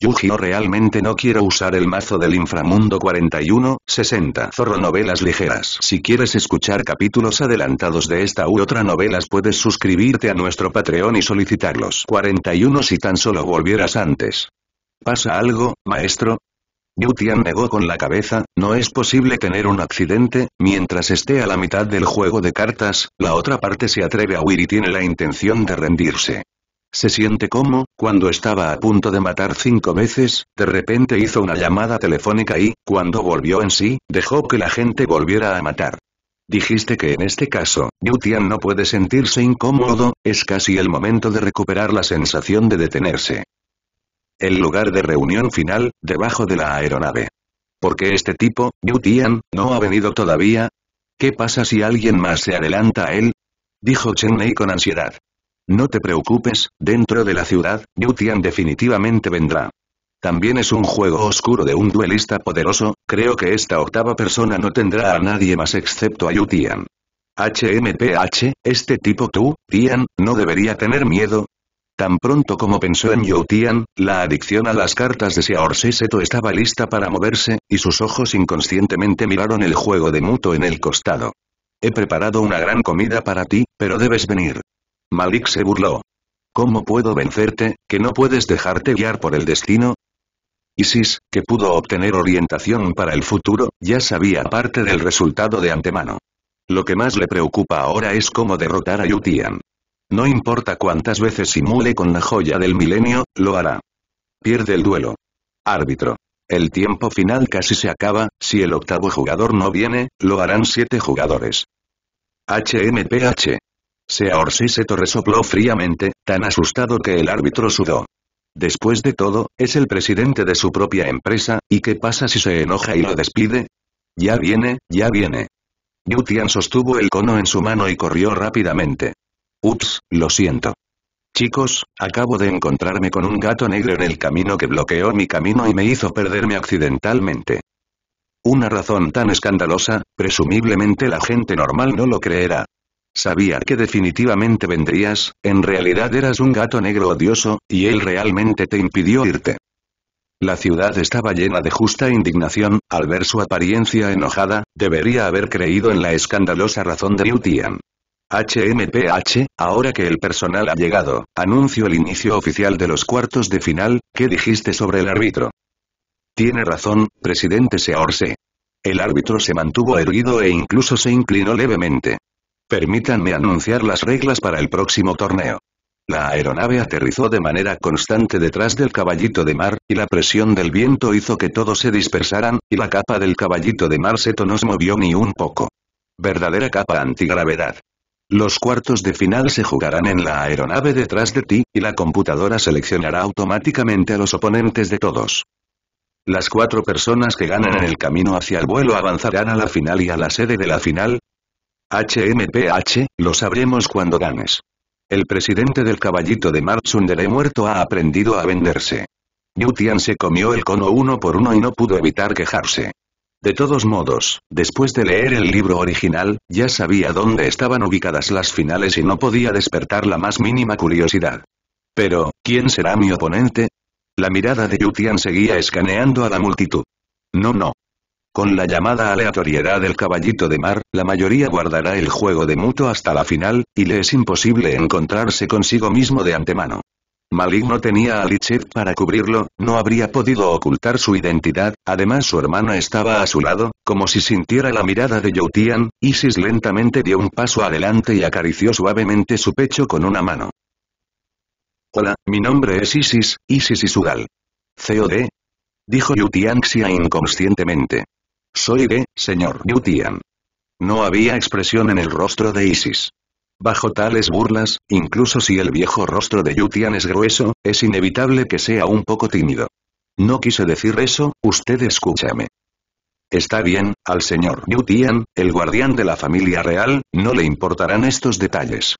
yu Realmente no quiero usar el mazo del inframundo 41, 60 Zorro Novelas Ligeras Si quieres escuchar capítulos adelantados de esta u otra novelas puedes suscribirte a nuestro Patreon y solicitarlos 41 si tan solo volvieras antes. ¿Pasa algo, maestro? Yutian negó con la cabeza, no es posible tener un accidente, mientras esté a la mitad del juego de cartas, la otra parte se atreve a huir y tiene la intención de rendirse. Se siente como, cuando estaba a punto de matar cinco veces, de repente hizo una llamada telefónica y, cuando volvió en sí, dejó que la gente volviera a matar. Dijiste que en este caso, Yutian no puede sentirse incómodo, es casi el momento de recuperar la sensación de detenerse. El lugar de reunión final, debajo de la aeronave. ¿Por qué este tipo, Yutian, no ha venido todavía? ¿Qué pasa si alguien más se adelanta a él? Dijo Chen Lei con ansiedad. No te preocupes, dentro de la ciudad, Yutian definitivamente vendrá. También es un juego oscuro de un duelista poderoso, creo que esta octava persona no tendrá a nadie más excepto a Yutian. HMPH, este tipo tú, Tian, no debería tener miedo. Tan pronto como pensó en Yutian, la adicción a las cartas de Xiaorse Seto estaba lista para moverse, y sus ojos inconscientemente miraron el juego de Muto en el costado. He preparado una gran comida para ti, pero debes venir. Malik se burló. ¿Cómo puedo vencerte, que no puedes dejarte guiar por el destino? Isis, que pudo obtener orientación para el futuro, ya sabía parte del resultado de antemano. Lo que más le preocupa ahora es cómo derrotar a Yutian. No importa cuántas veces simule con la joya del milenio, lo hará. Pierde el duelo. Árbitro. El tiempo final casi se acaba, si el octavo jugador no viene, lo harán siete jugadores. HMPH. Seto resopló fríamente, tan asustado que el árbitro sudó. Después de todo, es el presidente de su propia empresa, ¿y qué pasa si se enoja y lo despide? Ya viene, ya viene. Yutian sostuvo el cono en su mano y corrió rápidamente. Ups, lo siento. Chicos, acabo de encontrarme con un gato negro en el camino que bloqueó mi camino y me hizo perderme accidentalmente. Una razón tan escandalosa, presumiblemente la gente normal no lo creerá, Sabía que definitivamente vendrías, en realidad eras un gato negro odioso, y él realmente te impidió irte. La ciudad estaba llena de justa indignación, al ver su apariencia enojada, debería haber creído en la escandalosa razón de Newtian. HMPH, ahora que el personal ha llegado, anuncio el inicio oficial de los cuartos de final, ¿qué dijiste sobre el árbitro? Tiene razón, presidente Seorse. El árbitro se mantuvo erguido e incluso se inclinó levemente. Permítanme anunciar las reglas para el próximo torneo. La aeronave aterrizó de manera constante detrás del caballito de mar, y la presión del viento hizo que todos se dispersaran, y la capa del caballito de mar se no se movió ni un poco. Verdadera capa antigravedad. Los cuartos de final se jugarán en la aeronave detrás de ti, y la computadora seleccionará automáticamente a los oponentes de todos. Las cuatro personas que ganan en el camino hacia el vuelo avanzarán a la final y a la sede de la final, HMPH, lo sabremos cuando ganes. El presidente del caballito de he muerto ha aprendido a venderse. Yutian se comió el cono uno por uno y no pudo evitar quejarse. De todos modos, después de leer el libro original, ya sabía dónde estaban ubicadas las finales y no podía despertar la más mínima curiosidad. Pero, ¿quién será mi oponente? La mirada de Yutian seguía escaneando a la multitud. No no, con la llamada aleatoriedad del caballito de mar, la mayoría guardará el juego de muto hasta la final, y le es imposible encontrarse consigo mismo de antemano. Maligno tenía a Lichet para cubrirlo, no habría podido ocultar su identidad, además su hermana estaba a su lado, como si sintiera la mirada de Youtian, Isis lentamente dio un paso adelante y acarició suavemente su pecho con una mano. Hola, mi nombre es Isis, Isis Isugal. COD. Dijo Youtian inconscientemente. Soy de, señor Yutian». No había expresión en el rostro de Isis. Bajo tales burlas, incluso si el viejo rostro de Yutian es grueso, es inevitable que sea un poco tímido. No quise decir eso, usted escúchame. Está bien, al señor Yutian, el guardián de la familia real, no le importarán estos detalles.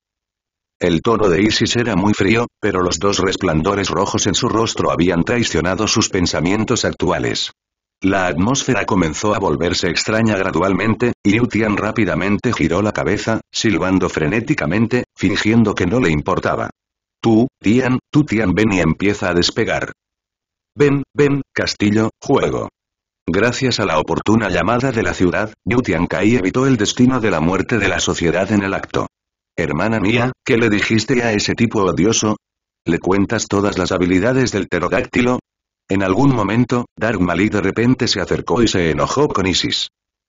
El tono de Isis era muy frío, pero los dos resplandores rojos en su rostro habían traicionado sus pensamientos actuales. La atmósfera comenzó a volverse extraña gradualmente, y Yutian rápidamente giró la cabeza, silbando frenéticamente, fingiendo que no le importaba. Tú, Tian, tú Tian ven y empieza a despegar. Ven, ven, castillo, juego. Gracias a la oportuna llamada de la ciudad, Yutian Kai evitó el destino de la muerte de la sociedad en el acto. Hermana mía, ¿qué le dijiste a ese tipo odioso? ¿Le cuentas todas las habilidades del pterodáctilo? En algún momento, Dark Malik de repente se acercó y se enojó con Isis.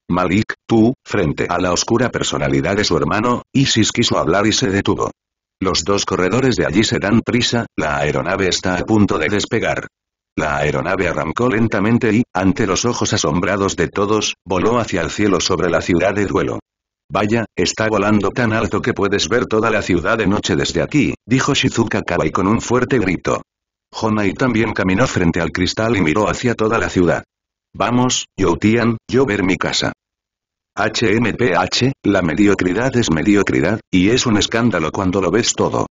Malik, tú, frente a la oscura personalidad de su hermano, Isis quiso hablar y se detuvo. Los dos corredores de allí se dan prisa, la aeronave está a punto de despegar. La aeronave arrancó lentamente y, ante los ojos asombrados de todos, voló hacia el cielo sobre la ciudad de Duelo. Vaya, está volando tan alto que puedes ver toda la ciudad de noche desde aquí, dijo Shizuka Kawai con un fuerte grito. Jonai también caminó frente al cristal y miró hacia toda la ciudad. Vamos, Youtian, yo ver mi casa. HMPH, la mediocridad es mediocridad, y es un escándalo cuando lo ves todo.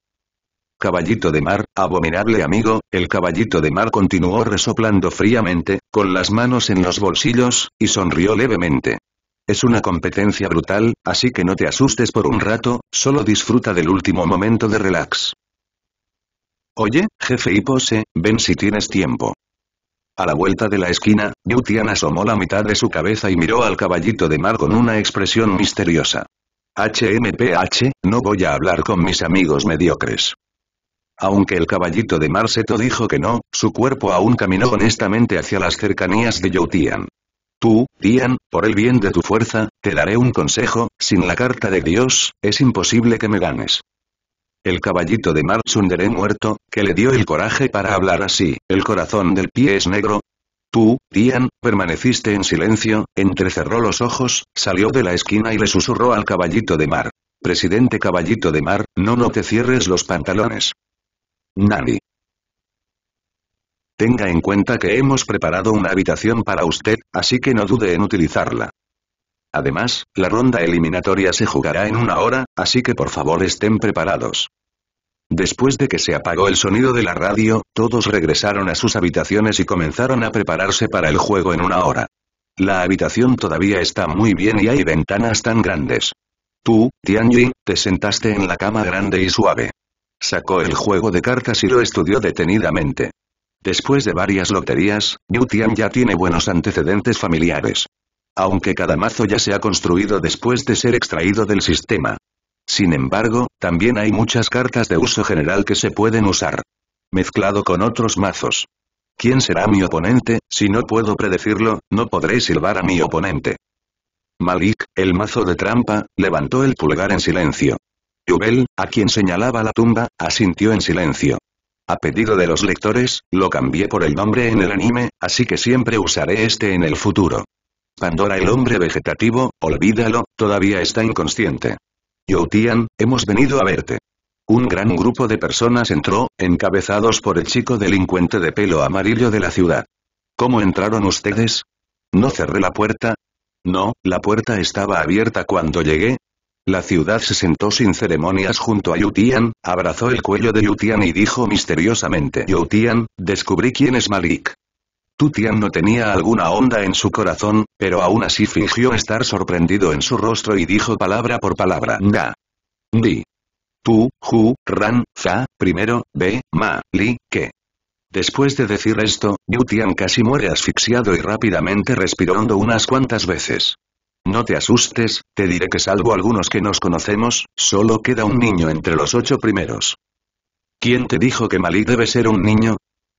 Caballito de mar, abominable amigo, el caballito de mar continuó resoplando fríamente, con las manos en los bolsillos, y sonrió levemente. Es una competencia brutal, así que no te asustes por un rato, solo disfruta del último momento de relax. Oye, jefe y pose, ven si tienes tiempo. A la vuelta de la esquina, Yutian asomó la mitad de su cabeza y miró al caballito de mar con una expresión misteriosa. HMPH, no voy a hablar con mis amigos mediocres. Aunque el caballito de mar te dijo que no, su cuerpo aún caminó honestamente hacia las cercanías de Yutian. Tú, Tian, por el bien de tu fuerza, te daré un consejo, sin la carta de Dios, es imposible que me ganes. El caballito de mar Tsundere muerto, que le dio el coraje para hablar así, el corazón del pie es negro. Tú, Tian, permaneciste en silencio, entrecerró los ojos, salió de la esquina y le susurró al caballito de mar. Presidente caballito de mar, no no te cierres los pantalones. Nani. Tenga en cuenta que hemos preparado una habitación para usted, así que no dude en utilizarla. Además, la ronda eliminatoria se jugará en una hora, así que por favor estén preparados. Después de que se apagó el sonido de la radio, todos regresaron a sus habitaciones y comenzaron a prepararse para el juego en una hora. La habitación todavía está muy bien y hay ventanas tan grandes. Tú, Tianyi, te sentaste en la cama grande y suave. Sacó el juego de cartas y lo estudió detenidamente. Después de varias loterías, Yu Tian ya tiene buenos antecedentes familiares aunque cada mazo ya se ha construido después de ser extraído del sistema. Sin embargo, también hay muchas cartas de uso general que se pueden usar. Mezclado con otros mazos. ¿Quién será mi oponente? Si no puedo predecirlo, no podré silbar a mi oponente. Malik, el mazo de trampa, levantó el pulgar en silencio. Yubel, a quien señalaba la tumba, asintió en silencio. A pedido de los lectores, lo cambié por el nombre en el anime, así que siempre usaré este en el futuro. Pandora el hombre vegetativo, olvídalo, todavía está inconsciente. Youtian, hemos venido a verte. Un gran grupo de personas entró, encabezados por el chico delincuente de pelo amarillo de la ciudad. ¿Cómo entraron ustedes? ¿No cerré la puerta? No, la puerta estaba abierta cuando llegué. La ciudad se sentó sin ceremonias junto a Yutian, abrazó el cuello de Yutian y dijo misteriosamente Yutian, descubrí quién es Malik. Tutian no tenía alguna onda en su corazón, pero aún así fingió estar sorprendido en su rostro y dijo palabra por palabra da Di. Tu, HU, Ran, Fa, primero, Be, Ma, Li, Que. Después de decir esto, Yutian casi muere asfixiado y rápidamente respirando unas cuantas veces. No te asustes, te diré que salvo algunos que nos conocemos, solo queda un niño entre los ocho primeros. ¿Quién te dijo que Malí debe ser un niño?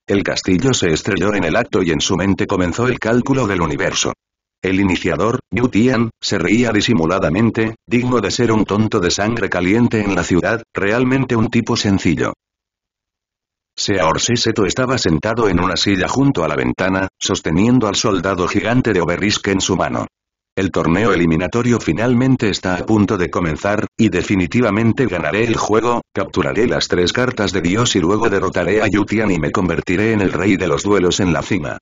El castillo se estrelló en el acto y en su mente comenzó el cálculo del universo. El iniciador, Yu Tian, se reía disimuladamente, digno de ser un tonto de sangre caliente en la ciudad, realmente un tipo sencillo. Seor Siseto estaba sentado en una silla junto a la ventana, sosteniendo al soldado gigante de Oberisque en su mano. El torneo eliminatorio finalmente está a punto de comenzar, y definitivamente ganaré el juego, capturaré las tres cartas de Dios y luego derrotaré a Yutian y me convertiré en el rey de los duelos en la cima.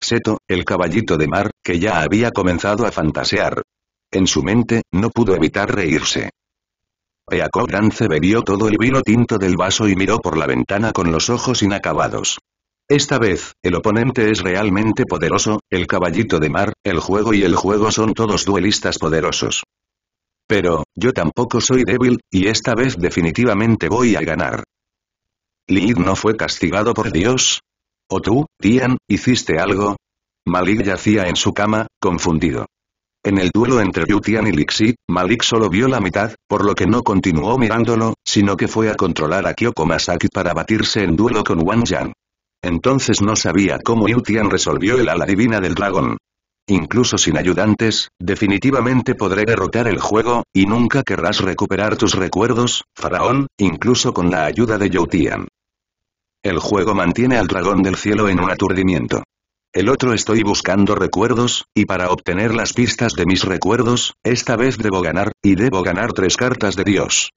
Seto, el caballito de mar, que ya había comenzado a fantasear. En su mente, no pudo evitar reírse. Eaco Grance bebió todo el vino tinto del vaso y miró por la ventana con los ojos inacabados. Esta vez, el oponente es realmente poderoso, el caballito de mar, el juego y el juego son todos duelistas poderosos. Pero, yo tampoco soy débil, y esta vez definitivamente voy a ganar. ¿Lid no fue castigado por Dios? ¿O tú, Tian, hiciste algo? Malik yacía en su cama, confundido. En el duelo entre Yutian y Lixi, Malik solo vio la mitad, por lo que no continuó mirándolo, sino que fue a controlar a Kyoko Masaki para batirse en duelo con Wang Yang. Entonces no sabía cómo Yutian resolvió el ala divina del dragón. Incluso sin ayudantes, definitivamente podré derrotar el juego, y nunca querrás recuperar tus recuerdos, faraón, incluso con la ayuda de Yutian, El juego mantiene al dragón del cielo en un aturdimiento. El otro estoy buscando recuerdos, y para obtener las pistas de mis recuerdos, esta vez debo ganar, y debo ganar tres cartas de Dios.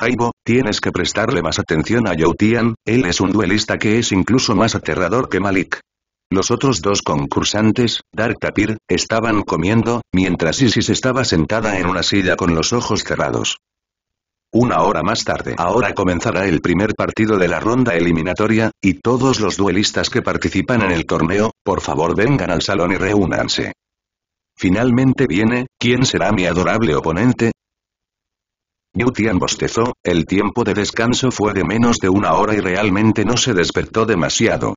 Aibo, tienes que prestarle más atención a Youtian. él es un duelista que es incluso más aterrador que Malik. Los otros dos concursantes, Dark Tapir, estaban comiendo, mientras Isis estaba sentada en una silla con los ojos cerrados. Una hora más tarde. Ahora comenzará el primer partido de la ronda eliminatoria, y todos los duelistas que participan en el torneo, por favor vengan al salón y reúnanse. Finalmente viene, ¿quién será mi adorable oponente? Yutian bostezó, el tiempo de descanso fue de menos de una hora y realmente no se despertó demasiado.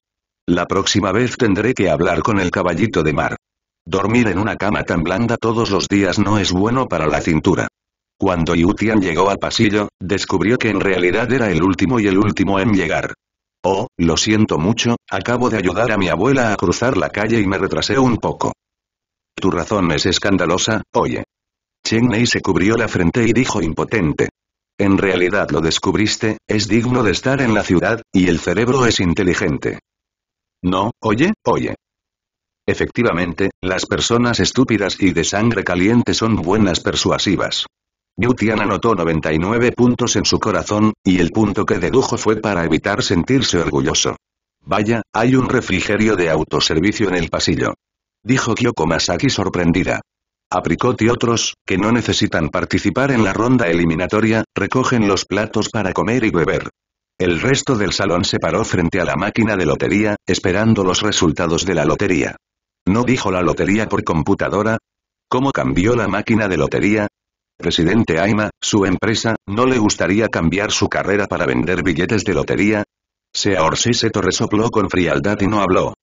La próxima vez tendré que hablar con el caballito de mar. Dormir en una cama tan blanda todos los días no es bueno para la cintura. Cuando Yutian llegó al pasillo, descubrió que en realidad era el último y el último en llegar. Oh, lo siento mucho, acabo de ayudar a mi abuela a cruzar la calle y me retrasé un poco. Tu razón es escandalosa, oye. Nei se cubrió la frente y dijo impotente. En realidad lo descubriste, es digno de estar en la ciudad, y el cerebro es inteligente. No, oye, oye. Efectivamente, las personas estúpidas y de sangre caliente son buenas persuasivas. Newtian anotó 99 puntos en su corazón, y el punto que dedujo fue para evitar sentirse orgulloso. Vaya, hay un refrigerio de autoservicio en el pasillo. Dijo Kyoko Masaki sorprendida. Apricot y otros, que no necesitan participar en la ronda eliminatoria, recogen los platos para comer y beber. El resto del salón se paró frente a la máquina de lotería, esperando los resultados de la lotería. ¿No dijo la lotería por computadora? ¿Cómo cambió la máquina de lotería? Presidente Aima, su empresa, ¿no le gustaría cambiar su carrera para vender billetes de lotería? se se resopló con frialdad y no habló.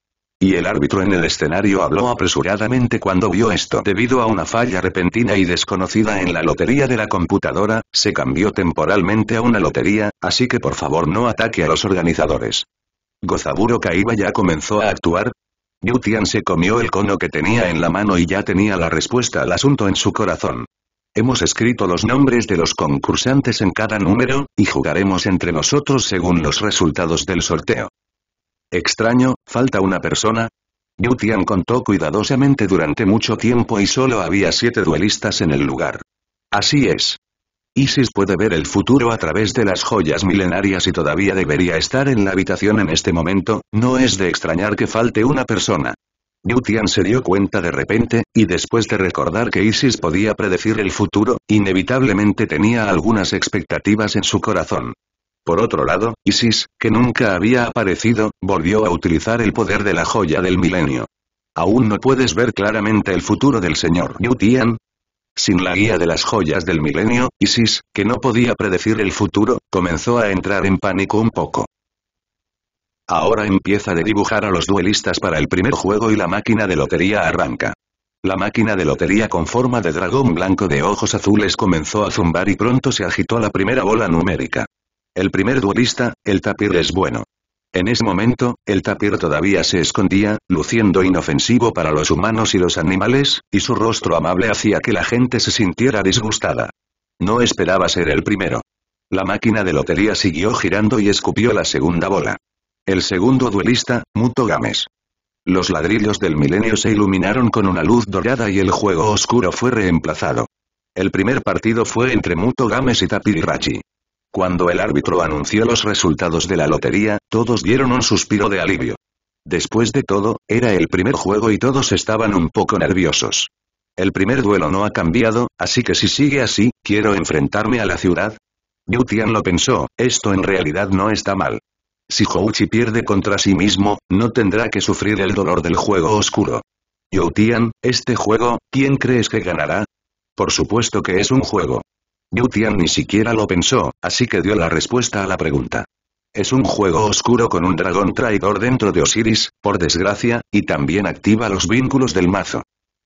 Y el árbitro en el escenario habló apresuradamente cuando vio esto. Debido a una falla repentina y desconocida en la lotería de la computadora, se cambió temporalmente a una lotería, así que por favor no ataque a los organizadores. Gozaburo Kaiba ya comenzó a actuar, Yutian se comió el cono que tenía en la mano y ya tenía la respuesta al asunto en su corazón. Hemos escrito los nombres de los concursantes en cada número, y jugaremos entre nosotros según los resultados del sorteo. Extraño, ¿falta una persona? Yutian contó cuidadosamente durante mucho tiempo y solo había siete duelistas en el lugar. Así es. Isis puede ver el futuro a través de las joyas milenarias y todavía debería estar en la habitación en este momento, no es de extrañar que falte una persona. Yutian se dio cuenta de repente, y después de recordar que Isis podía predecir el futuro, inevitablemente tenía algunas expectativas en su corazón. Por otro lado, Isis, que nunca había aparecido, volvió a utilizar el poder de la joya del milenio. ¿Aún no puedes ver claramente el futuro del señor Yutian? Sin la guía de las joyas del milenio, Isis, que no podía predecir el futuro, comenzó a entrar en pánico un poco. Ahora empieza de dibujar a los duelistas para el primer juego y la máquina de lotería arranca. La máquina de lotería con forma de dragón blanco de ojos azules comenzó a zumbar y pronto se agitó la primera bola numérica. El primer duelista, el tapir es bueno. En ese momento, el tapir todavía se escondía, luciendo inofensivo para los humanos y los animales, y su rostro amable hacía que la gente se sintiera disgustada. No esperaba ser el primero. La máquina de lotería siguió girando y escupió la segunda bola. El segundo duelista, Muto Games. Los ladrillos del milenio se iluminaron con una luz dorada y el juego oscuro fue reemplazado. El primer partido fue entre Muto Games y Tapir Rachi. Cuando el árbitro anunció los resultados de la lotería, todos dieron un suspiro de alivio. Después de todo, era el primer juego y todos estaban un poco nerviosos. El primer duelo no ha cambiado, así que si sigue así, quiero enfrentarme a la ciudad. Yutian lo pensó, esto en realidad no está mal. Si Houchi pierde contra sí mismo, no tendrá que sufrir el dolor del juego oscuro. Yutian, este juego, ¿quién crees que ganará? Por supuesto que es un juego. Yutian ni siquiera lo pensó, así que dio la respuesta a la pregunta. Es un juego oscuro con un dragón traidor dentro de Osiris, por desgracia, y también activa los vínculos del mazo.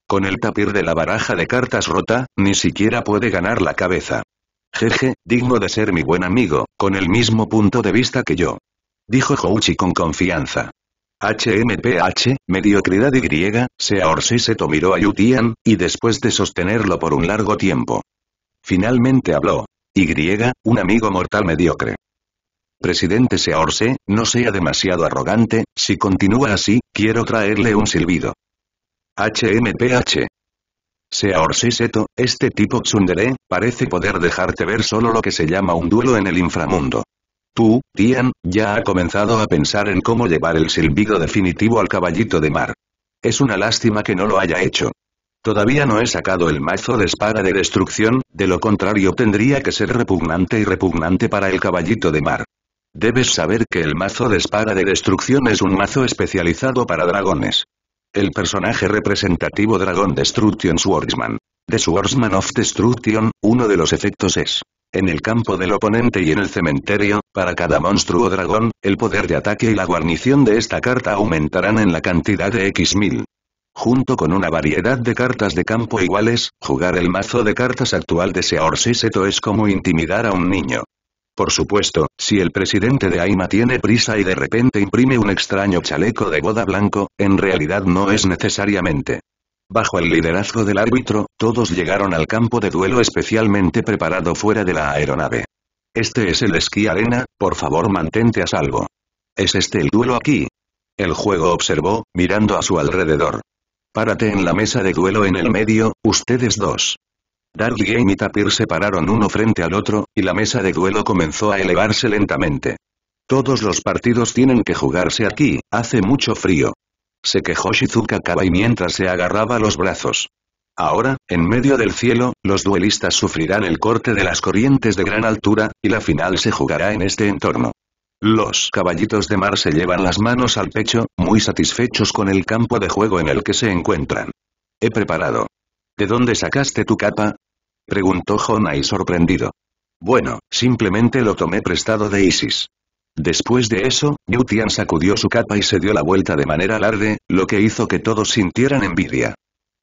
Con el tapir de la baraja de cartas rota, ni siquiera puede ganar la cabeza. Jeje, digno de ser mi buen amigo, con el mismo punto de vista que yo. Dijo Houchi con confianza. HMPH, mediocridad y griega, Seaor se miró a Yutian, y después de sostenerlo por un largo tiempo, Finalmente habló. Y, un amigo mortal mediocre. Presidente Seorse, no sea demasiado arrogante, si continúa así, quiero traerle un silbido. HMPH. Seorse Seto, este tipo tsundere, parece poder dejarte ver solo lo que se llama un duelo en el inframundo. Tú, Tian, ya ha comenzado a pensar en cómo llevar el silbido definitivo al caballito de mar. Es una lástima que no lo haya hecho. Todavía no he sacado el mazo de espada de destrucción, de lo contrario tendría que ser repugnante y repugnante para el caballito de mar. Debes saber que el mazo de espada de destrucción es un mazo especializado para dragones. El personaje representativo dragón Destruction Swordsman. De Swordsman of Destruction, uno de los efectos es. En el campo del oponente y en el cementerio, para cada monstruo o dragón, el poder de ataque y la guarnición de esta carta aumentarán en la cantidad de X mil junto con una variedad de cartas de campo iguales, jugar el mazo de cartas actual de Seor Siseto es como intimidar a un niño. Por supuesto, si el presidente de AIMA tiene prisa y de repente imprime un extraño chaleco de boda blanco, en realidad no es necesariamente. Bajo el liderazgo del árbitro, todos llegaron al campo de duelo especialmente preparado fuera de la aeronave. Este es el esquí arena, por favor mantente a salvo. ¿Es este el duelo aquí? El juego observó, mirando a su alrededor. Párate en la mesa de duelo en el medio, ustedes dos. Dark Game y Tapir se pararon uno frente al otro, y la mesa de duelo comenzó a elevarse lentamente. Todos los partidos tienen que jugarse aquí, hace mucho frío. Se quejó Shizuka y mientras se agarraba los brazos. Ahora, en medio del cielo, los duelistas sufrirán el corte de las corrientes de gran altura, y la final se jugará en este entorno. Los caballitos de mar se llevan las manos al pecho, muy satisfechos con el campo de juego en el que se encuentran. He preparado. ¿De dónde sacaste tu capa? Preguntó y sorprendido. Bueno, simplemente lo tomé prestado de Isis. Después de eso, Yutian sacudió su capa y se dio la vuelta de manera alarde, lo que hizo que todos sintieran envidia.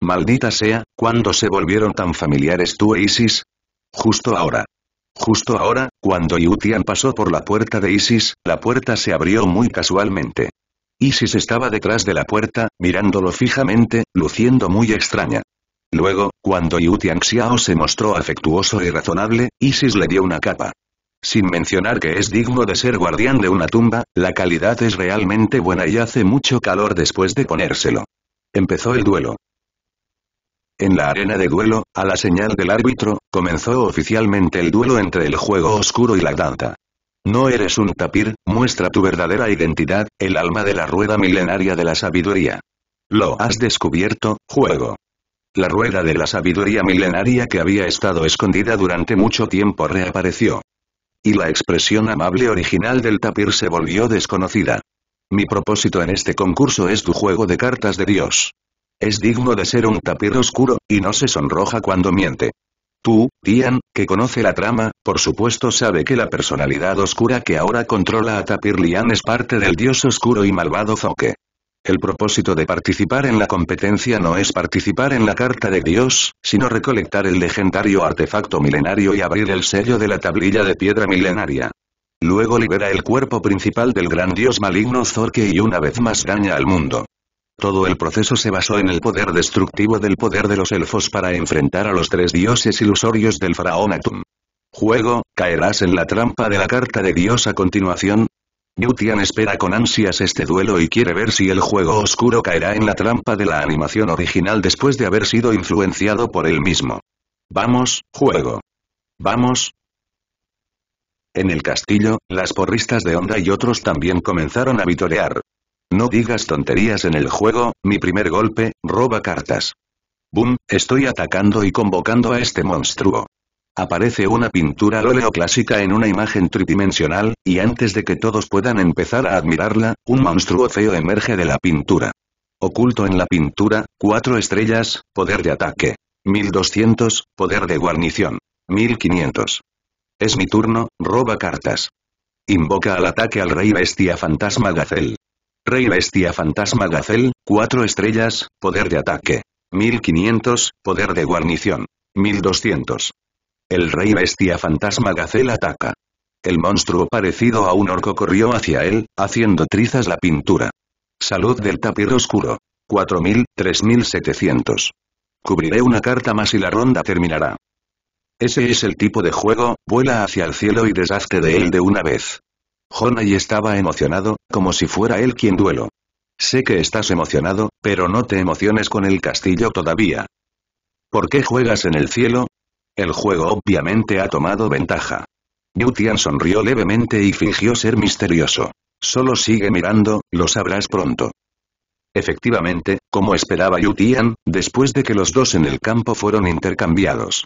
Maldita sea, ¿cuándo se volvieron tan familiares tú e Isis? Justo ahora. Justo ahora, cuando Yutian pasó por la puerta de Isis, la puerta se abrió muy casualmente. Isis estaba detrás de la puerta, mirándolo fijamente, luciendo muy extraña. Luego, cuando Yutian Xiao se mostró afectuoso y razonable, Isis le dio una capa. Sin mencionar que es digno de ser guardián de una tumba, la calidad es realmente buena y hace mucho calor después de ponérselo. Empezó el duelo en la arena de duelo, a la señal del árbitro, comenzó oficialmente el duelo entre el juego oscuro y la danza. No eres un tapir, muestra tu verdadera identidad, el alma de la rueda milenaria de la sabiduría. Lo has descubierto, juego. La rueda de la sabiduría milenaria que había estado escondida durante mucho tiempo reapareció. Y la expresión amable original del tapir se volvió desconocida. Mi propósito en este concurso es tu juego de cartas de Dios. Es digno de ser un tapir oscuro, y no se sonroja cuando miente. Tú, Dian, que conoce la trama, por supuesto sabe que la personalidad oscura que ahora controla a Tapir Lian es parte del dios oscuro y malvado Zorke. El propósito de participar en la competencia no es participar en la carta de Dios, sino recolectar el legendario artefacto milenario y abrir el sello de la tablilla de piedra milenaria. Luego libera el cuerpo principal del gran dios maligno Zorke y una vez más daña al mundo. Todo el proceso se basó en el poder destructivo del poder de los elfos para enfrentar a los tres dioses ilusorios del faraón Atum. Juego, caerás en la trampa de la carta de Dios a continuación, Yutian espera con ansias este duelo y quiere ver si el juego oscuro caerá en la trampa de la animación original después de haber sido influenciado por él mismo. Vamos, juego. Vamos. En el castillo, las porristas de onda y otros también comenzaron a vitorear. No digas tonterías en el juego, mi primer golpe, roba cartas. Boom, estoy atacando y convocando a este monstruo. Aparece una pintura oleoclásica en una imagen tridimensional, y antes de que todos puedan empezar a admirarla, un monstruo feo emerge de la pintura. Oculto en la pintura, 4 estrellas, poder de ataque. 1200, poder de guarnición. 1500. Es mi turno, roba cartas. Invoca al ataque al rey bestia fantasma Gazel. Rey Bestia Fantasma Gacel, 4 estrellas, poder de ataque. 1500, poder de guarnición. 1200. El rey bestia fantasma Gacel ataca. El monstruo parecido a un orco corrió hacia él, haciendo trizas la pintura. Salud del tapir oscuro. 4000, 3700. Cubriré una carta más y la ronda terminará. Ese es el tipo de juego, vuela hacia el cielo y deshazte de él de una vez. Honai estaba emocionado, como si fuera él quien duelo. Sé que estás emocionado, pero no te emociones con el castillo todavía. ¿Por qué juegas en el cielo? El juego obviamente ha tomado ventaja. Yutian sonrió levemente y fingió ser misterioso. Solo sigue mirando, lo sabrás pronto. Efectivamente, como esperaba Yutian, después de que los dos en el campo fueron intercambiados,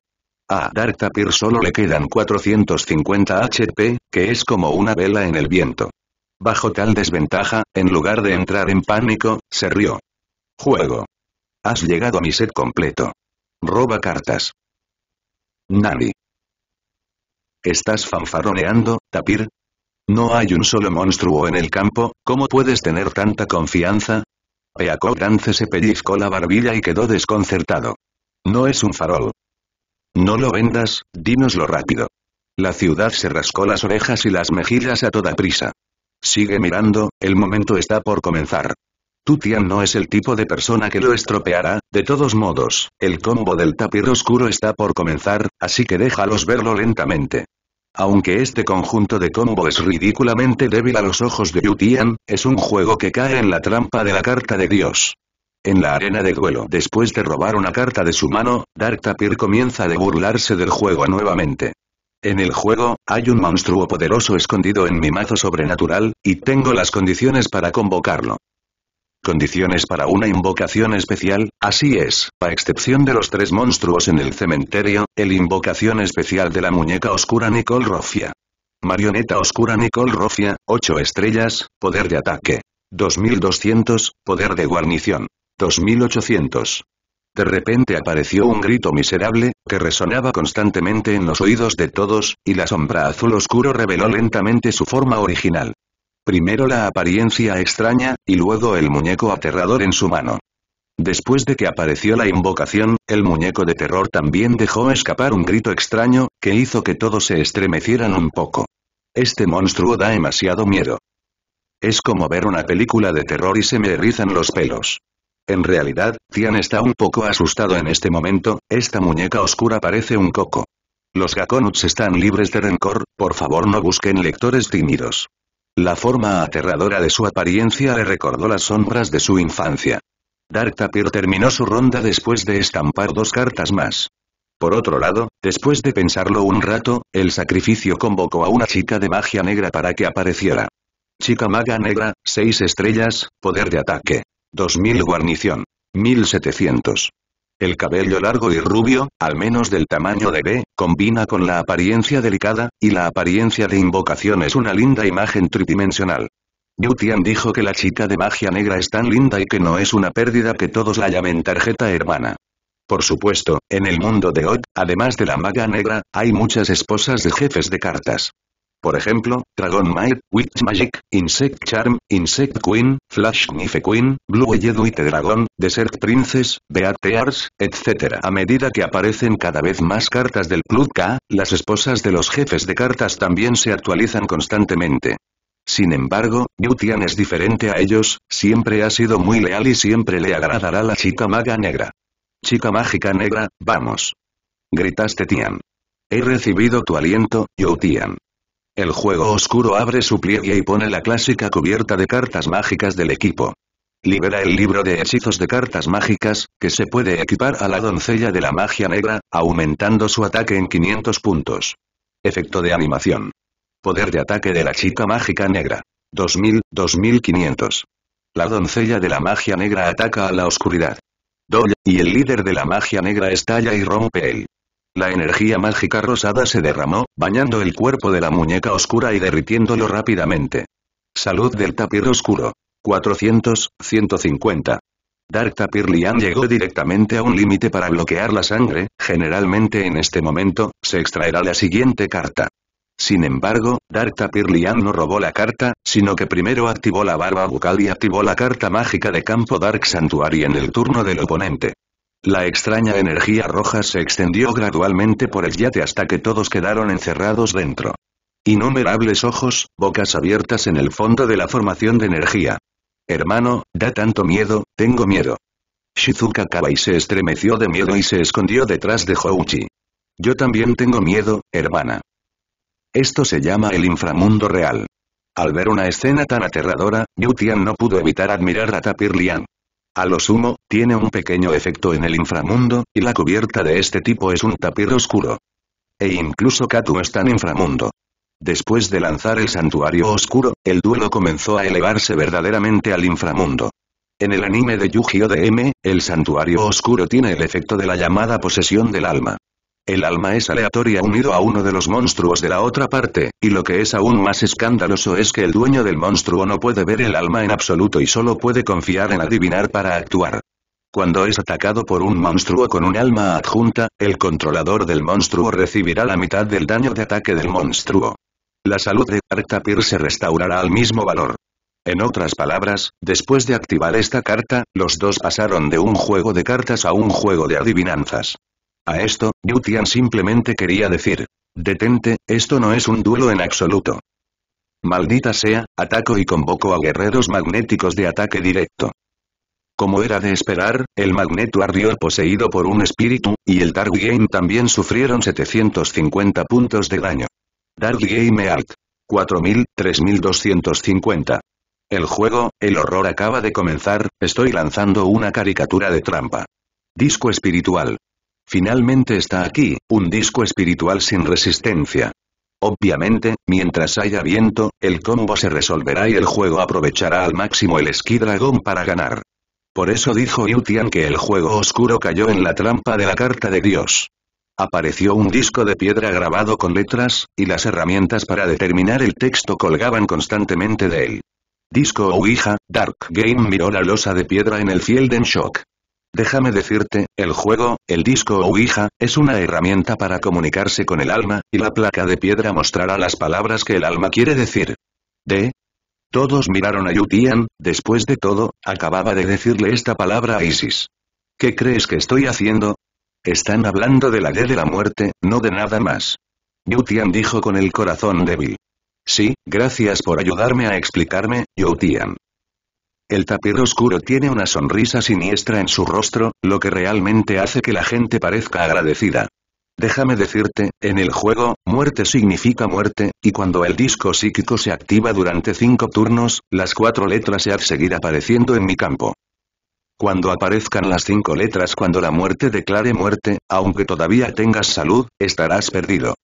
a Dark Tapir solo le quedan 450 HP, que es como una vela en el viento. Bajo tal desventaja, en lugar de entrar en pánico, se rió. Juego. Has llegado a mi set completo. Roba cartas. Nani. ¿Estás fanfaroneando, Tapir? No hay un solo monstruo en el campo, ¿cómo puedes tener tanta confianza? Dance se pellizcó la barbilla y quedó desconcertado. No es un farol, no lo vendas, dinoslo rápido. La ciudad se rascó las orejas y las mejillas a toda prisa. Sigue mirando, el momento está por comenzar. Tutian no es el tipo de persona que lo estropeará, de todos modos, el combo del tapir oscuro está por comenzar, así que déjalos verlo lentamente. Aunque este conjunto de combo es ridículamente débil a los ojos de Yutian, es un juego que cae en la trampa de la carta de Dios. En la arena de duelo después de robar una carta de su mano, Dark Tapir comienza a burlarse del juego nuevamente. En el juego, hay un monstruo poderoso escondido en mi mazo sobrenatural, y tengo las condiciones para convocarlo. Condiciones para una invocación especial, así es, a excepción de los tres monstruos en el cementerio, el invocación especial de la muñeca oscura Nicole Rofia. Marioneta oscura Nicole Rofia, 8 estrellas, poder de ataque. 2200, poder de guarnición. 2800. De repente apareció un grito miserable, que resonaba constantemente en los oídos de todos, y la sombra azul oscuro reveló lentamente su forma original. Primero la apariencia extraña, y luego el muñeco aterrador en su mano. Después de que apareció la invocación, el muñeco de terror también dejó escapar un grito extraño, que hizo que todos se estremecieran un poco. Este monstruo da demasiado miedo. Es como ver una película de terror y se me erizan los pelos. En realidad, Tian está un poco asustado en este momento, esta muñeca oscura parece un coco. Los Gakonuts están libres de rencor, por favor no busquen lectores tímidos. La forma aterradora de su apariencia le recordó las sombras de su infancia. Dark Tapir terminó su ronda después de estampar dos cartas más. Por otro lado, después de pensarlo un rato, el sacrificio convocó a una chica de magia negra para que apareciera. Chica maga negra, seis estrellas, poder de ataque. 2000 guarnición. 1700. El cabello largo y rubio, al menos del tamaño de B, combina con la apariencia delicada, y la apariencia de invocación es una linda imagen tridimensional. Yutian dijo que la chica de magia negra es tan linda y que no es una pérdida que todos la llamen tarjeta hermana. Por supuesto, en el mundo de hoy, además de la maga negra, hay muchas esposas de jefes de cartas. Por ejemplo, Dragon Might, Witch Magic, Insect Charm, Insect Queen, Flash Knife Queen, Blue Yeduite Dragon, Desert Princess, Tears, etc. A medida que aparecen cada vez más cartas del Club K, las esposas de los jefes de cartas también se actualizan constantemente. Sin embargo, Yutian es diferente a ellos, siempre ha sido muy leal y siempre le agradará la chica maga negra. Chica mágica negra, vamos. Gritaste Tian. He recibido tu aliento, Youtian. El juego oscuro abre su pliegue y pone la clásica cubierta de cartas mágicas del equipo. Libera el libro de hechizos de cartas mágicas, que se puede equipar a la doncella de la magia negra, aumentando su ataque en 500 puntos. Efecto de animación. Poder de ataque de la chica mágica negra. 2000, 2500. La doncella de la magia negra ataca a la oscuridad. Doll, y el líder de la magia negra estalla y rompe el la energía mágica rosada se derramó, bañando el cuerpo de la muñeca oscura y derritiéndolo rápidamente. Salud del tapir oscuro. 400, 150. Dark Tapir Lian llegó directamente a un límite para bloquear la sangre, generalmente en este momento, se extraerá la siguiente carta. Sin embargo, Dark Tapir Lian no robó la carta, sino que primero activó la barba bucal y activó la carta mágica de campo Dark Sanctuary en el turno del oponente. La extraña energía roja se extendió gradualmente por el yate hasta que todos quedaron encerrados dentro. Innumerables ojos, bocas abiertas en el fondo de la formación de energía. Hermano, da tanto miedo, tengo miedo. Shizuka Kawai se estremeció de miedo y se escondió detrás de Houchi. Yo también tengo miedo, hermana. Esto se llama el inframundo real. Al ver una escena tan aterradora, Yutian no pudo evitar admirar a Tapir Liang. A lo sumo, tiene un pequeño efecto en el inframundo, y la cubierta de este tipo es un tapir oscuro. E incluso Katu está en inframundo. Después de lanzar el santuario oscuro, el duelo comenzó a elevarse verdaderamente al inframundo. En el anime de Yu-Gi-Oh! de M, el santuario oscuro tiene el efecto de la llamada posesión del alma. El alma es aleatoria unido a uno de los monstruos de la otra parte, y lo que es aún más escandaloso es que el dueño del monstruo no puede ver el alma en absoluto y solo puede confiar en adivinar para actuar. Cuando es atacado por un monstruo con un alma adjunta, el controlador del monstruo recibirá la mitad del daño de ataque del monstruo. La salud de Artapir se restaurará al mismo valor. En otras palabras, después de activar esta carta, los dos pasaron de un juego de cartas a un juego de adivinanzas. A esto, Yutian simplemente quería decir. Detente, esto no es un duelo en absoluto. Maldita sea, ataco y convoco a guerreros magnéticos de ataque directo. Como era de esperar, el Magneto ardió poseído por un espíritu, y el Dark Game también sufrieron 750 puntos de daño. Dark Game Alt. 4000, 3250. El juego, el horror acaba de comenzar, estoy lanzando una caricatura de trampa. Disco espiritual. Finalmente está aquí, un disco espiritual sin resistencia. Obviamente, mientras haya viento, el combo se resolverá y el juego aprovechará al máximo el esquí para ganar. Por eso dijo Yutian que el juego oscuro cayó en la trampa de la carta de Dios. Apareció un disco de piedra grabado con letras, y las herramientas para determinar el texto colgaban constantemente de él. Disco Ouija, Dark Game miró la losa de piedra en el Fielden Shock. Déjame decirte, el juego, el disco o hija es una herramienta para comunicarse con el alma, y la placa de piedra mostrará las palabras que el alma quiere decir. ¿De? Todos miraron a Yutian, después de todo, acababa de decirle esta palabra a Isis. ¿Qué crees que estoy haciendo? Están hablando de la D de la muerte, no de nada más. Yutian dijo con el corazón débil. Sí, gracias por ayudarme a explicarme, Yutian. El tapir oscuro tiene una sonrisa siniestra en su rostro, lo que realmente hace que la gente parezca agradecida. Déjame decirte, en el juego, muerte significa muerte, y cuando el disco psíquico se activa durante cinco turnos, las cuatro letras se han seguir apareciendo en mi campo. Cuando aparezcan las cinco letras cuando la muerte declare muerte, aunque todavía tengas salud, estarás perdido.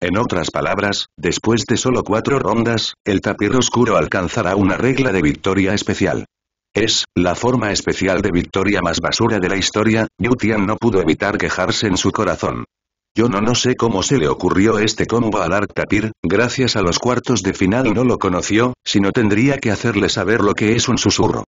En otras palabras, después de solo cuatro rondas, el tapir oscuro alcanzará una regla de victoria especial. Es, la forma especial de victoria más basura de la historia, Yutian no pudo evitar quejarse en su corazón. Yo no no sé cómo se le ocurrió este combo al Arc Tapir, gracias a los cuartos de final no lo conoció, sino tendría que hacerle saber lo que es un susurro.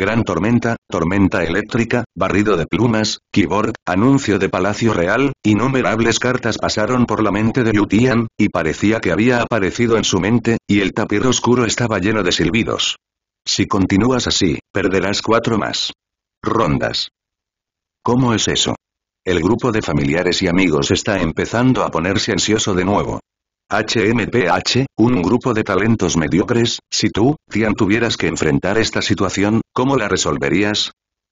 Gran tormenta, tormenta eléctrica, barrido de plumas, keyboard, anuncio de Palacio Real, innumerables cartas pasaron por la mente de Lutian, y parecía que había aparecido en su mente, y el tapir oscuro estaba lleno de silbidos. Si continúas así, perderás cuatro más. Rondas. ¿Cómo es eso? El grupo de familiares y amigos está empezando a ponerse ansioso de nuevo. HMPH, un grupo de talentos mediocres, si tú, Tian tuvieras que enfrentar esta situación, ¿cómo la resolverías?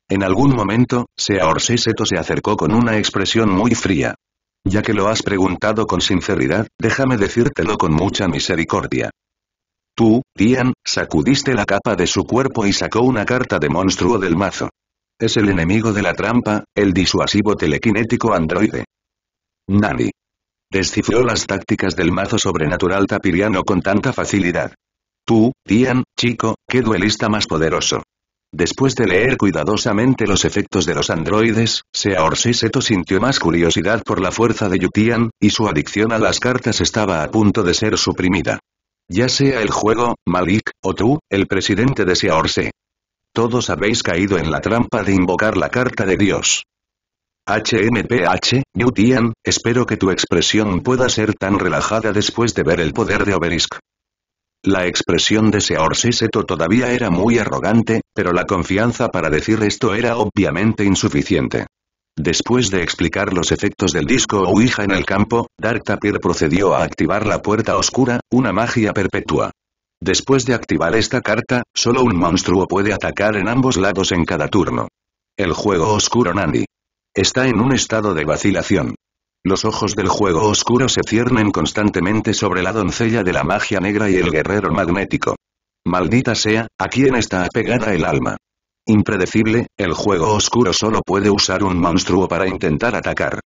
En algún momento, Sea Seto se acercó con una expresión muy fría. Ya que lo has preguntado con sinceridad, déjame decírtelo con mucha misericordia. Tú, Tian, sacudiste la capa de su cuerpo y sacó una carta de monstruo del mazo. Es el enemigo de la trampa, el disuasivo telequinético androide. Nani. Descifró las tácticas del mazo sobrenatural tapiriano con tanta facilidad. Tú, Tian, chico, qué duelista más poderoso. Después de leer cuidadosamente los efectos de los androides, Seahorse Seto sintió más curiosidad por la fuerza de Yutian, y su adicción a las cartas estaba a punto de ser suprimida. Ya sea el juego, Malik, o tú, el presidente de Seahorse. Todos habéis caído en la trampa de invocar la carta de Dios. HMPH, New espero que tu expresión pueda ser tan relajada después de ver el poder de Obelisk. La expresión de Seor Siseto todavía era muy arrogante, pero la confianza para decir esto era obviamente insuficiente. Después de explicar los efectos del disco Ouija en el campo, Dark Tapir procedió a activar la puerta oscura, una magia perpetua. Después de activar esta carta, solo un monstruo puede atacar en ambos lados en cada turno. El juego oscuro Nandi. Está en un estado de vacilación. Los ojos del juego oscuro se ciernen constantemente sobre la doncella de la magia negra y el guerrero magnético. Maldita sea, a quien está apegada el alma. Impredecible, el juego oscuro solo puede usar un monstruo para intentar atacar.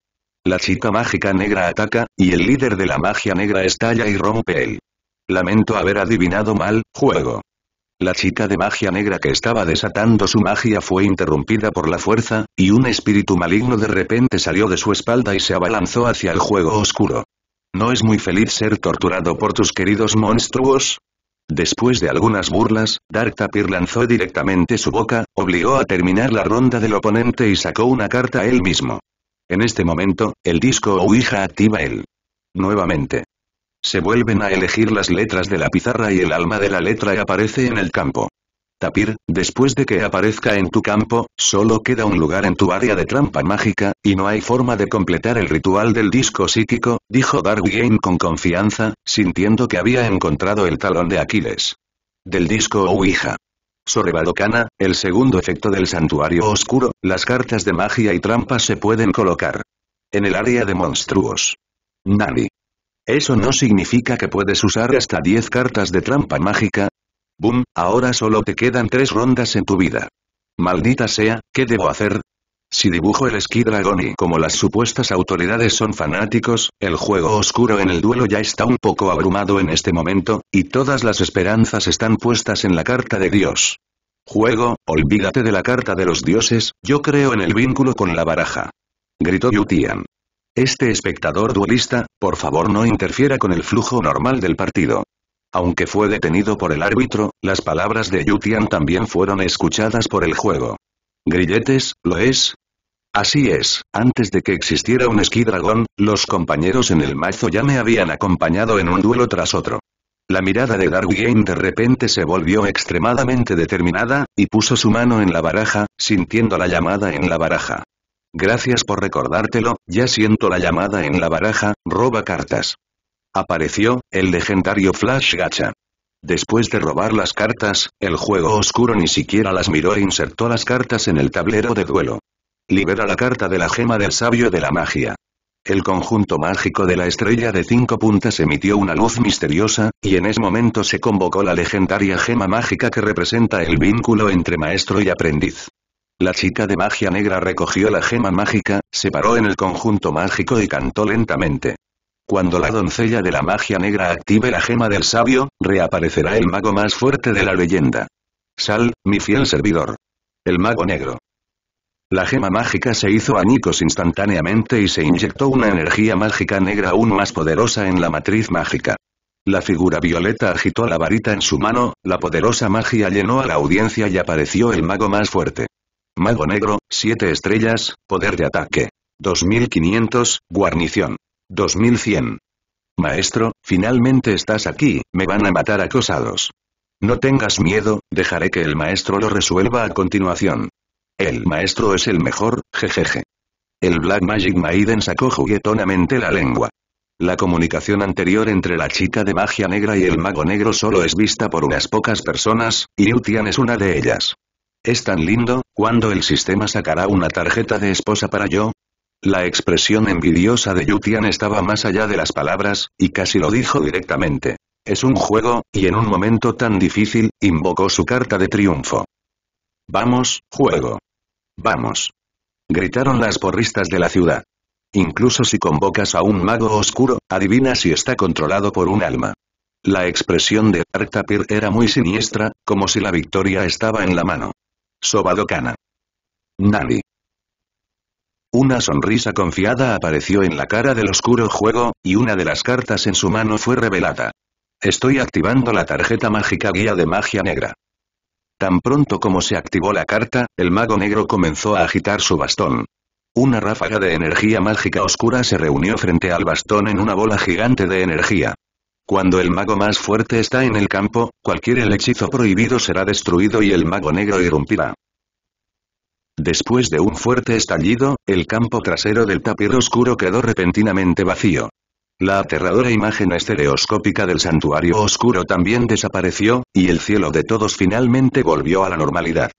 La chica mágica negra ataca, y el líder de la magia negra estalla y rompe él. Lamento haber adivinado mal, juego. La chica de magia negra que estaba desatando su magia fue interrumpida por la fuerza, y un espíritu maligno de repente salió de su espalda y se abalanzó hacia el juego oscuro. ¿No es muy feliz ser torturado por tus queridos monstruos? Después de algunas burlas, Dark Tapir lanzó directamente su boca, obligó a terminar la ronda del oponente y sacó una carta a él mismo. En este momento, el disco Ouija activa él. Nuevamente. Se vuelven a elegir las letras de la pizarra y el alma de la letra aparece en el campo. Tapir, después de que aparezca en tu campo, solo queda un lugar en tu área de trampa mágica, y no hay forma de completar el ritual del disco psíquico, dijo Darwin con confianza, sintiendo que había encontrado el talón de Aquiles. Del disco Ouija. Sobre Badokana, el segundo efecto del santuario oscuro, las cartas de magia y trampa se pueden colocar. En el área de monstruos. Nani. Eso no significa que puedes usar hasta 10 cartas de trampa mágica. Boom, ahora solo te quedan 3 rondas en tu vida. Maldita sea, ¿qué debo hacer? Si dibujo el Sky y como las supuestas autoridades son fanáticos, el juego oscuro en el duelo ya está un poco abrumado en este momento, y todas las esperanzas están puestas en la carta de Dios. Juego, olvídate de la carta de los dioses, yo creo en el vínculo con la baraja. Gritó Yutian. Este espectador duelista, por favor no interfiera con el flujo normal del partido. Aunque fue detenido por el árbitro, las palabras de Yutian también fueron escuchadas por el juego. Grilletes, ¿lo es? Así es, antes de que existiera un esquí los compañeros en el mazo ya me habían acompañado en un duelo tras otro. La mirada de Darwin de repente se volvió extremadamente determinada, y puso su mano en la baraja, sintiendo la llamada en la baraja. Gracias por recordártelo, ya siento la llamada en la baraja, roba cartas. Apareció, el legendario Flash Gacha. Después de robar las cartas, el juego oscuro ni siquiera las miró e insertó las cartas en el tablero de duelo. Libera la carta de la gema del sabio de la magia. El conjunto mágico de la estrella de cinco puntas emitió una luz misteriosa, y en ese momento se convocó la legendaria gema mágica que representa el vínculo entre maestro y aprendiz. La chica de magia negra recogió la gema mágica, se paró en el conjunto mágico y cantó lentamente. Cuando la doncella de la magia negra active la gema del sabio, reaparecerá el mago más fuerte de la leyenda. Sal, mi fiel servidor. El mago negro. La gema mágica se hizo añicos instantáneamente y se inyectó una energía mágica negra aún más poderosa en la matriz mágica. La figura violeta agitó la varita en su mano, la poderosa magia llenó a la audiencia y apareció el mago más fuerte. Mago Negro, 7 estrellas, poder de ataque. 2500, guarnición. 2100. Maestro, finalmente estás aquí, me van a matar acosados. No tengas miedo, dejaré que el maestro lo resuelva a continuación. El maestro es el mejor, jejeje. El Black Magic Maiden sacó juguetonamente la lengua. La comunicación anterior entre la chica de magia negra y el mago negro solo es vista por unas pocas personas, y Utian es una de ellas. Es tan lindo, ¿cuándo el sistema sacará una tarjeta de esposa para yo? La expresión envidiosa de Yutian estaba más allá de las palabras, y casi lo dijo directamente. Es un juego, y en un momento tan difícil, invocó su carta de triunfo. Vamos, juego. Vamos. Gritaron las porristas de la ciudad. Incluso si convocas a un mago oscuro, adivina si está controlado por un alma. La expresión de Arctapir era muy siniestra, como si la victoria estaba en la mano. Kana. Nani. Una sonrisa confiada apareció en la cara del oscuro juego, y una de las cartas en su mano fue revelada. Estoy activando la tarjeta mágica guía de magia negra. Tan pronto como se activó la carta, el mago negro comenzó a agitar su bastón. Una ráfaga de energía mágica oscura se reunió frente al bastón en una bola gigante de energía. Cuando el mago más fuerte está en el campo, cualquier hechizo prohibido será destruido y el mago negro irrumpirá. Después de un fuerte estallido, el campo trasero del tapir oscuro quedó repentinamente vacío. La aterradora imagen estereoscópica del santuario oscuro también desapareció, y el cielo de todos finalmente volvió a la normalidad.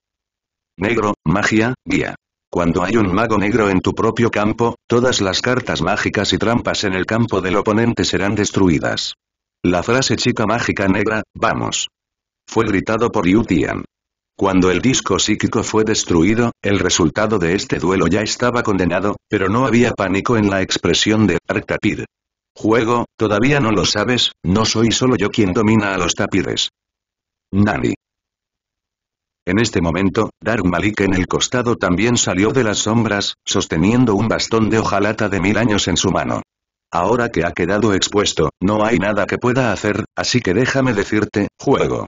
Negro, magia, guía. Cuando hay un mago negro en tu propio campo, todas las cartas mágicas y trampas en el campo del oponente serán destruidas. La frase chica mágica negra, vamos. Fue gritado por Yu Cuando el disco psíquico fue destruido, el resultado de este duelo ya estaba condenado, pero no había pánico en la expresión de «Dark Tapir. Juego, todavía no lo sabes, no soy solo yo quien domina a los tapires. Nani. En este momento, Dark Malik en el costado también salió de las sombras, sosteniendo un bastón de hojalata de mil años en su mano. Ahora que ha quedado expuesto, no hay nada que pueda hacer, así que déjame decirte, juego.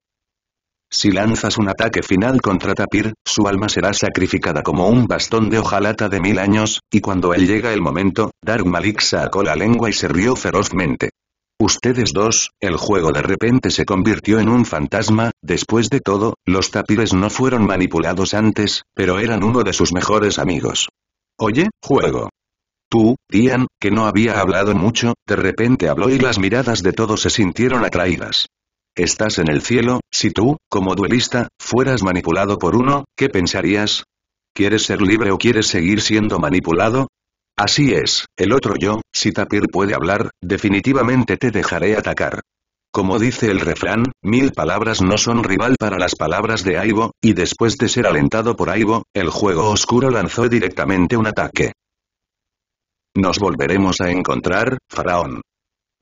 Si lanzas un ataque final contra Tapir, su alma será sacrificada como un bastón de hojalata de mil años, y cuando él llega el momento, Dark Malik sacó la lengua y se rió ferozmente. Ustedes dos, el juego de repente se convirtió en un fantasma, después de todo, los tapires no fueron manipulados antes, pero eran uno de sus mejores amigos. Oye, juego. Tú, Ian, que no había hablado mucho, de repente habló y las miradas de todos se sintieron atraídas. Estás en el cielo, si tú, como duelista, fueras manipulado por uno, ¿qué pensarías? ¿Quieres ser libre o quieres seguir siendo manipulado? Así es, el otro yo, si Tapir puede hablar, definitivamente te dejaré atacar. Como dice el refrán, mil palabras no son rival para las palabras de Aibo, y después de ser alentado por Aibo, el juego oscuro lanzó directamente un ataque. Nos volveremos a encontrar, faraón.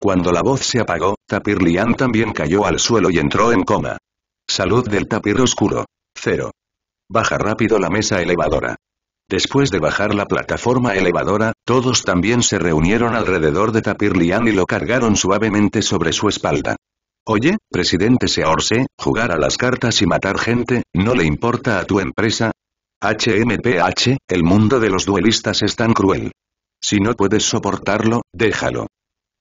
Cuando la voz se apagó, Tapir Lian también cayó al suelo y entró en coma. Salud del tapir oscuro. Cero. Baja rápido la mesa elevadora. Después de bajar la plataforma elevadora, todos también se reunieron alrededor de Tapir Lian y lo cargaron suavemente sobre su espalda. Oye, presidente Seorse, jugar a las cartas y matar gente, ¿no le importa a tu empresa? HMPH, el mundo de los duelistas es tan cruel. Si no puedes soportarlo, déjalo.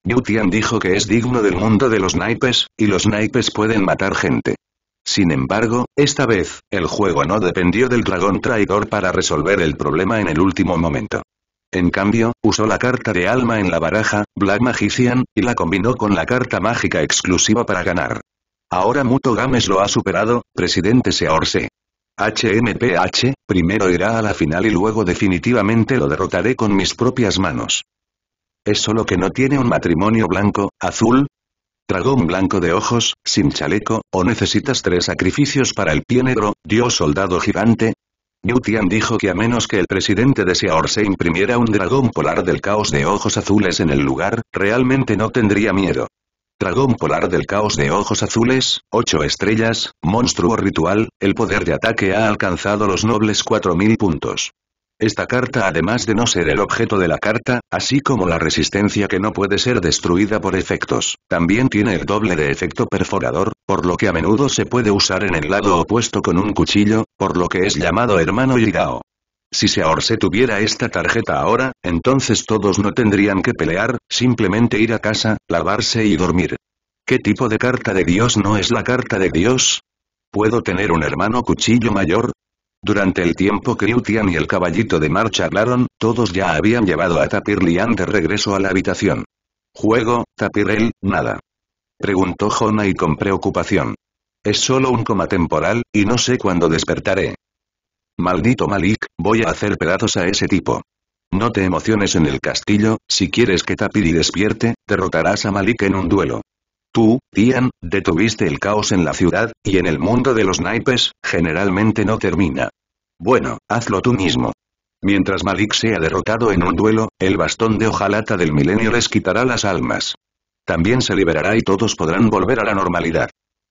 Yutian dijo que es digno del mundo de los naipes, y los naipes pueden matar gente. Sin embargo, esta vez, el juego no dependió del dragón traidor para resolver el problema en el último momento. En cambio, usó la carta de alma en la baraja, Black Magician, y la combinó con la carta mágica exclusiva para ganar. Ahora Muto Games lo ha superado, presidente Seorse. HMPH, Primero irá a la final y luego definitivamente lo derrotaré con mis propias manos. Es solo que no tiene un matrimonio blanco, azul. Dragón blanco de ojos, sin chaleco, o necesitas tres sacrificios para el pie negro, dios soldado gigante. Newtian dijo que a menos que el presidente de Seor se imprimiera un dragón polar del caos de ojos azules en el lugar, realmente no tendría miedo. Dragón polar del caos de ojos azules, 8 estrellas, monstruo ritual, el poder de ataque ha alcanzado los nobles 4000 puntos. Esta carta además de no ser el objeto de la carta, así como la resistencia que no puede ser destruida por efectos, también tiene el doble de efecto perforador, por lo que a menudo se puede usar en el lado opuesto con un cuchillo, por lo que es llamado hermano Yigao. Si se tuviera esta tarjeta ahora, entonces todos no tendrían que pelear, simplemente ir a casa, lavarse y dormir. ¿Qué tipo de carta de Dios no es la carta de Dios? ¿Puedo tener un hermano cuchillo mayor? Durante el tiempo que Utian y el caballito de marcha hablaron, todos ya habían llevado a Tapir de regreso a la habitación. Juego, Tapirel, nada. Preguntó Jona y con preocupación. Es solo un coma temporal, y no sé cuándo despertaré. Maldito Malik, voy a hacer pedazos a ese tipo. No te emociones en el castillo, si quieres que Tapiri despierte, derrotarás a Malik en un duelo. Tú, Tian, detuviste el caos en la ciudad, y en el mundo de los naipes, generalmente no termina. Bueno, hazlo tú mismo. Mientras Malik sea derrotado en un duelo, el bastón de hojalata del milenio les quitará las almas. También se liberará y todos podrán volver a la normalidad.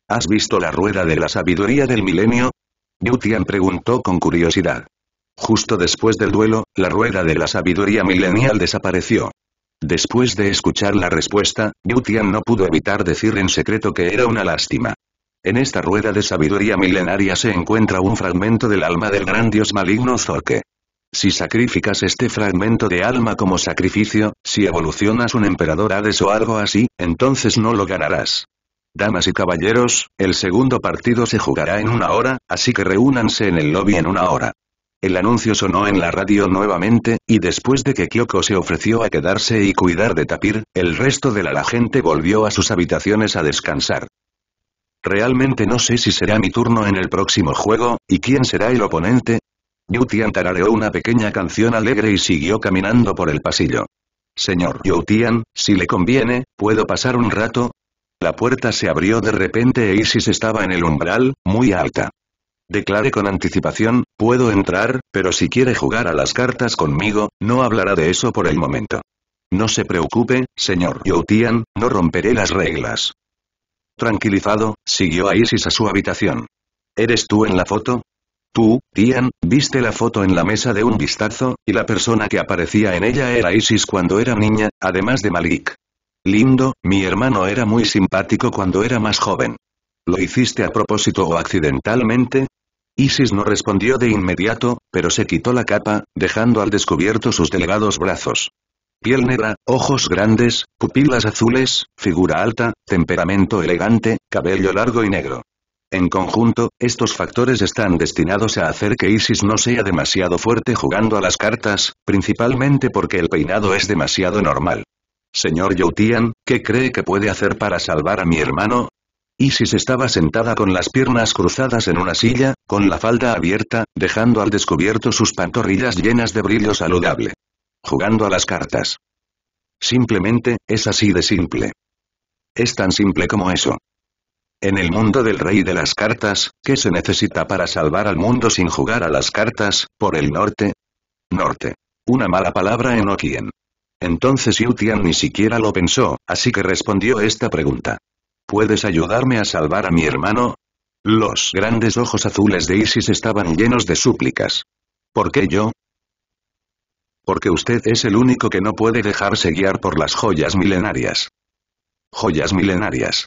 ¿Has visto la rueda de la sabiduría del milenio? Yutian preguntó con curiosidad. Justo después del duelo, la rueda de la sabiduría milenial desapareció. Después de escuchar la respuesta, Yutian no pudo evitar decir en secreto que era una lástima. En esta rueda de sabiduría milenaria se encuentra un fragmento del alma del gran dios maligno Zorke. Si sacrificas este fragmento de alma como sacrificio, si evolucionas un emperador Hades o algo así, entonces no lo ganarás. Damas y caballeros, el segundo partido se jugará en una hora, así que reúnanse en el lobby en una hora. El anuncio sonó en la radio nuevamente, y después de que Kyoko se ofreció a quedarse y cuidar de Tapir, el resto de la, gente volvió a sus habitaciones a descansar. Realmente no sé si será mi turno en el próximo juego, y quién será el oponente. Yutian tarareó una pequeña canción alegre y siguió caminando por el pasillo. Señor Yutian, si le conviene, puedo pasar un rato, la puerta se abrió de repente e Isis estaba en el umbral, muy alta. Declaré con anticipación, puedo entrar, pero si quiere jugar a las cartas conmigo, no hablará de eso por el momento. No se preocupe, señor Youtian, no romperé las reglas. Tranquilizado, siguió a Isis a su habitación. ¿Eres tú en la foto? Tú, Tian, viste la foto en la mesa de un vistazo, y la persona que aparecía en ella era Isis cuando era niña, además de Malik. Lindo, mi hermano era muy simpático cuando era más joven. ¿Lo hiciste a propósito o accidentalmente? Isis no respondió de inmediato, pero se quitó la capa, dejando al descubierto sus delgados brazos. Piel negra, ojos grandes, pupilas azules, figura alta, temperamento elegante, cabello largo y negro. En conjunto, estos factores están destinados a hacer que Isis no sea demasiado fuerte jugando a las cartas, principalmente porque el peinado es demasiado normal. Señor Youtian, ¿qué cree que puede hacer para salvar a mi hermano? Isis estaba sentada con las piernas cruzadas en una silla, con la falda abierta, dejando al descubierto sus pantorrillas llenas de brillo saludable. Jugando a las cartas. Simplemente, es así de simple. Es tan simple como eso. En el mundo del rey de las cartas, ¿qué se necesita para salvar al mundo sin jugar a las cartas, por el norte? Norte. Una mala palabra en Okien. Entonces Yu ni siquiera lo pensó, así que respondió esta pregunta. ¿Puedes ayudarme a salvar a mi hermano? Los grandes ojos azules de Isis estaban llenos de súplicas. ¿Por qué yo? Porque usted es el único que no puede dejarse guiar por las joyas milenarias. Joyas milenarias.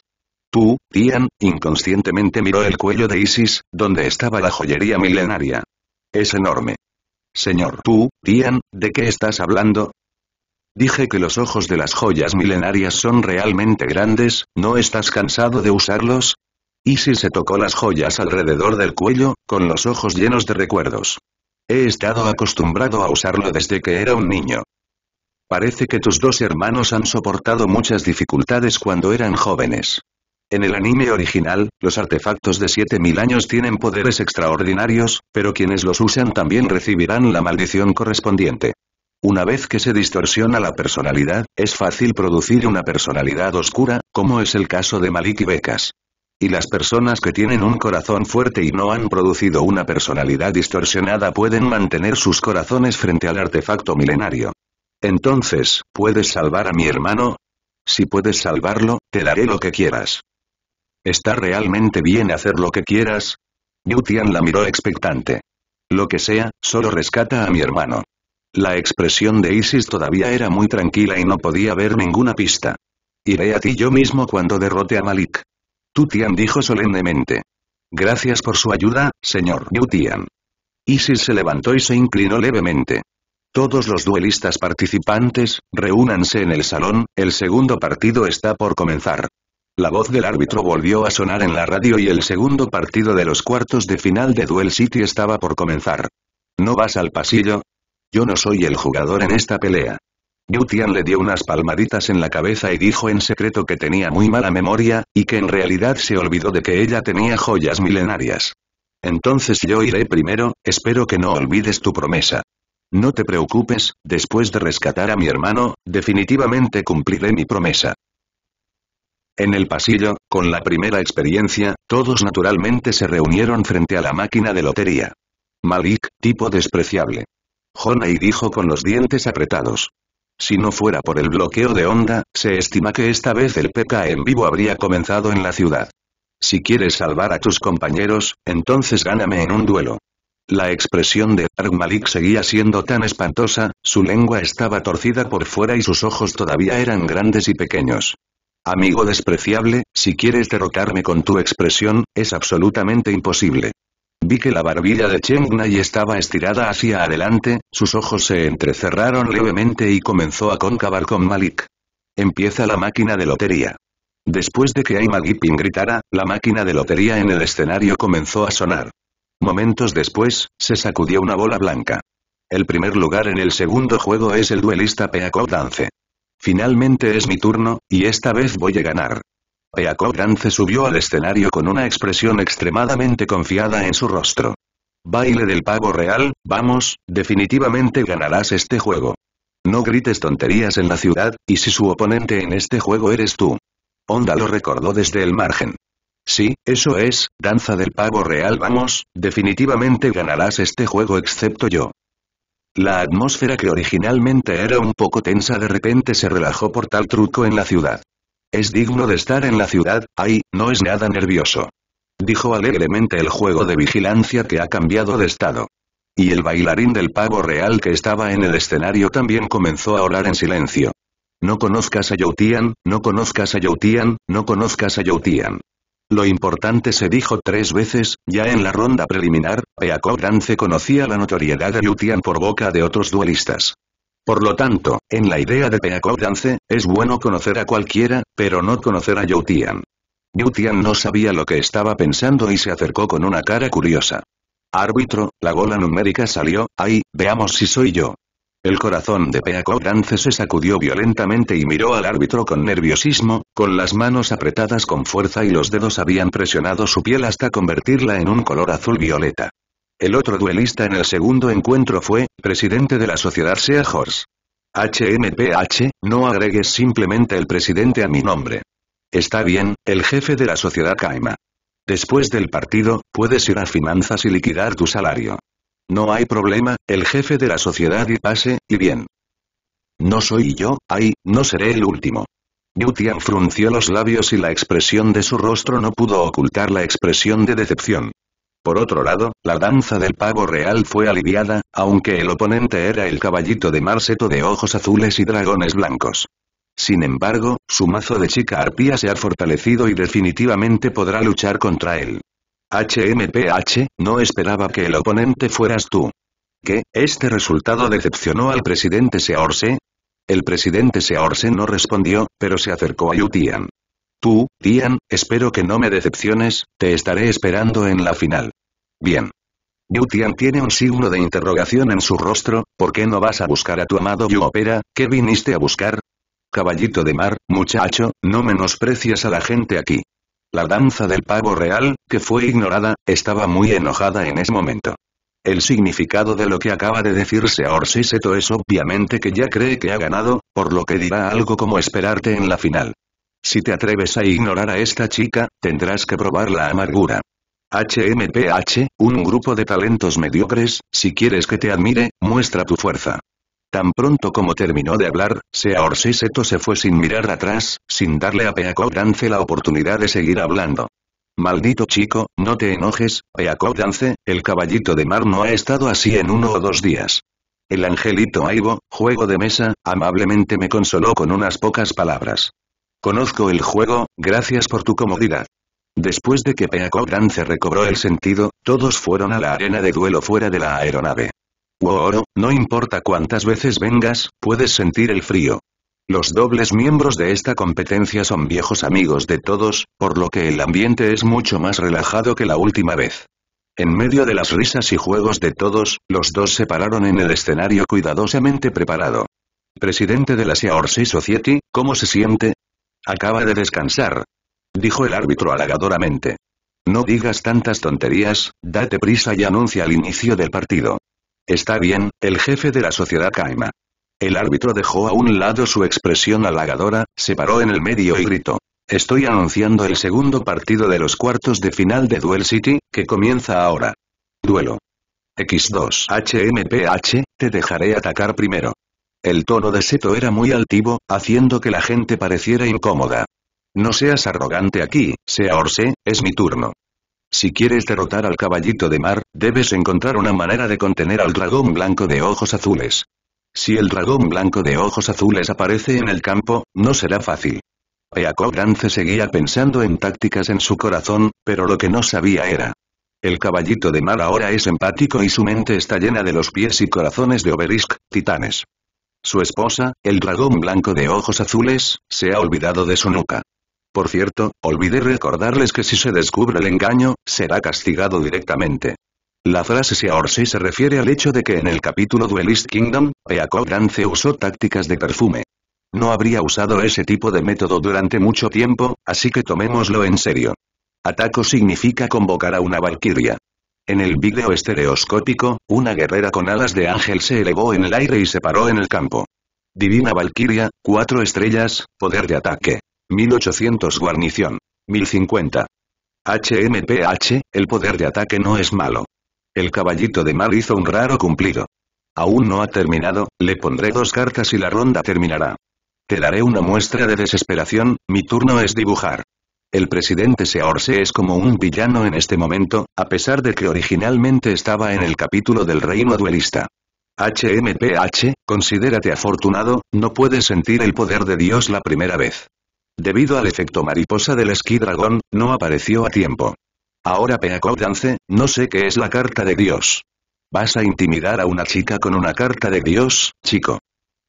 Tú, Tian, inconscientemente miró el cuello de Isis, donde estaba la joyería milenaria. Es enorme. Señor Tú, Tian, ¿de qué estás hablando? Dije que los ojos de las joyas milenarias son realmente grandes, ¿no estás cansado de usarlos? si se tocó las joyas alrededor del cuello, con los ojos llenos de recuerdos. He estado acostumbrado a usarlo desde que era un niño. Parece que tus dos hermanos han soportado muchas dificultades cuando eran jóvenes. En el anime original, los artefactos de 7000 años tienen poderes extraordinarios, pero quienes los usan también recibirán la maldición correspondiente. Una vez que se distorsiona la personalidad, es fácil producir una personalidad oscura, como es el caso de Malik y Becas. Y las personas que tienen un corazón fuerte y no han producido una personalidad distorsionada pueden mantener sus corazones frente al artefacto milenario. Entonces, ¿puedes salvar a mi hermano? Si puedes salvarlo, te daré lo que quieras. ¿Está realmente bien hacer lo que quieras? Yutian la miró expectante. Lo que sea, solo rescata a mi hermano. La expresión de Isis todavía era muy tranquila y no podía ver ninguna pista. Iré a ti yo mismo cuando derrote a Malik. Tutian dijo solemnemente. Gracias por su ayuda, señor Yutian. Isis se levantó y se inclinó levemente. Todos los duelistas participantes, reúnanse en el salón, el segundo partido está por comenzar. La voz del árbitro volvió a sonar en la radio y el segundo partido de los cuartos de final de Duel City estaba por comenzar. ¿No vas al pasillo? Yo no soy el jugador en esta pelea. Yutian le dio unas palmaditas en la cabeza y dijo en secreto que tenía muy mala memoria, y que en realidad se olvidó de que ella tenía joyas milenarias. Entonces yo iré primero, espero que no olvides tu promesa. No te preocupes, después de rescatar a mi hermano, definitivamente cumpliré mi promesa. En el pasillo, con la primera experiencia, todos naturalmente se reunieron frente a la máquina de lotería. Malik, tipo despreciable. Jonah dijo con los dientes apretados. Si no fuera por el bloqueo de onda, se estima que esta vez el PK en vivo habría comenzado en la ciudad. Si quieres salvar a tus compañeros, entonces gáname en un duelo. La expresión de Argmalik Malik seguía siendo tan espantosa, su lengua estaba torcida por fuera y sus ojos todavía eran grandes y pequeños. Amigo despreciable, si quieres derrotarme con tu expresión, es absolutamente imposible. Vi que la barbilla de y estaba estirada hacia adelante, sus ojos se entrecerraron levemente y comenzó a concavar con Malik. Empieza la máquina de lotería. Después de que Aima Gipping gritara, la máquina de lotería en el escenario comenzó a sonar. Momentos después, se sacudió una bola blanca. El primer lugar en el segundo juego es el duelista Peacock Dance. Finalmente es mi turno, y esta vez voy a ganar. Peacock Grance subió al escenario con una expresión extremadamente confiada en su rostro. Baile del pavo real, vamos, definitivamente ganarás este juego. No grites tonterías en la ciudad, y si su oponente en este juego eres tú. Onda lo recordó desde el margen. Sí, eso es, danza del pavo real vamos, definitivamente ganarás este juego excepto yo. La atmósfera que originalmente era un poco tensa de repente se relajó por tal truco en la ciudad. Es digno de estar en la ciudad, ay, no es nada nervioso. Dijo alegremente el juego de vigilancia que ha cambiado de estado. Y el bailarín del pavo real que estaba en el escenario también comenzó a orar en silencio. No conozcas a Youtian, no conozcas a Youtian, no conozcas a Youtian. Lo importante se dijo tres veces, ya en la ronda preliminar, Peacock conocía la notoriedad de Youtian por boca de otros duelistas. Por lo tanto, en la idea de Peacock Dance, es bueno conocer a cualquiera, pero no conocer a Youtian. Tian. no sabía lo que estaba pensando y se acercó con una cara curiosa. Árbitro, la bola numérica salió, ahí, veamos si soy yo. El corazón de Peacock Dance se sacudió violentamente y miró al árbitro con nerviosismo, con las manos apretadas con fuerza y los dedos habían presionado su piel hasta convertirla en un color azul violeta. El otro duelista en el segundo encuentro fue, presidente de la sociedad Sea Horse. HMPH, no agregues simplemente el presidente a mi nombre. Está bien, el jefe de la sociedad Kaima. Después del partido, puedes ir a finanzas y liquidar tu salario. No hay problema, el jefe de la sociedad y pase, y bien. No soy yo, ay, no seré el último. Yutian frunció los labios y la expresión de su rostro no pudo ocultar la expresión de decepción. Por otro lado, la danza del pavo real fue aliviada, aunque el oponente era el caballito de Marseto de ojos azules y dragones blancos. Sin embargo, su mazo de chica arpía se ha fortalecido y definitivamente podrá luchar contra él. HMPH, no esperaba que el oponente fueras tú. ¿Qué? ¿Este resultado decepcionó al presidente Seorse? El presidente Seorse no respondió, pero se acercó a Yutian. Tian, espero que no me decepciones, te estaré esperando en la final. Bien. Yu Tian tiene un signo de interrogación en su rostro, ¿por qué no vas a buscar a tu amado Yu Opera, qué viniste a buscar? Caballito de mar, muchacho, no menosprecias a la gente aquí. La danza del pavo real, que fue ignorada, estaba muy enojada en ese momento. El significado de lo que acaba de decirse a Orsiseto es obviamente que ya cree que ha ganado, por lo que dirá algo como esperarte en la final. Si te atreves a ignorar a esta chica, tendrás que probar la amargura. HMPH, un grupo de talentos mediocres, si quieres que te admire, muestra tu fuerza. Tan pronto como terminó de hablar, Seaorse Seto se fue sin mirar atrás, sin darle a Peacock Dance la oportunidad de seguir hablando. Maldito chico, no te enojes, Peacock Dance, el caballito de mar no ha estado así en uno o dos días. El angelito Aibo, juego de mesa, amablemente me consoló con unas pocas palabras. Conozco el juego, gracias por tu comodidad. Después de que Peacock se recobró el sentido, todos fueron a la arena de duelo fuera de la aeronave. Woro, no importa cuántas veces vengas, puedes sentir el frío. Los dobles miembros de esta competencia son viejos amigos de todos, por lo que el ambiente es mucho más relajado que la última vez. En medio de las risas y juegos de todos, los dos se pararon en el escenario cuidadosamente preparado. Presidente de la Seahorse Society, ¿cómo se siente? Acaba de descansar. Dijo el árbitro halagadoramente. No digas tantas tonterías, date prisa y anuncia el inicio del partido. Está bien, el jefe de la sociedad Caima. El árbitro dejó a un lado su expresión halagadora, se paró en el medio y gritó. Estoy anunciando el segundo partido de los cuartos de final de Duel City, que comienza ahora. Duelo. X2 HMPH, te dejaré atacar primero. El tono de Seto era muy altivo, haciendo que la gente pareciera incómoda. No seas arrogante aquí, sea Orse, es mi turno. Si quieres derrotar al caballito de mar, debes encontrar una manera de contener al dragón blanco de ojos azules. Si el dragón blanco de ojos azules aparece en el campo, no será fácil. Grance seguía pensando en tácticas en su corazón, pero lo que no sabía era. El caballito de mar ahora es empático y su mente está llena de los pies y corazones de Oberisk, titanes. Su esposa, el dragón blanco de ojos azules, se ha olvidado de su nuca. Por cierto, olvidé recordarles que si se descubre el engaño, será castigado directamente. La frase Seaorsei se refiere al hecho de que en el capítulo Duelist Kingdom, Peaco Grance usó tácticas de perfume. No habría usado ese tipo de método durante mucho tiempo, así que tomémoslo en serio. Ataco significa convocar a una valquiria. En el vídeo estereoscópico, una guerrera con alas de ángel se elevó en el aire y se paró en el campo. Divina Valkyria, 4 estrellas, poder de ataque. 1800 guarnición. 1050. HMPH, el poder de ataque no es malo. El caballito de mar hizo un raro cumplido. Aún no ha terminado, le pondré dos cartas y la ronda terminará. Te daré una muestra de desesperación, mi turno es dibujar. El presidente Seorse es como un villano en este momento, a pesar de que originalmente estaba en el capítulo del reino duelista. HMPH, considérate afortunado, no puedes sentir el poder de Dios la primera vez. Debido al efecto mariposa del esquí no apareció a tiempo. Ahora Dance, no sé qué es la carta de Dios. ¿Vas a intimidar a una chica con una carta de Dios, chico?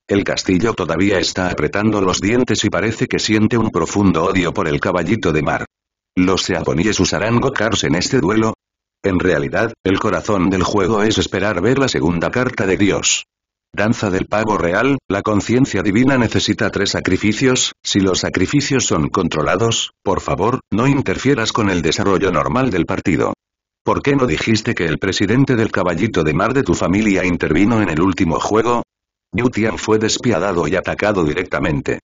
El castillo todavía está apretando los dientes y parece que siente un profundo odio por el caballito de mar. ¿Los Seaponíes usarán Gokars en este duelo? En realidad, el corazón del juego es esperar ver la segunda carta de Dios. Danza del pavo real, la conciencia divina necesita tres sacrificios, si los sacrificios son controlados, por favor, no interfieras con el desarrollo normal del partido. ¿Por qué no dijiste que el presidente del caballito de mar de tu familia intervino en el último juego? Yutian fue despiadado y atacado directamente.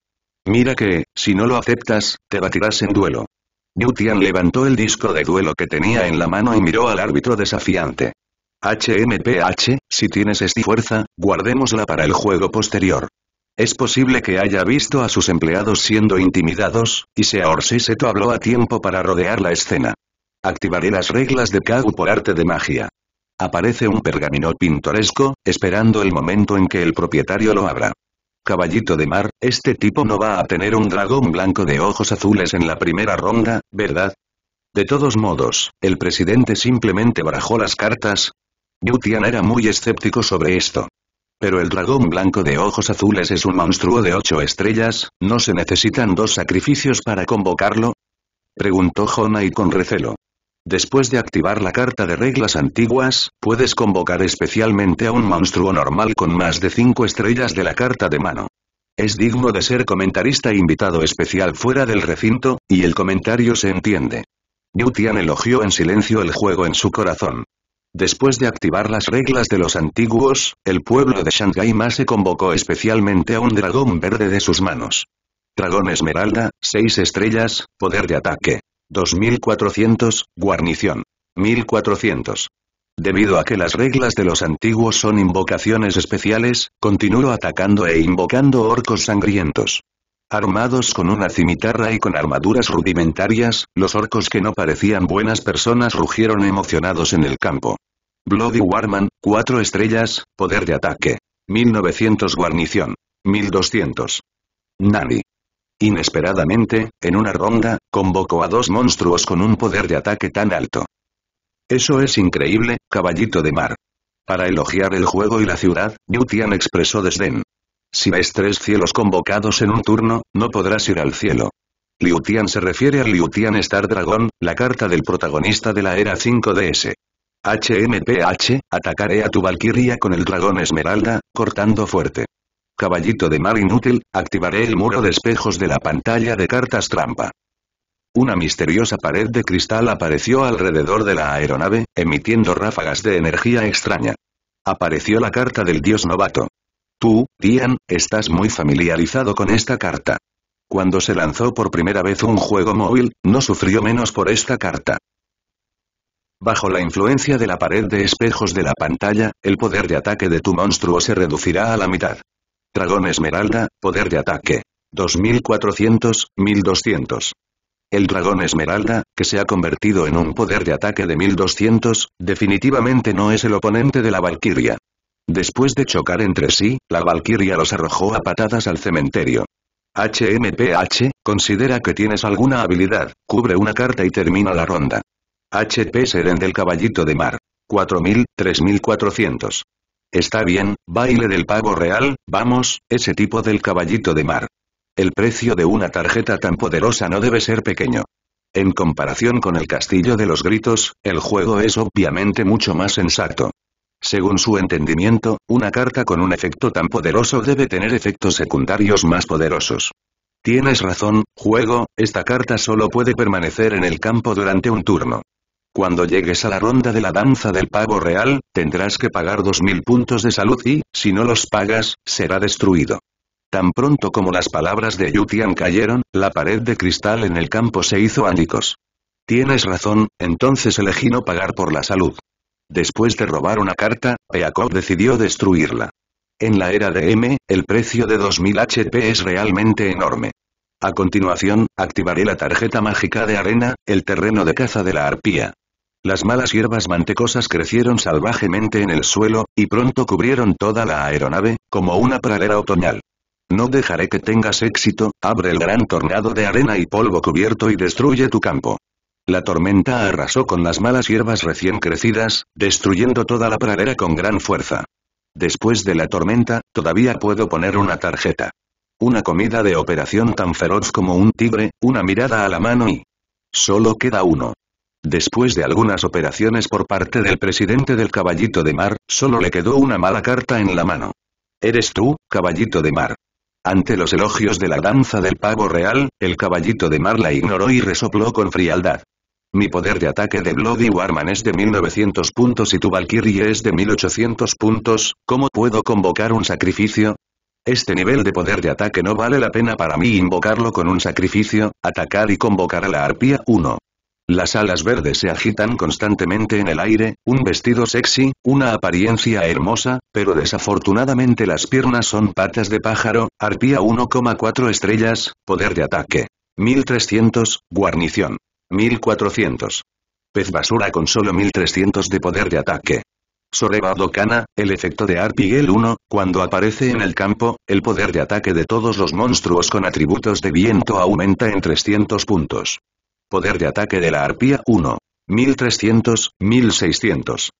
Mira que, si no lo aceptas, te batirás en duelo. Yutian levantó el disco de duelo que tenía en la mano y miró al árbitro desafiante. HMPH, si tienes esta fuerza, guardémosla para el juego posterior. Es posible que haya visto a sus empleados siendo intimidados, y Sea Orsiseto habló a tiempo para rodear la escena. Activaré las reglas de Kagu por arte de magia. Aparece un pergamino pintoresco, esperando el momento en que el propietario lo abra. Caballito de mar, este tipo no va a tener un dragón blanco de ojos azules en la primera ronda, ¿verdad? De todos modos, el presidente simplemente barajó las cartas. Yutian era muy escéptico sobre esto. Pero el dragón blanco de ojos azules es un monstruo de ocho estrellas, ¿no se necesitan dos sacrificios para convocarlo? Preguntó y con recelo. Después de activar la carta de reglas antiguas, puedes convocar especialmente a un monstruo normal con más de 5 estrellas de la carta de mano. Es digno de ser comentarista e invitado especial fuera del recinto, y el comentario se entiende. Yutian elogió en silencio el juego en su corazón. Después de activar las reglas de los antiguos, el pueblo de Shanghai más se convocó especialmente a un dragón verde de sus manos. Dragón Esmeralda, 6 estrellas, poder de ataque. 2400, guarnición. 1400. Debido a que las reglas de los antiguos son invocaciones especiales, continuó atacando e invocando orcos sangrientos. Armados con una cimitarra y con armaduras rudimentarias, los orcos que no parecían buenas personas rugieron emocionados en el campo. Bloody Warman, 4 estrellas, poder de ataque. 1900 guarnición. 1200. Nani. Inesperadamente, en una ronda, convocó a dos monstruos con un poder de ataque tan alto. Eso es increíble, caballito de mar. Para elogiar el juego y la ciudad, Liutian expresó desdén. Si ves tres cielos convocados en un turno, no podrás ir al cielo. Liutian se refiere a Liutian Star Dragon, la carta del protagonista de la era 5DS. HMPH, atacaré a tu Valkyria con el dragón Esmeralda, cortando fuerte. Caballito de mar inútil, activaré el muro de espejos de la pantalla de cartas trampa. Una misteriosa pared de cristal apareció alrededor de la aeronave, emitiendo ráfagas de energía extraña. Apareció la carta del dios novato. Tú, Dian, estás muy familiarizado con esta carta. Cuando se lanzó por primera vez un juego móvil, no sufrió menos por esta carta. Bajo la influencia de la pared de espejos de la pantalla, el poder de ataque de tu monstruo se reducirá a la mitad. Dragón Esmeralda, poder de ataque. 2400, 1200. El dragón esmeralda, que se ha convertido en un poder de ataque de 1200, definitivamente no es el oponente de la Valkyria. Después de chocar entre sí, la Valkyria los arrojó a patadas al cementerio. HMPH, considera que tienes alguna habilidad, cubre una carta y termina la ronda. HP Seren del Caballito de Mar. 4000, 3400. Está bien, baile del pago real, vamos, ese tipo del caballito de mar. El precio de una tarjeta tan poderosa no debe ser pequeño. En comparación con el castillo de los gritos, el juego es obviamente mucho más sensato. Según su entendimiento, una carta con un efecto tan poderoso debe tener efectos secundarios más poderosos. Tienes razón, juego, esta carta solo puede permanecer en el campo durante un turno. Cuando llegues a la ronda de la danza del pavo real, tendrás que pagar 2000 puntos de salud y, si no los pagas, será destruido. Tan pronto como las palabras de Yutian cayeron, la pared de cristal en el campo se hizo ándicos. Tienes razón, entonces elegí no pagar por la salud. Después de robar una carta, Peacock decidió destruirla. En la era de M, el precio de 2000 HP es realmente enorme. A continuación, activaré la tarjeta mágica de arena, el terreno de caza de la arpía. Las malas hierbas mantecosas crecieron salvajemente en el suelo, y pronto cubrieron toda la aeronave, como una pradera otoñal. No dejaré que tengas éxito, abre el gran tornado de arena y polvo cubierto y destruye tu campo. La tormenta arrasó con las malas hierbas recién crecidas, destruyendo toda la pradera con gran fuerza. Después de la tormenta, todavía puedo poner una tarjeta. Una comida de operación tan feroz como un tigre, una mirada a la mano y... Solo queda uno. Después de algunas operaciones por parte del presidente del Caballito de Mar, solo le quedó una mala carta en la mano. Eres tú, Caballito de Mar. Ante los elogios de la danza del pavo real, el Caballito de Mar la ignoró y resopló con frialdad. Mi poder de ataque de Bloody Warman es de 1900 puntos y tu Valkyrie es de 1800 puntos, ¿cómo puedo convocar un sacrificio? Este nivel de poder de ataque no vale la pena para mí invocarlo con un sacrificio, atacar y convocar a la arpía 1. Las alas verdes se agitan constantemente en el aire, un vestido sexy, una apariencia hermosa, pero desafortunadamente las piernas son patas de pájaro, arpía 1,4 estrellas, poder de ataque. 1300, guarnición. 1400. Pez basura con solo 1300 de poder de ataque. Soreba Dokana, el efecto de Arpigel 1, cuando aparece en el campo, el poder de ataque de todos los monstruos con atributos de viento aumenta en 300 puntos. Poder de ataque de la arpía 1. 1300, 1600.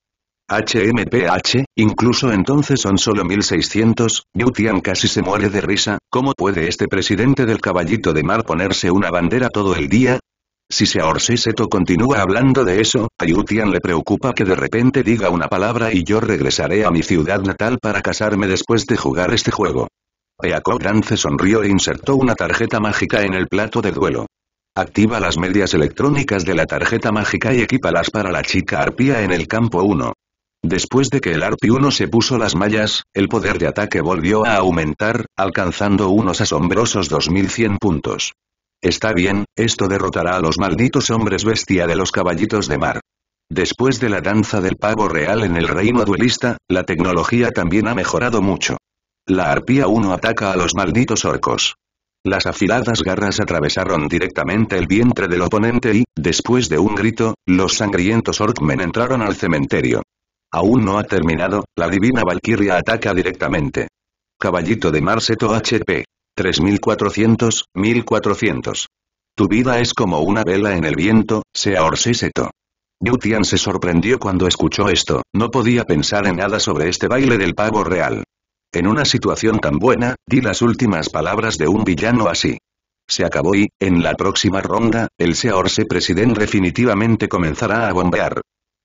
HMPH, incluso entonces son solo 1600, Yutian casi se muere de risa, ¿cómo puede este presidente del caballito de mar ponerse una bandera todo el día? Si Seor Seto continúa hablando de eso, a Yutian le preocupa que de repente diga una palabra y yo regresaré a mi ciudad natal para casarme después de jugar este juego. Eako Gran se sonrió e insertó una tarjeta mágica en el plato de duelo. Activa las medias electrónicas de la tarjeta mágica y equípalas para la chica arpía en el campo 1. Después de que el arpía 1 se puso las mallas, el poder de ataque volvió a aumentar, alcanzando unos asombrosos 2100 puntos. Está bien, esto derrotará a los malditos hombres bestia de los caballitos de mar. Después de la danza del pavo real en el reino duelista, la tecnología también ha mejorado mucho. La arpía 1 ataca a los malditos orcos. Las afiladas garras atravesaron directamente el vientre del oponente y, después de un grito, los sangrientos orkmen entraron al cementerio. Aún no ha terminado, la divina Valkyria ataca directamente. Caballito de Marseto HP. 3400, 1400. Tu vida es como una vela en el viento, sea Orsiseto. Yutian se sorprendió cuando escuchó esto, no podía pensar en nada sobre este baile del pavo real. En una situación tan buena, di las últimas palabras de un villano así. Se acabó y, en la próxima ronda, el Seorse President definitivamente comenzará a bombear.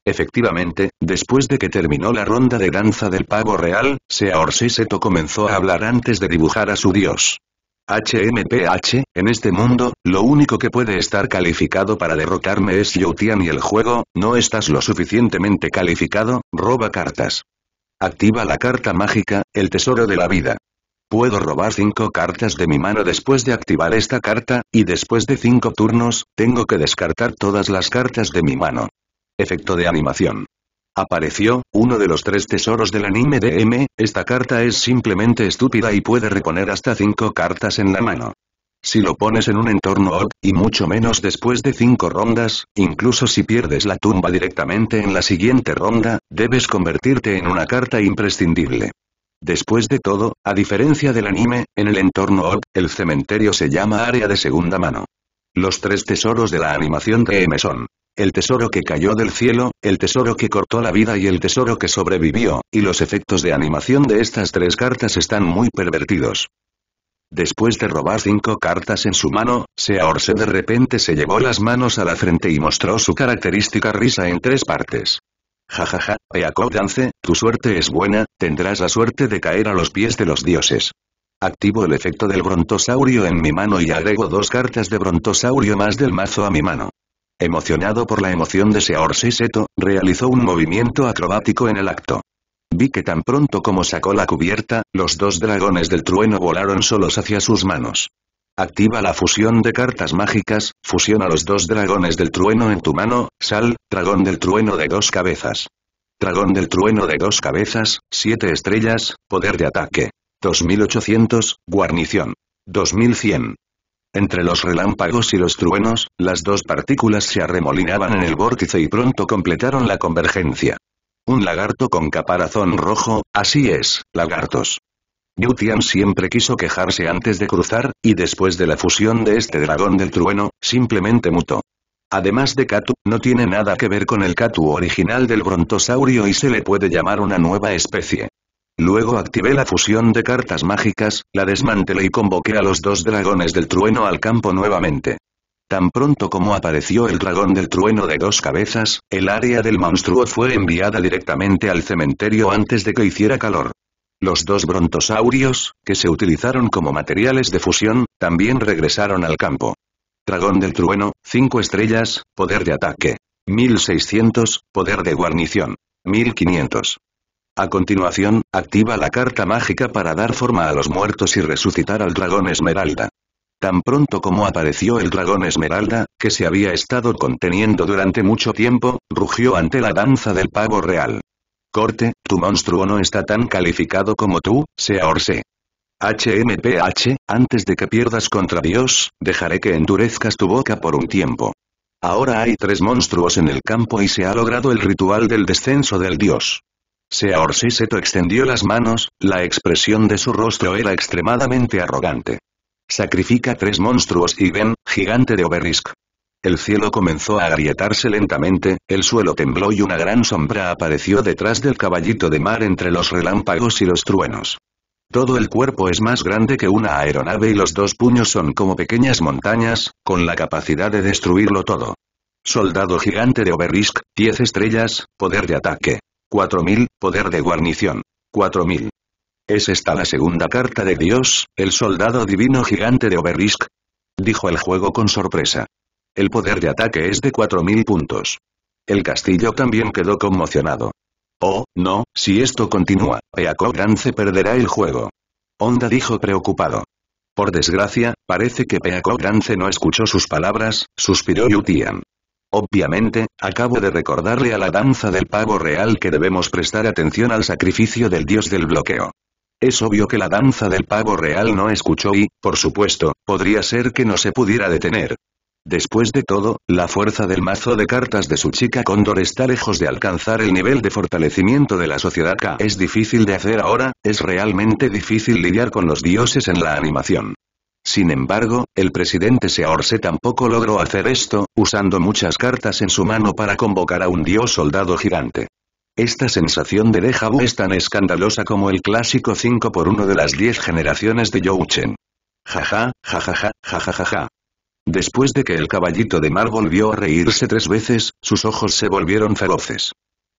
Efectivamente, después de que terminó la ronda de danza del pavo real, Seorse Seto comenzó a hablar antes de dibujar a su dios. HMPH, en este mundo, lo único que puede estar calificado para derrotarme es Youtian y el juego, no estás lo suficientemente calificado, roba cartas. Activa la carta mágica, el tesoro de la vida. Puedo robar 5 cartas de mi mano después de activar esta carta, y después de 5 turnos, tengo que descartar todas las cartas de mi mano. Efecto de animación. Apareció, uno de los tres tesoros del anime DM, esta carta es simplemente estúpida y puede reponer hasta 5 cartas en la mano. Si lo pones en un entorno odd, y mucho menos después de cinco rondas, incluso si pierdes la tumba directamente en la siguiente ronda, debes convertirte en una carta imprescindible. Después de todo, a diferencia del anime, en el entorno odd, el cementerio se llama área de segunda mano. Los tres tesoros de la animación de M son el tesoro que cayó del cielo, el tesoro que cortó la vida y el tesoro que sobrevivió, y los efectos de animación de estas tres cartas están muy pervertidos. Después de robar cinco cartas en su mano, Seaorse de repente se llevó las manos a la frente y mostró su característica risa en tres partes. Jajaja, Peacock Dance, tu suerte es buena, tendrás la suerte de caer a los pies de los dioses. Activo el efecto del brontosaurio en mi mano y agrego dos cartas de brontosaurio más del mazo a mi mano. Emocionado por la emoción de Seorse Seto, realizó un movimiento acrobático en el acto. Vi que tan pronto como sacó la cubierta, los dos dragones del trueno volaron solos hacia sus manos. Activa la fusión de cartas mágicas, fusiona los dos dragones del trueno en tu mano, sal, dragón del trueno de dos cabezas. Dragón del trueno de dos cabezas, siete estrellas, poder de ataque. 2800, guarnición. 2100. Entre los relámpagos y los truenos, las dos partículas se arremolinaban en el vórtice y pronto completaron la convergencia. Un lagarto con caparazón rojo, así es, lagartos. Yutian siempre quiso quejarse antes de cruzar, y después de la fusión de este dragón del trueno, simplemente mutó. Además de Katu, no tiene nada que ver con el Katu original del brontosaurio y se le puede llamar una nueva especie. Luego activé la fusión de cartas mágicas, la desmantelé y convoqué a los dos dragones del trueno al campo nuevamente. Tan pronto como apareció el dragón del trueno de dos cabezas, el área del monstruo fue enviada directamente al cementerio antes de que hiciera calor. Los dos brontosaurios, que se utilizaron como materiales de fusión, también regresaron al campo. Dragón del trueno, 5 estrellas, poder de ataque. 1600, poder de guarnición. 1500. A continuación, activa la carta mágica para dar forma a los muertos y resucitar al dragón esmeralda. Tan pronto como apareció el dragón esmeralda, que se había estado conteniendo durante mucho tiempo, rugió ante la danza del pavo real. Corte, tu monstruo no está tan calificado como tú, sea HMPH, antes de que pierdas contra Dios, dejaré que endurezcas tu boca por un tiempo. Ahora hay tres monstruos en el campo y se ha logrado el ritual del descenso del dios. Seorse Seto extendió las manos, la expresión de su rostro era extremadamente arrogante. Sacrifica tres monstruos y ven, gigante de Oberisk. El cielo comenzó a agrietarse lentamente, el suelo tembló y una gran sombra apareció detrás del caballito de mar entre los relámpagos y los truenos. Todo el cuerpo es más grande que una aeronave y los dos puños son como pequeñas montañas, con la capacidad de destruirlo todo. Soldado gigante de Oberisk, 10 estrellas, poder de ataque. 4000, poder de guarnición. 4000. ¿Es esta la segunda carta de Dios, el soldado divino gigante de Oberisk? Dijo el juego con sorpresa. El poder de ataque es de 4.000 puntos. El castillo también quedó conmocionado. Oh, no, si esto continúa, Peacock Grance perderá el juego. Onda dijo preocupado. Por desgracia, parece que Grance no escuchó sus palabras, suspiró Yutian. Obviamente, acabo de recordarle a la danza del pavo real que debemos prestar atención al sacrificio del dios del bloqueo. Es obvio que la danza del pavo real no escuchó y, por supuesto, podría ser que no se pudiera detener. Después de todo, la fuerza del mazo de cartas de su chica cóndor está lejos de alcanzar el nivel de fortalecimiento de la sociedad K. Es difícil de hacer ahora, es realmente difícil lidiar con los dioses en la animación. Sin embargo, el presidente Seorse tampoco logró hacer esto, usando muchas cartas en su mano para convocar a un dios soldado gigante. Esta sensación de déjà vu es tan escandalosa como el clásico 5 por 1 de las 10 generaciones de Youchen. Jaja, jajaja, jajajaja. Ja, ja. Después de que el caballito de mar volvió a reírse tres veces, sus ojos se volvieron feroces.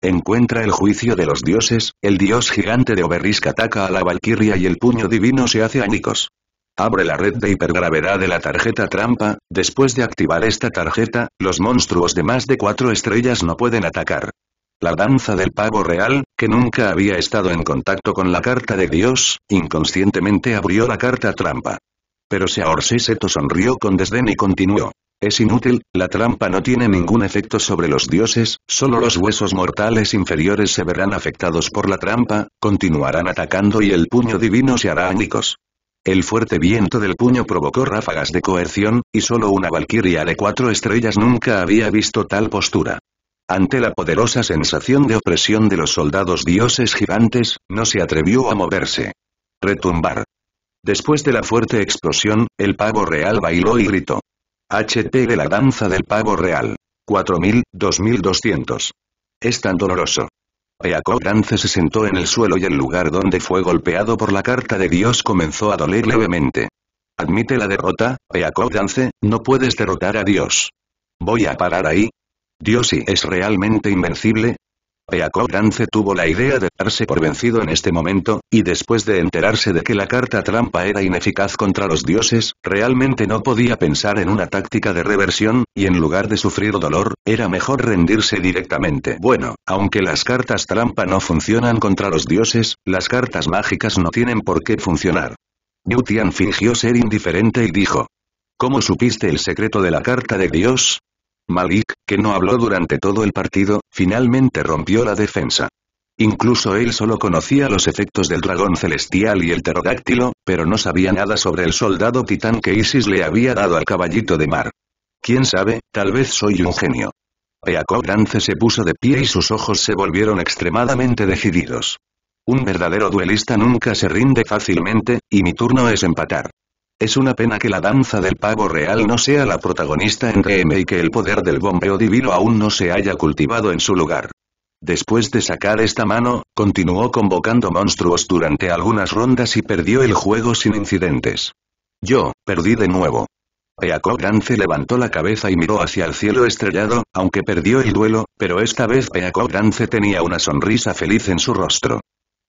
Encuentra el juicio de los dioses, el dios gigante de Oberisk ataca a la valquiria y el puño divino se hace añicos. Abre la red de hipergravedad de la tarjeta trampa, después de activar esta tarjeta, los monstruos de más de cuatro estrellas no pueden atacar. La danza del pavo real, que nunca había estado en contacto con la carta de Dios, inconscientemente abrió la carta trampa. Pero seor Seto sonrió con desdén y continuó. Es inútil, la trampa no tiene ningún efecto sobre los dioses, solo los huesos mortales inferiores se verán afectados por la trampa, continuarán atacando y el puño divino se hará ánicos. El fuerte viento del puño provocó ráfagas de coerción, y solo una valquiria de cuatro estrellas nunca había visto tal postura. Ante la poderosa sensación de opresión de los soldados dioses gigantes, no se atrevió a moverse. Retumbar. Después de la fuerte explosión, el pavo real bailó y gritó. H.T. de la danza del pavo real. 4000, 2200. Es tan doloroso. Peaco se sentó en el suelo y el lugar donde fue golpeado por la carta de Dios comenzó a doler levemente. Admite la derrota, Peaco no puedes derrotar a Dios. Voy a parar ahí, «¿Dios y es realmente invencible? Peacock Grance tuvo la idea de darse por vencido en este momento, y después de enterarse de que la carta trampa era ineficaz contra los dioses, realmente no podía pensar en una táctica de reversión, y en lugar de sufrir dolor, era mejor rendirse directamente. Bueno, aunque las cartas trampa no funcionan contra los dioses, las cartas mágicas no tienen por qué funcionar. Yutian fingió ser indiferente y dijo, ¿Cómo supiste el secreto de la carta de Dios? Malik, que no habló durante todo el partido, finalmente rompió la defensa. Incluso él solo conocía los efectos del dragón celestial y el pterodáctilo, pero no sabía nada sobre el soldado titán que Isis le había dado al caballito de mar. Quién sabe, tal vez soy un genio. Peacock Dance se puso de pie y sus ojos se volvieron extremadamente decididos. Un verdadero duelista nunca se rinde fácilmente, y mi turno es empatar. Es una pena que la danza del pavo real no sea la protagonista en DM y que el poder del bombeo divino aún no se haya cultivado en su lugar. Después de sacar esta mano, continuó convocando monstruos durante algunas rondas y perdió el juego sin incidentes. Yo, perdí de nuevo. Peaco Grance levantó la cabeza y miró hacia el cielo estrellado, aunque perdió el duelo, pero esta vez Peaco Grance tenía una sonrisa feliz en su rostro.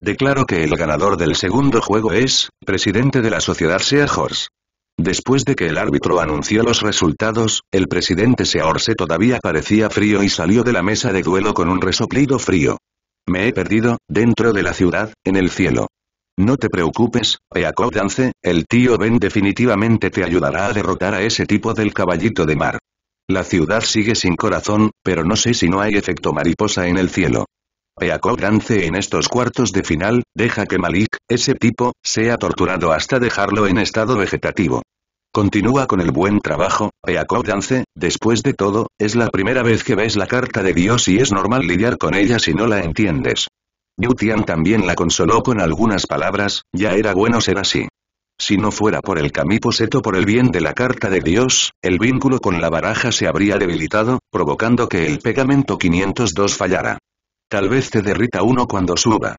Declaro que el ganador del segundo juego es, presidente de la sociedad Seahorse. Después de que el árbitro anunció los resultados, el presidente Seahorse todavía parecía frío y salió de la mesa de duelo con un resoplido frío. Me he perdido, dentro de la ciudad, en el cielo. No te preocupes, Peacock Dance, el tío Ben definitivamente te ayudará a derrotar a ese tipo del caballito de mar. La ciudad sigue sin corazón, pero no sé si no hay efecto mariposa en el cielo. Peacock Grance en estos cuartos de final, deja que Malik, ese tipo, sea torturado hasta dejarlo en estado vegetativo. Continúa con el buen trabajo, Peacock Dance, después de todo, es la primera vez que ves la carta de Dios y es normal lidiar con ella si no la entiendes. Yutian también la consoló con algunas palabras, ya era bueno ser así. Si no fuera por el camiposeto por el bien de la carta de Dios, el vínculo con la baraja se habría debilitado, provocando que el pegamento 502 fallara. Tal vez te derrita uno cuando suba.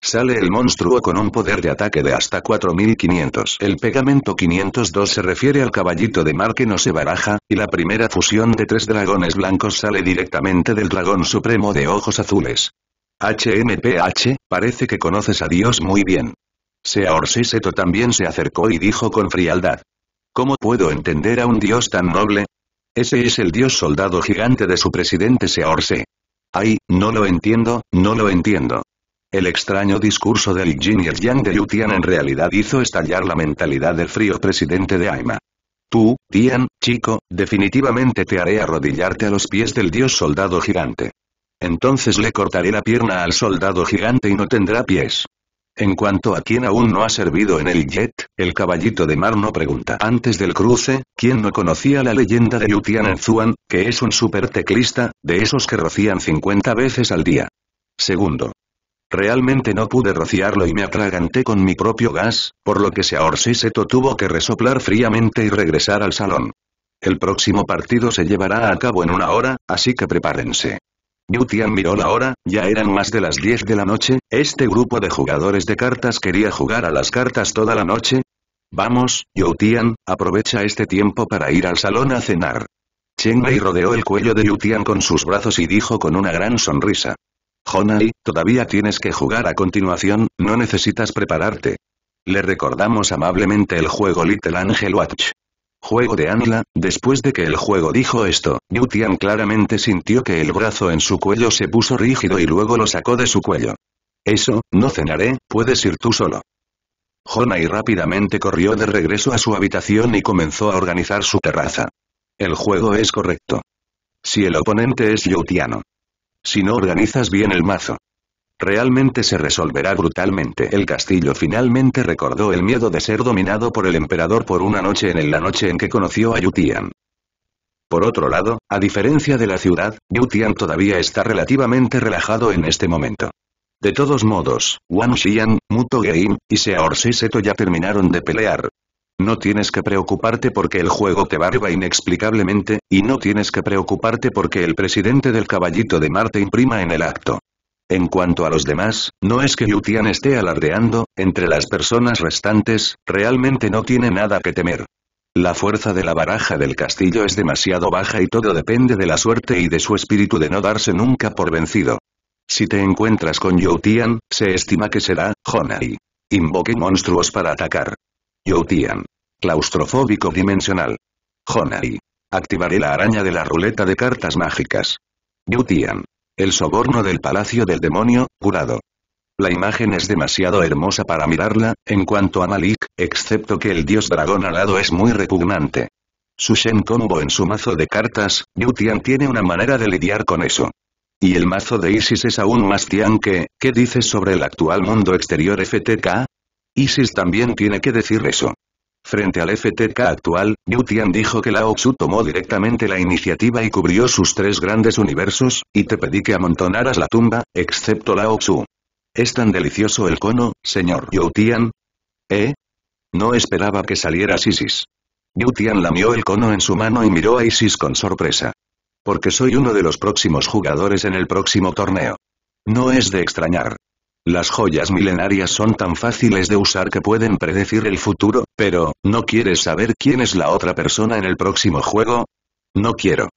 Sale el monstruo con un poder de ataque de hasta 4500. El pegamento 502 se refiere al caballito de mar que no se baraja, y la primera fusión de tres dragones blancos sale directamente del dragón supremo de ojos azules. HMPH, parece que conoces a Dios muy bien. Seor Seto también se acercó y dijo con frialdad. ¿Cómo puedo entender a un dios tan noble? Ese es el dios soldado gigante de su presidente Seorse. Ay, no lo entiendo, no lo entiendo. El extraño discurso del Jin y el Yang de Yutian en realidad hizo estallar la mentalidad del frío presidente de Aima. Tú, Tian, chico, definitivamente te haré arrodillarte a los pies del dios soldado gigante. Entonces le cortaré la pierna al soldado gigante y no tendrá pies. En cuanto a quien aún no ha servido en el jet, el caballito de mar no pregunta. Antes del cruce, ¿quién no conocía la leyenda de Yutian Zuan, que es un super teclista, de esos que rocían 50 veces al día? Segundo. Realmente no pude rociarlo y me atraganté con mi propio gas, por lo que ahorcí seto tuvo que resoplar fríamente y regresar al salón. El próximo partido se llevará a cabo en una hora, así que prepárense. Yutian miró la hora, ya eran más de las 10 de la noche, este grupo de jugadores de cartas quería jugar a las cartas toda la noche. Vamos, Yutian, aprovecha este tiempo para ir al salón a cenar. Chen Mei rodeó el cuello de Yutian con sus brazos y dijo con una gran sonrisa. Jonai, todavía tienes que jugar a continuación, no necesitas prepararte. Le recordamos amablemente el juego Little Angel Watch. Juego de Anila, después de que el juego dijo esto, Yutian claramente sintió que el brazo en su cuello se puso rígido y luego lo sacó de su cuello. Eso, no cenaré, puedes ir tú solo. Honai rápidamente corrió de regreso a su habitación y comenzó a organizar su terraza. El juego es correcto. Si el oponente es Yutiano. Si no organizas bien el mazo. Realmente se resolverá brutalmente. El castillo finalmente recordó el miedo de ser dominado por el emperador por una noche en la noche en que conoció a Yutian. Por otro lado, a diferencia de la ciudad, Yutian todavía está relativamente relajado en este momento. De todos modos, Wang Xian, Muto y Seor Seto ya terminaron de pelear. No tienes que preocuparte porque el juego te barba inexplicablemente, y no tienes que preocuparte porque el presidente del caballito de Marte imprima en el acto. En cuanto a los demás, no es que Yutian esté alardeando, entre las personas restantes, realmente no tiene nada que temer. La fuerza de la baraja del castillo es demasiado baja y todo depende de la suerte y de su espíritu de no darse nunca por vencido. Si te encuentras con Youtian, se estima que será, Jonai. Invoque monstruos para atacar. Youtian. Claustrofóbico dimensional. Jonai. Activaré la araña de la ruleta de cartas mágicas. Youtian. El soborno del Palacio del Demonio, curado. La imagen es demasiado hermosa para mirarla, en cuanto a Malik, excepto que el dios dragón alado es muy repugnante. Su Shen Combo en su mazo de cartas, Yutian tiene una manera de lidiar con eso. Y el mazo de Isis es aún más Tian que, ¿qué dices sobre el actual mundo exterior FTK? Isis también tiene que decir eso. Frente al FTK actual, Yutian dijo que Lao Tzu tomó directamente la iniciativa y cubrió sus tres grandes universos, y te pedí que amontonaras la tumba, excepto Lao Tzu. ¿Es tan delicioso el cono, señor Yutian. ¿Eh? No esperaba que saliera Isis. Yutian lamió el cono en su mano y miró a Isis con sorpresa. Porque soy uno de los próximos jugadores en el próximo torneo. No es de extrañar. Las joyas milenarias son tan fáciles de usar que pueden predecir el futuro, pero, ¿no quieres saber quién es la otra persona en el próximo juego? No quiero.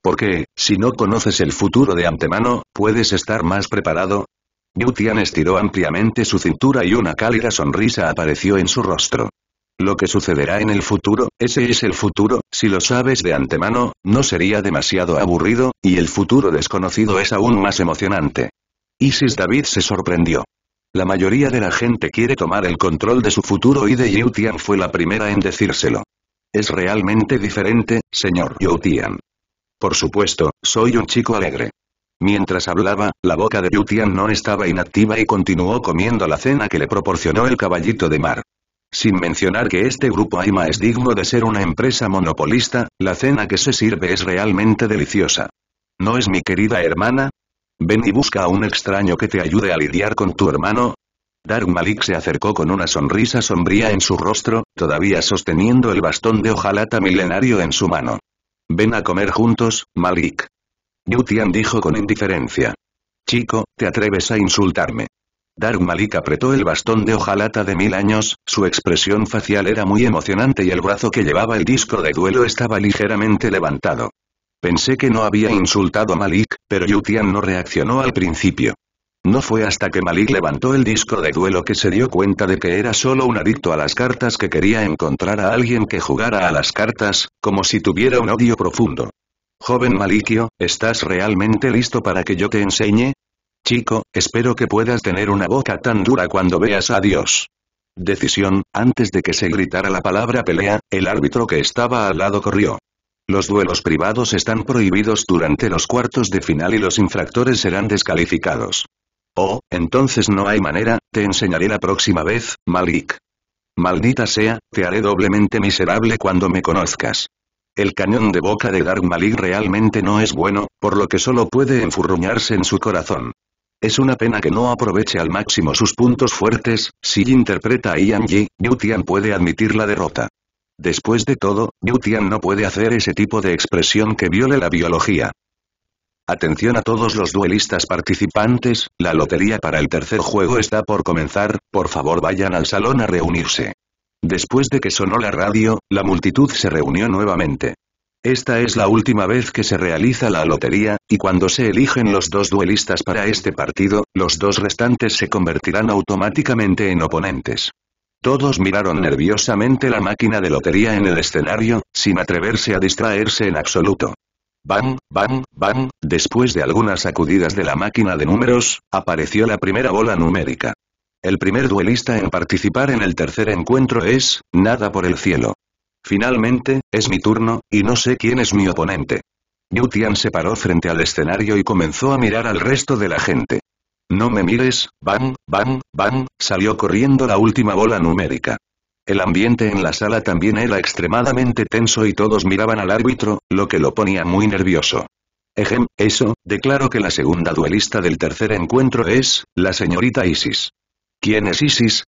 Porque, si no conoces el futuro de antemano, puedes estar más preparado. Yutian estiró ampliamente su cintura y una cálida sonrisa apareció en su rostro. Lo que sucederá en el futuro, ese es el futuro, si lo sabes de antemano, no sería demasiado aburrido, y el futuro desconocido es aún más emocionante. Isis David se sorprendió. La mayoría de la gente quiere tomar el control de su futuro y de Yutian fue la primera en decírselo. Es realmente diferente, señor Yutian. Por supuesto, soy un chico alegre. Mientras hablaba, la boca de Yutian no estaba inactiva y continuó comiendo la cena que le proporcionó el caballito de mar. Sin mencionar que este grupo AIMA es digno de ser una empresa monopolista, la cena que se sirve es realmente deliciosa. ¿No es mi querida hermana? Ven y busca a un extraño que te ayude a lidiar con tu hermano. Dark Malik se acercó con una sonrisa sombría en su rostro, todavía sosteniendo el bastón de hojalata milenario en su mano. Ven a comer juntos, Malik. Yutian dijo con indiferencia. Chico, ¿te atreves a insultarme? Dark Malik apretó el bastón de hojalata de mil años, su expresión facial era muy emocionante y el brazo que llevaba el disco de duelo estaba ligeramente levantado. Pensé que no había insultado a Malik, pero Yutian no reaccionó al principio. No fue hasta que Malik levantó el disco de duelo que se dio cuenta de que era solo un adicto a las cartas que quería encontrar a alguien que jugara a las cartas, como si tuviera un odio profundo. Joven Malikio, ¿estás realmente listo para que yo te enseñe? Chico, espero que puedas tener una boca tan dura cuando veas a Dios decisión, antes de que se gritara la palabra pelea, el árbitro que estaba al lado corrió. Los duelos privados están prohibidos durante los cuartos de final y los infractores serán descalificados. Oh, entonces no hay manera, te enseñaré la próxima vez, Malik. Maldita sea, te haré doblemente miserable cuando me conozcas. El cañón de boca de Dark Malik realmente no es bueno, por lo que solo puede enfurruñarse en su corazón. Es una pena que no aproveche al máximo sus puntos fuertes, si interpreta a Ian Yi, Yutian puede admitir la derrota. Después de todo, Newtian no puede hacer ese tipo de expresión que viole la biología. Atención a todos los duelistas participantes, la lotería para el tercer juego está por comenzar, por favor vayan al salón a reunirse. Después de que sonó la radio, la multitud se reunió nuevamente. Esta es la última vez que se realiza la lotería, y cuando se eligen los dos duelistas para este partido, los dos restantes se convertirán automáticamente en oponentes. Todos miraron nerviosamente la máquina de lotería en el escenario, sin atreverse a distraerse en absoluto. Bam, bam, bam, después de algunas sacudidas de la máquina de números, apareció la primera bola numérica. El primer duelista en participar en el tercer encuentro es, nada por el cielo. Finalmente, es mi turno, y no sé quién es mi oponente. Yutian se paró frente al escenario y comenzó a mirar al resto de la gente. No me mires, bam, bam, bam, salió corriendo la última bola numérica. El ambiente en la sala también era extremadamente tenso y todos miraban al árbitro, lo que lo ponía muy nervioso. Ejem, eso, declaro que la segunda duelista del tercer encuentro es, la señorita Isis. ¿Quién es Isis?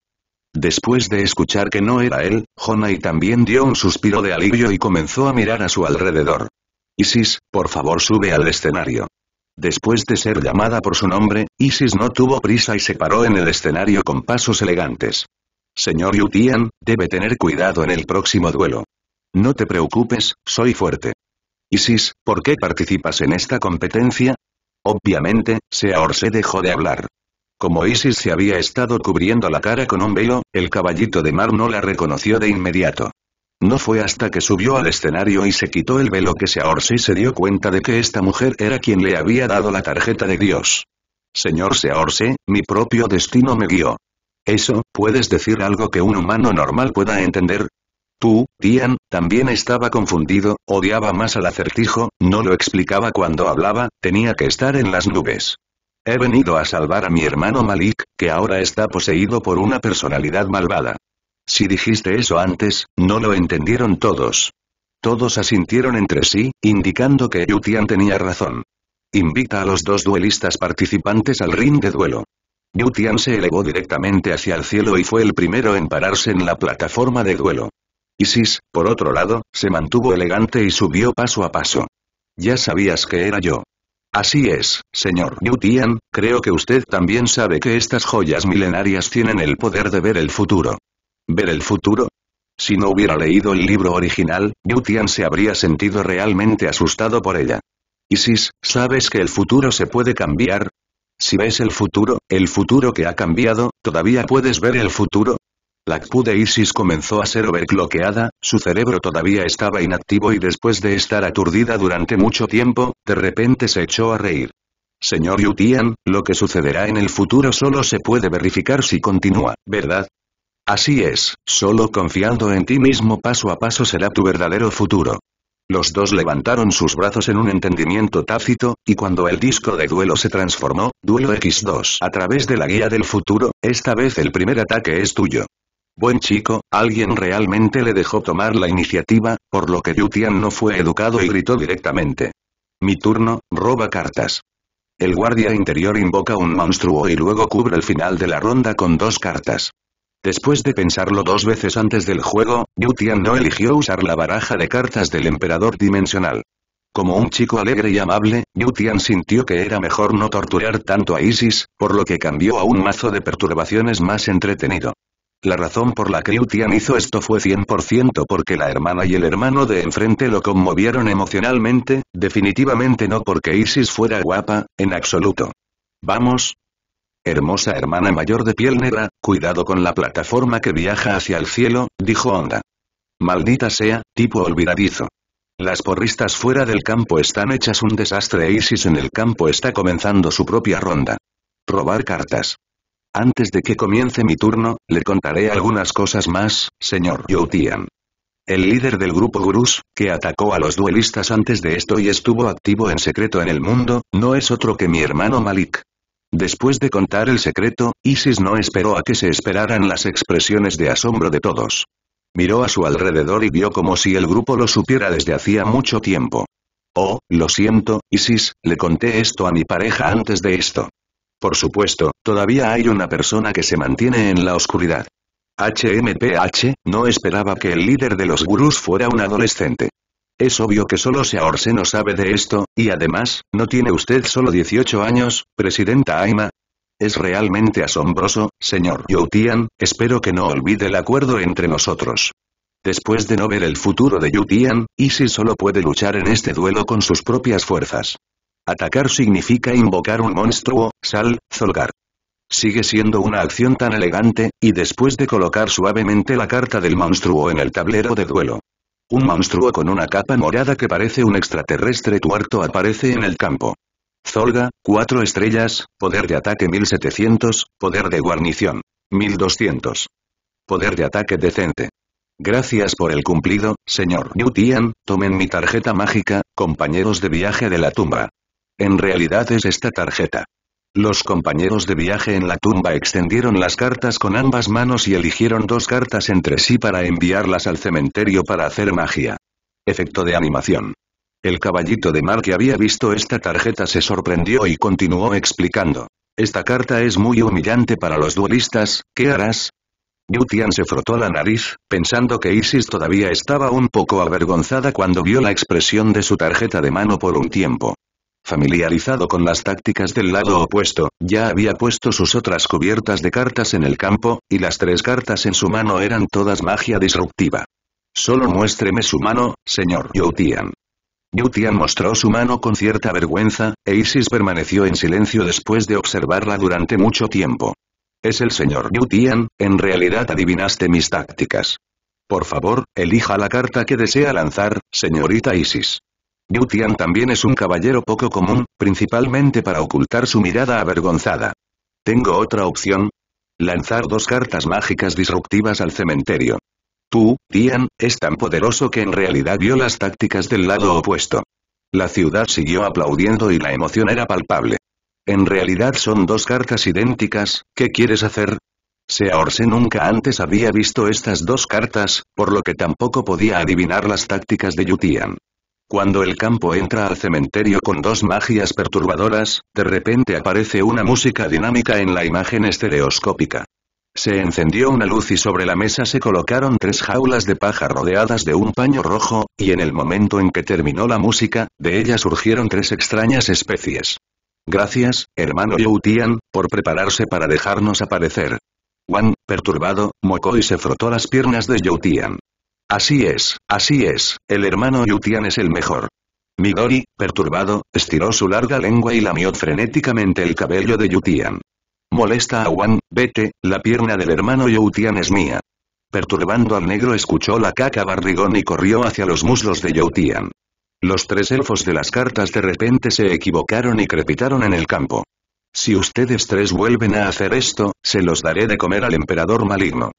Después de escuchar que no era él, Jonai también dio un suspiro de alivio y comenzó a mirar a su alrededor. Isis, por favor sube al escenario. Después de ser llamada por su nombre, Isis no tuvo prisa y se paró en el escenario con pasos elegantes. Señor Yutian, debe tener cuidado en el próximo duelo. No te preocupes, soy fuerte. Isis, ¿por qué participas en esta competencia? Obviamente, se dejó de hablar. Como Isis se había estado cubriendo la cara con un velo, el caballito de mar no la reconoció de inmediato. No fue hasta que subió al escenario y se quitó el velo que se se dio cuenta de que esta mujer era quien le había dado la tarjeta de Dios. Señor Seahorse, mi propio destino me guió. ¿Eso, puedes decir algo que un humano normal pueda entender? Tú, Dian, también estaba confundido, odiaba más al acertijo, no lo explicaba cuando hablaba, tenía que estar en las nubes. He venido a salvar a mi hermano Malik, que ahora está poseído por una personalidad malvada. Si dijiste eso antes, no lo entendieron todos. Todos asintieron entre sí, indicando que Yutian tenía razón. Invita a los dos duelistas participantes al ring de duelo. Yutian se elevó directamente hacia el cielo y fue el primero en pararse en la plataforma de duelo. Isis, por otro lado, se mantuvo elegante y subió paso a paso. Ya sabías que era yo. Así es, señor Yutian, creo que usted también sabe que estas joyas milenarias tienen el poder de ver el futuro ver el futuro. Si no hubiera leído el libro original, Yutian se habría sentido realmente asustado por ella. Isis, ¿sabes que el futuro se puede cambiar? Si ves el futuro, el futuro que ha cambiado, ¿todavía puedes ver el futuro? La pude de Isis comenzó a ser overcloqueada, su cerebro todavía estaba inactivo y después de estar aturdida durante mucho tiempo, de repente se echó a reír. Señor Yutian, lo que sucederá en el futuro solo se puede verificar si continúa, ¿verdad? Así es, solo confiando en ti mismo paso a paso será tu verdadero futuro. Los dos levantaron sus brazos en un entendimiento tácito, y cuando el disco de duelo se transformó, duelo X2 a través de la guía del futuro, esta vez el primer ataque es tuyo. Buen chico, alguien realmente le dejó tomar la iniciativa, por lo que Yutian no fue educado y gritó directamente. Mi turno, roba cartas. El guardia interior invoca un monstruo y luego cubre el final de la ronda con dos cartas. Después de pensarlo dos veces antes del juego, Yutian no eligió usar la baraja de cartas del emperador dimensional. Como un chico alegre y amable, Yutian sintió que era mejor no torturar tanto a Isis, por lo que cambió a un mazo de perturbaciones más entretenido. La razón por la que Yutian hizo esto fue 100% porque la hermana y el hermano de enfrente lo conmovieron emocionalmente, definitivamente no porque Isis fuera guapa, en absoluto. Vamos, Hermosa hermana mayor de piel negra, cuidado con la plataforma que viaja hacia el cielo, dijo Honda. Maldita sea, tipo olvidadizo. Las porristas fuera del campo están hechas un desastre e Isis en el campo está comenzando su propia ronda. Robar cartas. Antes de que comience mi turno, le contaré algunas cosas más, señor Youtian. El líder del grupo Gurus, que atacó a los duelistas antes de esto y estuvo activo en secreto en el mundo, no es otro que mi hermano Malik. Después de contar el secreto, Isis no esperó a que se esperaran las expresiones de asombro de todos. Miró a su alrededor y vio como si el grupo lo supiera desde hacía mucho tiempo. Oh, lo siento, Isis, le conté esto a mi pareja antes de esto. Por supuesto, todavía hay una persona que se mantiene en la oscuridad. HMPH, no esperaba que el líder de los gurús fuera un adolescente. Es obvio que solo Seorse no sabe de esto, y además, ¿no tiene usted solo 18 años, presidenta Aima? Es realmente asombroso, señor Youtian, espero que no olvide el acuerdo entre nosotros. Después de no ver el futuro de Youtian, si solo puede luchar en este duelo con sus propias fuerzas. Atacar significa invocar un monstruo, Sal, Zolgar. Sigue siendo una acción tan elegante, y después de colocar suavemente la carta del monstruo en el tablero de duelo, un monstruo con una capa morada que parece un extraterrestre tuerto aparece en el campo. Zolga, cuatro estrellas, poder de ataque 1700, poder de guarnición. 1200. Poder de ataque decente. Gracias por el cumplido, señor Newtian, tomen mi tarjeta mágica, compañeros de viaje de la tumba. En realidad es esta tarjeta. Los compañeros de viaje en la tumba extendieron las cartas con ambas manos y eligieron dos cartas entre sí para enviarlas al cementerio para hacer magia. Efecto de animación. El caballito de mar que había visto esta tarjeta se sorprendió y continuó explicando. Esta carta es muy humillante para los duelistas, ¿qué harás? Yutian se frotó la nariz, pensando que Isis todavía estaba un poco avergonzada cuando vio la expresión de su tarjeta de mano por un tiempo. Familiarizado con las tácticas del lado opuesto, ya había puesto sus otras cubiertas de cartas en el campo, y las tres cartas en su mano eran todas magia disruptiva. Solo muéstreme su mano, señor Yutian. Yutian mostró su mano con cierta vergüenza, e Isis permaneció en silencio después de observarla durante mucho tiempo. Es el señor Yutian, en realidad adivinaste mis tácticas. Por favor, elija la carta que desea lanzar, señorita Isis. Yutian también es un caballero poco común, principalmente para ocultar su mirada avergonzada. ¿Tengo otra opción? Lanzar dos cartas mágicas disruptivas al cementerio. Tú, Tian, es tan poderoso que en realidad vio las tácticas del lado opuesto. La ciudad siguió aplaudiendo y la emoción era palpable. En realidad son dos cartas idénticas, ¿qué quieres hacer? Seaorse nunca antes había visto estas dos cartas, por lo que tampoco podía adivinar las tácticas de Yutian. Cuando el campo entra al cementerio con dos magias perturbadoras, de repente aparece una música dinámica en la imagen estereoscópica. Se encendió una luz y sobre la mesa se colocaron tres jaulas de paja rodeadas de un paño rojo, y en el momento en que terminó la música, de ella surgieron tres extrañas especies. Gracias, hermano Youtian, por prepararse para dejarnos aparecer. Wan, perturbado, mocó y se frotó las piernas de Youtian. Así es, así es, el hermano Yutian es el mejor. Midori, perturbado, estiró su larga lengua y lamió frenéticamente el cabello de Yutian. Molesta a Wan, vete, la pierna del hermano Yutian es mía. Perturbando al negro escuchó la caca barrigón y corrió hacia los muslos de Yutian. Los tres elfos de las cartas de repente se equivocaron y crepitaron en el campo. Si ustedes tres vuelven a hacer esto, se los daré de comer al emperador maligno.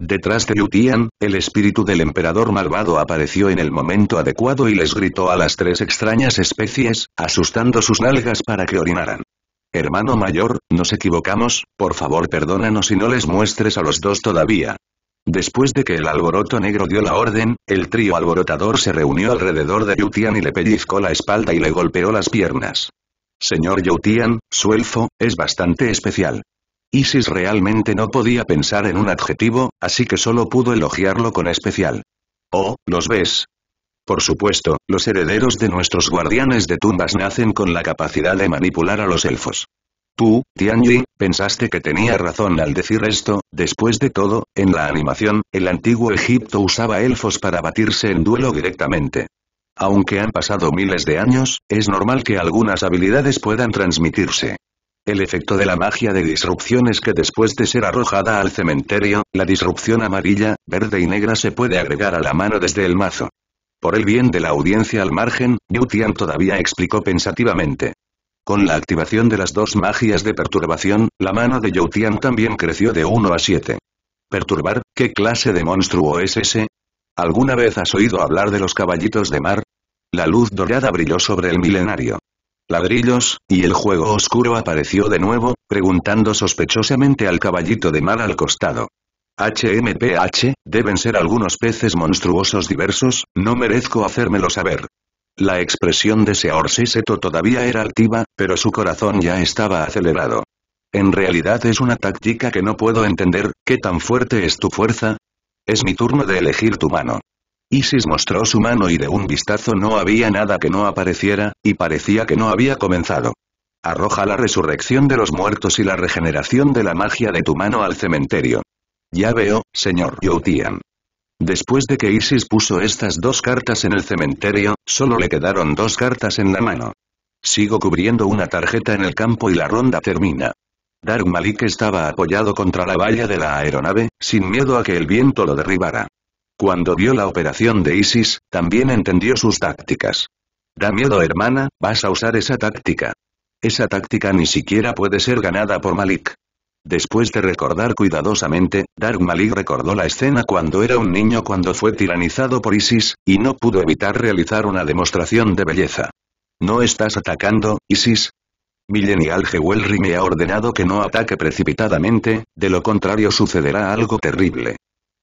Detrás de Yutian, el espíritu del emperador malvado apareció en el momento adecuado y les gritó a las tres extrañas especies, asustando sus nalgas para que orinaran. Hermano mayor, nos equivocamos, por favor perdónanos y no les muestres a los dos todavía. Después de que el alboroto negro dio la orden, el trío alborotador se reunió alrededor de Yutian y le pellizcó la espalda y le golpeó las piernas. Señor Yutian, su elfo, es bastante especial. Isis realmente no podía pensar en un adjetivo, así que solo pudo elogiarlo con especial. Oh, ¿los ves? Por supuesto, los herederos de nuestros guardianes de tumbas nacen con la capacidad de manipular a los elfos. Tú, Tianyi, pensaste que tenía razón al decir esto, después de todo, en la animación, el antiguo Egipto usaba elfos para batirse en duelo directamente. Aunque han pasado miles de años, es normal que algunas habilidades puedan transmitirse. El efecto de la magia de disrupción es que después de ser arrojada al cementerio, la disrupción amarilla, verde y negra se puede agregar a la mano desde el mazo. Por el bien de la audiencia al margen, Yu todavía explicó pensativamente. Con la activación de las dos magias de perturbación, la mano de Yu también creció de 1 a 7. ¿Perturbar? ¿Qué clase de monstruo es ese? ¿Alguna vez has oído hablar de los caballitos de mar? La luz dorada brilló sobre el milenario ladrillos, y el juego oscuro apareció de nuevo, preguntando sospechosamente al caballito de mal al costado. HMPH, deben ser algunos peces monstruosos diversos, no merezco hacérmelo saber. La expresión de Seor Siseto todavía era activa, pero su corazón ya estaba acelerado. En realidad es una táctica que no puedo entender, ¿qué tan fuerte es tu fuerza? Es mi turno de elegir tu mano. Isis mostró su mano y de un vistazo no había nada que no apareciera, y parecía que no había comenzado. Arroja la resurrección de los muertos y la regeneración de la magia de tu mano al cementerio. Ya veo, señor Youtian. Después de que Isis puso estas dos cartas en el cementerio, solo le quedaron dos cartas en la mano. Sigo cubriendo una tarjeta en el campo y la ronda termina. Dark Malik estaba apoyado contra la valla de la aeronave, sin miedo a que el viento lo derribara. Cuando vio la operación de Isis, también entendió sus tácticas. Da miedo hermana, vas a usar esa táctica. Esa táctica ni siquiera puede ser ganada por Malik. Después de recordar cuidadosamente, Dark Malik recordó la escena cuando era un niño cuando fue tiranizado por Isis, y no pudo evitar realizar una demostración de belleza. ¿No estás atacando, Isis? Millennial Jewelry me ha ordenado que no ataque precipitadamente, de lo contrario sucederá algo terrible.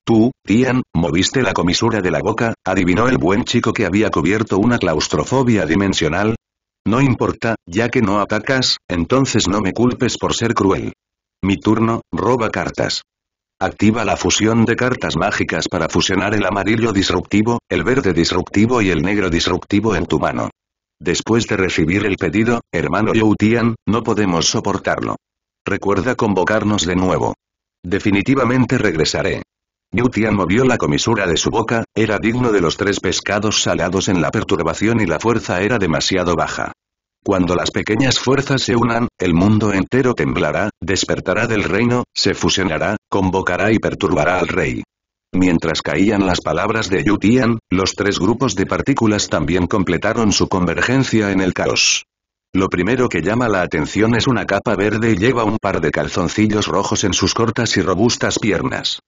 Tú, Tian, moviste la comisura de la boca, adivinó el buen chico que había cubierto una claustrofobia dimensional. No importa, ya que no atacas, entonces no me culpes por ser cruel. Mi turno, roba cartas. Activa la fusión de cartas mágicas para fusionar el amarillo disruptivo, el verde disruptivo y el negro disruptivo en tu mano. Después de recibir el pedido, hermano Yu Tian, no podemos soportarlo. Recuerda convocarnos de nuevo. Definitivamente regresaré. Yutian movió la comisura de su boca, era digno de los tres pescados salados en la perturbación y la fuerza era demasiado baja. Cuando las pequeñas fuerzas se unan, el mundo entero temblará, despertará del reino, se fusionará, convocará y perturbará al rey. Mientras caían las palabras de Yutian, los tres grupos de partículas también completaron su convergencia en el caos. Lo primero que llama la atención es una capa verde y lleva un par de calzoncillos rojos en sus cortas y robustas piernas.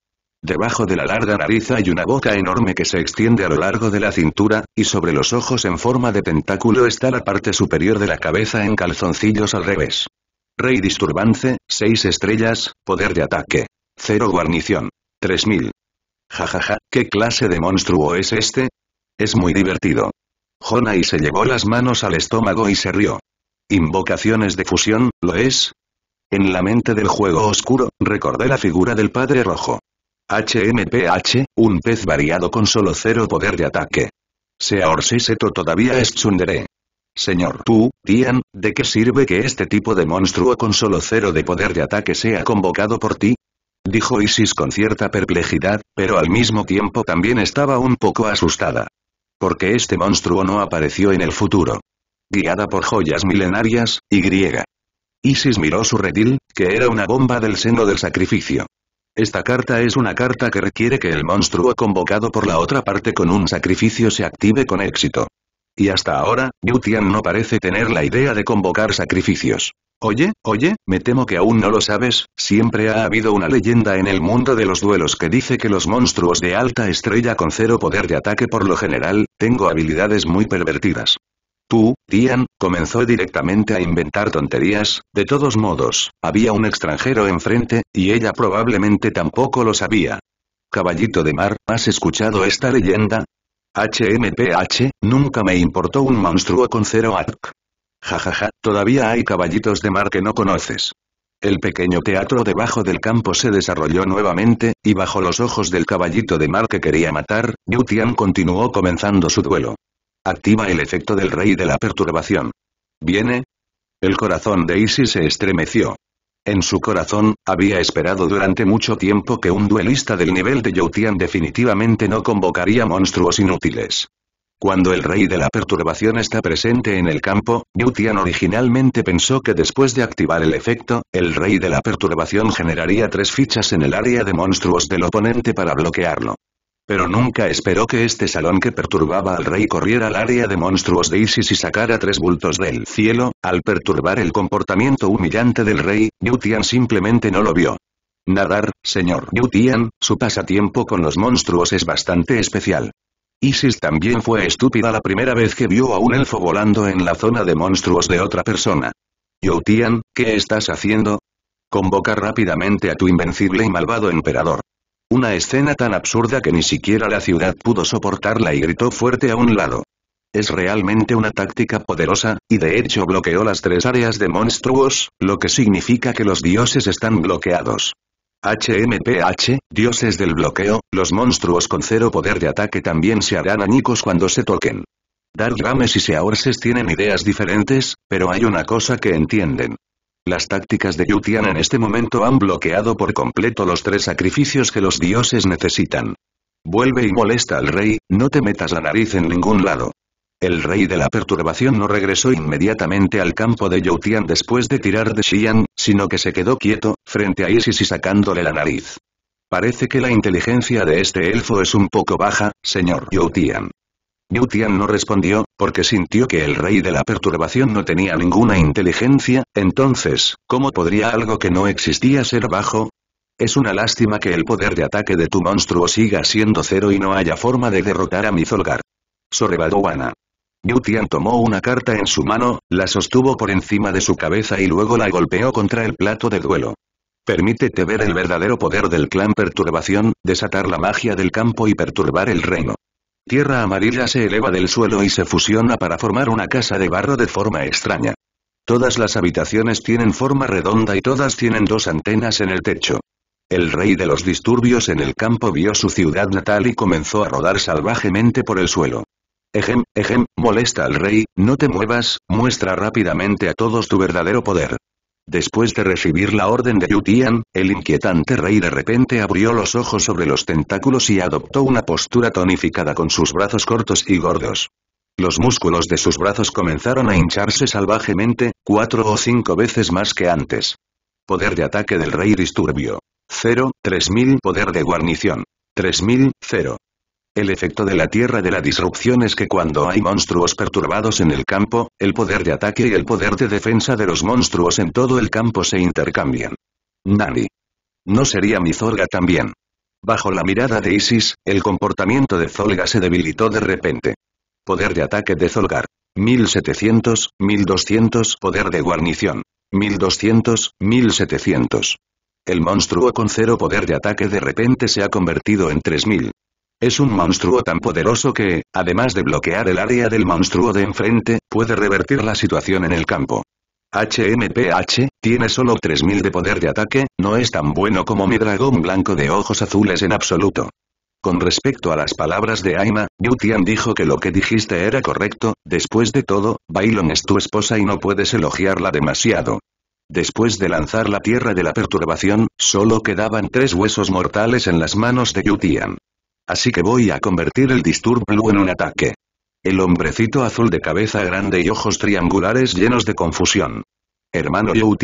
Debajo de la larga nariz hay una boca enorme que se extiende a lo largo de la cintura, y sobre los ojos en forma de tentáculo está la parte superior de la cabeza en calzoncillos al revés. Rey Disturbance, 6 estrellas, poder de ataque. 0 guarnición. 3000. Jajaja, ¿qué clase de monstruo es este? Es muy divertido. y se llevó las manos al estómago y se rió. Invocaciones de fusión, ¿lo es? En la mente del juego oscuro, recordé la figura del Padre Rojo. HMPH, un pez variado con solo cero poder de ataque. Sea Orsiseto todavía es tsundere. Señor tú, Dian, ¿de qué sirve que este tipo de monstruo con solo cero de poder de ataque sea convocado por ti? Dijo Isis con cierta perplejidad, pero al mismo tiempo también estaba un poco asustada. Porque este monstruo no apareció en el futuro. Guiada por joyas milenarias, Y. griega. Isis miró su redil, que era una bomba del seno del sacrificio. Esta carta es una carta que requiere que el monstruo convocado por la otra parte con un sacrificio se active con éxito. Y hasta ahora, Yutian no parece tener la idea de convocar sacrificios. Oye, oye, me temo que aún no lo sabes, siempre ha habido una leyenda en el mundo de los duelos que dice que los monstruos de alta estrella con cero poder de ataque por lo general, tengo habilidades muy pervertidas. Tú, Tian, comenzó directamente a inventar tonterías, de todos modos, había un extranjero enfrente, y ella probablemente tampoco lo sabía. Caballito de mar, ¿has escuchado esta leyenda? HMPH, nunca me importó un monstruo con cero ja Jajaja, todavía hay caballitos de mar que no conoces. El pequeño teatro debajo del campo se desarrolló nuevamente, y bajo los ojos del caballito de mar que quería matar, Yu Tian continuó comenzando su duelo. Activa el efecto del rey de la perturbación. ¿Viene? El corazón de Isis se estremeció. En su corazón, había esperado durante mucho tiempo que un duelista del nivel de Youtian definitivamente no convocaría monstruos inútiles. Cuando el rey de la perturbación está presente en el campo, Youtian originalmente pensó que después de activar el efecto, el rey de la perturbación generaría tres fichas en el área de monstruos del oponente para bloquearlo. Pero nunca esperó que este salón que perturbaba al rey corriera al área de monstruos de Isis y sacara tres bultos del cielo, al perturbar el comportamiento humillante del rey, Yutian simplemente no lo vio. Nadar, señor Yutian, su pasatiempo con los monstruos es bastante especial. Isis también fue estúpida la primera vez que vio a un elfo volando en la zona de monstruos de otra persona. Yutian, ¿qué estás haciendo? Convoca rápidamente a tu invencible y malvado emperador. Una escena tan absurda que ni siquiera la ciudad pudo soportarla y gritó fuerte a un lado. Es realmente una táctica poderosa, y de hecho bloqueó las tres áreas de monstruos, lo que significa que los dioses están bloqueados. HMPH, dioses del bloqueo, los monstruos con cero poder de ataque también se harán añicos cuando se toquen. Dark y Seaorses tienen ideas diferentes, pero hay una cosa que entienden. Las tácticas de Yutian en este momento han bloqueado por completo los tres sacrificios que los dioses necesitan. Vuelve y molesta al rey, no te metas la nariz en ningún lado. El rey de la perturbación no regresó inmediatamente al campo de Youtian después de tirar de Xian, sino que se quedó quieto, frente a Isis y sacándole la nariz. Parece que la inteligencia de este elfo es un poco baja, señor Youtian. Yutian no respondió, porque sintió que el rey de la perturbación no tenía ninguna inteligencia, entonces, ¿cómo podría algo que no existía ser bajo? Es una lástima que el poder de ataque de tu monstruo siga siendo cero y no haya forma de derrotar a mi Zolgar. Yutian Yutian tomó una carta en su mano, la sostuvo por encima de su cabeza y luego la golpeó contra el plato de duelo. Permítete ver el verdadero poder del clan perturbación, desatar la magia del campo y perturbar el reino tierra amarilla se eleva del suelo y se fusiona para formar una casa de barro de forma extraña. Todas las habitaciones tienen forma redonda y todas tienen dos antenas en el techo. El rey de los disturbios en el campo vio su ciudad natal y comenzó a rodar salvajemente por el suelo. Ejem, ejem, molesta al rey, no te muevas, muestra rápidamente a todos tu verdadero poder. Después de recibir la orden de Yutian, el inquietante rey de repente abrió los ojos sobre los tentáculos y adoptó una postura tonificada con sus brazos cortos y gordos. Los músculos de sus brazos comenzaron a hincharse salvajemente, cuatro o cinco veces más que antes. Poder de ataque del rey disturbio. 0, 3000 Poder de guarnición. 3000, 0. El efecto de la Tierra de la Disrupción es que cuando hay monstruos perturbados en el campo, el poder de ataque y el poder de defensa de los monstruos en todo el campo se intercambian. Nani. No sería mi Zorga también. Bajo la mirada de Isis, el comportamiento de Zolga se debilitó de repente. Poder de ataque de Zolgar. 1700, 1200 Poder de guarnición. 1200, 1700. El monstruo con cero poder de ataque de repente se ha convertido en 3000. Es un monstruo tan poderoso que, además de bloquear el área del monstruo de enfrente, puede revertir la situación en el campo. HMPH, tiene solo 3000 de poder de ataque, no es tan bueno como mi dragón blanco de ojos azules en absoluto. Con respecto a las palabras de Aima, Yutian dijo que lo que dijiste era correcto, después de todo, Bailon es tu esposa y no puedes elogiarla demasiado. Después de lanzar la tierra de la perturbación, solo quedaban tres huesos mortales en las manos de Yutian. Así que voy a convertir el Disturb Blue en un ataque. El hombrecito azul de cabeza grande y ojos triangulares llenos de confusión. Hermano Liu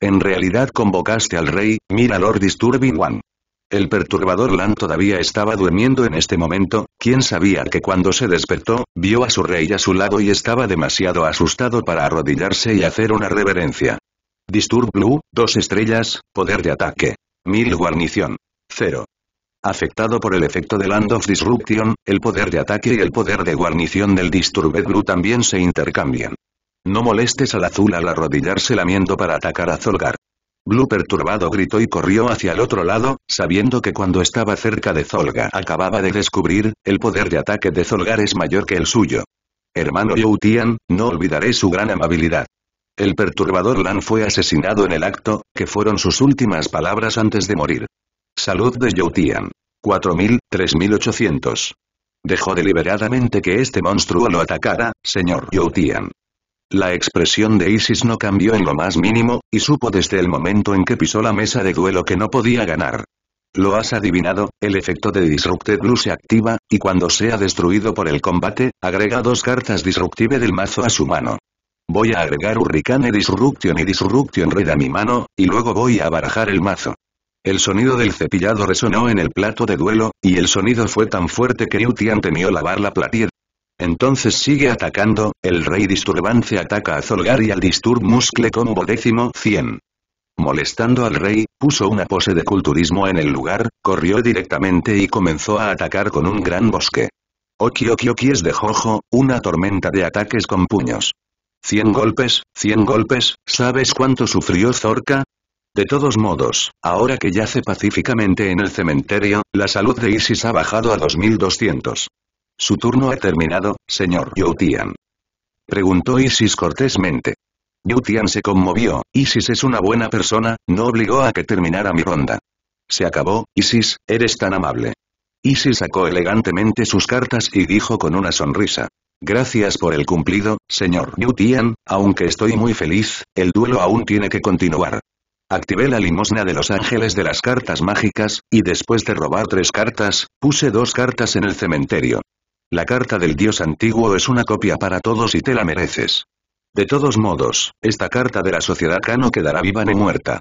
en realidad convocaste al rey, mira Lord Disturbing One. El perturbador Lan todavía estaba durmiendo en este momento, Quién sabía que cuando se despertó, vio a su rey a su lado y estaba demasiado asustado para arrodillarse y hacer una reverencia. Disturb Blue, dos estrellas, poder de ataque. Mil guarnición. Cero. Afectado por el efecto de Land of Disruption, el poder de ataque y el poder de guarnición del Disturbed Blue también se intercambian. No molestes al azul al arrodillarse lamiendo para atacar a Zolgar. Blue perturbado gritó y corrió hacia el otro lado, sabiendo que cuando estaba cerca de Zolgar acababa de descubrir, el poder de ataque de Zolgar es mayor que el suyo. Hermano Youtian, no olvidaré su gran amabilidad. El perturbador Lan fue asesinado en el acto, que fueron sus últimas palabras antes de morir. Salud de Youtian. 4000, 3800. Dejó deliberadamente que este monstruo lo atacara, señor Youtian. La expresión de Isis no cambió en lo más mínimo, y supo desde el momento en que pisó la mesa de duelo que no podía ganar. Lo has adivinado, el efecto de Disrupted Blue se activa, y cuando sea destruido por el combate, agrega dos cartas Disruptive del mazo a su mano. Voy a agregar Hurricane Disruption y Disruption Red a mi mano, y luego voy a barajar el mazo. El sonido del cepillado resonó en el plato de duelo, y el sonido fue tan fuerte que Yutian temió lavar la platilla. Entonces sigue atacando, el rey disturbance ataca a Zolgar y al Disturb Muscle como décimo 100. Molestando al rey, puso una pose de culturismo en el lugar, corrió directamente y comenzó a atacar con un gran bosque. Oki Oki Oki es de Jojo, una tormenta de ataques con puños. 100 golpes, 100 golpes, ¿sabes cuánto sufrió Zorka? De todos modos, ahora que yace pacíficamente en el cementerio, la salud de Isis ha bajado a 2200. Su turno ha terminado, señor Yutian. Preguntó Isis cortésmente. Yutian se conmovió, Isis es una buena persona, no obligó a que terminara mi ronda. Se acabó, Isis, eres tan amable. Isis sacó elegantemente sus cartas y dijo con una sonrisa. Gracias por el cumplido, señor Yutian, aunque estoy muy feliz, el duelo aún tiene que continuar. Activé la limosna de los ángeles de las cartas mágicas, y después de robar tres cartas, puse dos cartas en el cementerio. La carta del dios antiguo es una copia para todos y te la mereces. De todos modos, esta carta de la sociedad Kano quedará viva ni muerta.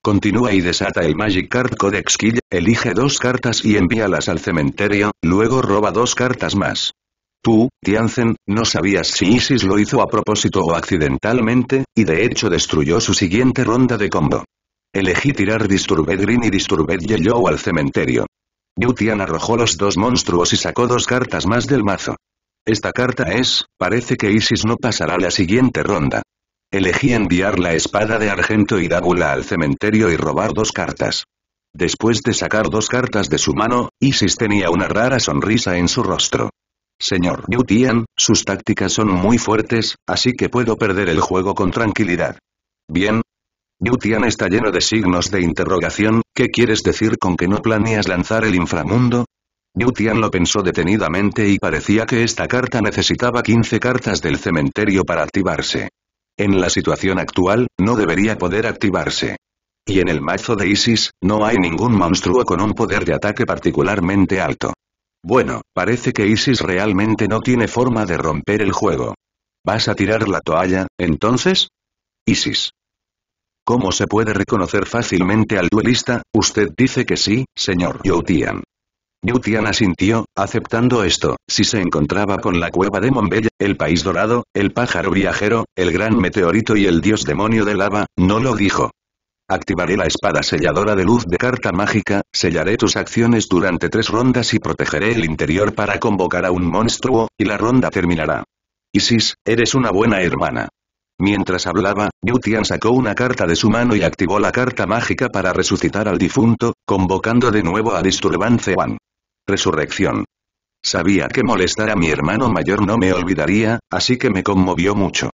Continúa y desata el Magic Card Codex Kill, elige dos cartas y envíalas al cementerio, luego roba dos cartas más. Tú, Tianzen, no sabías si Isis lo hizo a propósito o accidentalmente, y de hecho destruyó su siguiente ronda de combo. Elegí tirar Disturbed Green y Disturbed Yellow al cementerio. Yu Tian arrojó los dos monstruos y sacó dos cartas más del mazo. Esta carta es, parece que Isis no pasará la siguiente ronda. Elegí enviar la espada de argento y dábula al cementerio y robar dos cartas. Después de sacar dos cartas de su mano, Isis tenía una rara sonrisa en su rostro. Señor Yu sus tácticas son muy fuertes, así que puedo perder el juego con tranquilidad. Bien. Yu está lleno de signos de interrogación, ¿qué quieres decir con que no planeas lanzar el inframundo? Yu lo pensó detenidamente y parecía que esta carta necesitaba 15 cartas del cementerio para activarse. En la situación actual, no debería poder activarse. Y en el mazo de Isis, no hay ningún monstruo con un poder de ataque particularmente alto. Bueno, parece que Isis realmente no tiene forma de romper el juego. ¿Vas a tirar la toalla, entonces? Isis. ¿Cómo se puede reconocer fácilmente al duelista? Usted dice que sí, señor Youtian. Youtian asintió, aceptando esto, si se encontraba con la cueva de Mombella, el país dorado, el pájaro viajero, el gran meteorito y el dios demonio de lava, no lo dijo. Activaré la espada selladora de luz de carta mágica, sellaré tus acciones durante tres rondas y protegeré el interior para convocar a un monstruo, y la ronda terminará. Isis, eres una buena hermana. Mientras hablaba, Yutian sacó una carta de su mano y activó la carta mágica para resucitar al difunto, convocando de nuevo a Disturbance Wan. Resurrección. Sabía que molestar a mi hermano mayor no me olvidaría, así que me conmovió mucho.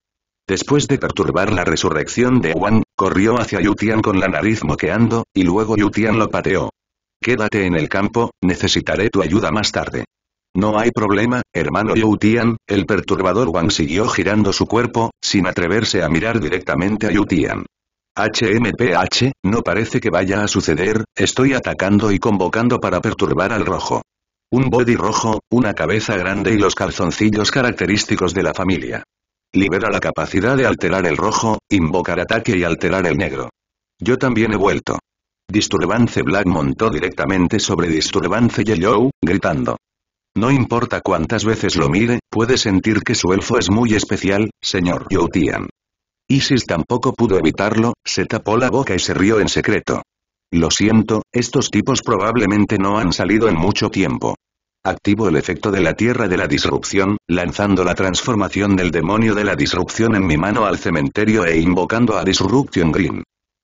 Después de perturbar la resurrección de Wang, corrió hacia Yutian con la nariz moqueando, y luego Yutian lo pateó. Quédate en el campo, necesitaré tu ayuda más tarde. No hay problema, hermano Yutian, el perturbador Wang siguió girando su cuerpo, sin atreverse a mirar directamente a Yutian. HMPH, no parece que vaya a suceder, estoy atacando y convocando para perturbar al rojo. Un body rojo, una cabeza grande y los calzoncillos característicos de la familia libera la capacidad de alterar el rojo, invocar ataque y alterar el negro. Yo también he vuelto. Disturbance Black montó directamente sobre Disturbance Yellow, gritando. No importa cuántas veces lo mire, puede sentir que su elfo es muy especial, señor Youtian. Isis tampoco pudo evitarlo, se tapó la boca y se rió en secreto. Lo siento, estos tipos probablemente no han salido en mucho tiempo. Activo el efecto de la tierra de la disrupción, lanzando la transformación del demonio de la disrupción en mi mano al cementerio e invocando a Disruption Green.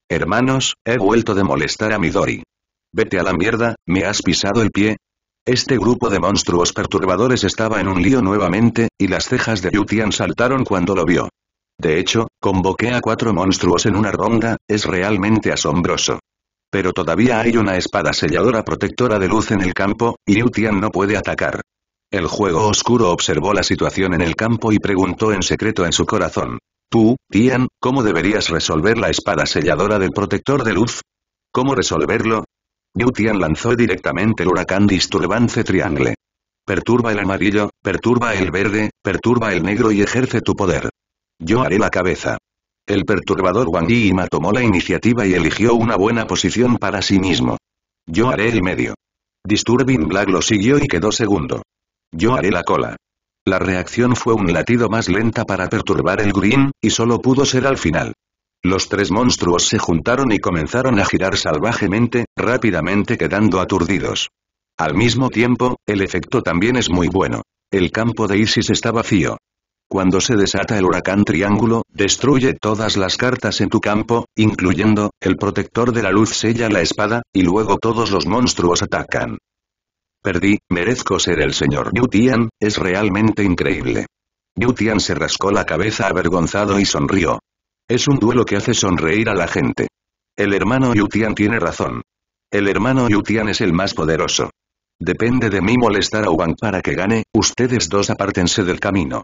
Hermanos, he vuelto de molestar a Midori. Vete a la mierda, me has pisado el pie. Este grupo de monstruos perturbadores estaba en un lío nuevamente, y las cejas de Yutian saltaron cuando lo vio. De hecho, convoqué a cuatro monstruos en una ronda, es realmente asombroso. Pero todavía hay una espada selladora protectora de luz en el campo, y New no puede atacar. El juego oscuro observó la situación en el campo y preguntó en secreto en su corazón. Tú, Tian, ¿cómo deberías resolver la espada selladora del protector de luz? ¿Cómo resolverlo? Yutian lanzó directamente el huracán disturbance triangle. Perturba el amarillo, perturba el verde, perturba el negro y ejerce tu poder. Yo haré la cabeza. El perturbador Wang Yima tomó la iniciativa y eligió una buena posición para sí mismo. Yo haré el medio. Disturbing Black lo siguió y quedó segundo. Yo haré la cola. La reacción fue un latido más lenta para perturbar el green, y solo pudo ser al final. Los tres monstruos se juntaron y comenzaron a girar salvajemente, rápidamente quedando aturdidos. Al mismo tiempo, el efecto también es muy bueno. El campo de Isis está vacío. Cuando se desata el huracán triángulo, destruye todas las cartas en tu campo, incluyendo, el protector de la luz sella la espada, y luego todos los monstruos atacan. Perdí, merezco ser el señor Yutian, es realmente increíble. Yutian se rascó la cabeza avergonzado y sonrió. Es un duelo que hace sonreír a la gente. El hermano Yutian tiene razón. El hermano Yutian es el más poderoso. Depende de mí molestar a Wang para que gane, ustedes dos apártense del camino.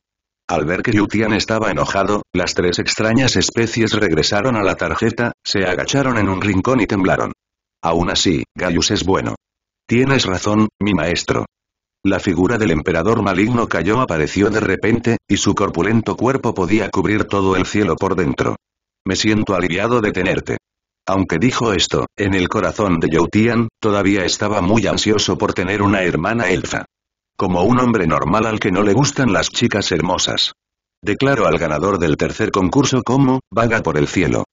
Al ver que Yutian estaba enojado, las tres extrañas especies regresaron a la tarjeta, se agacharon en un rincón y temblaron. Aún así, Gaius es bueno. Tienes razón, mi maestro. La figura del emperador maligno cayó apareció de repente, y su corpulento cuerpo podía cubrir todo el cielo por dentro. Me siento aliviado de tenerte. Aunque dijo esto, en el corazón de Yutian todavía estaba muy ansioso por tener una hermana elfa. Como un hombre normal al que no le gustan las chicas hermosas. Declaro al ganador del tercer concurso como, vaga por el cielo.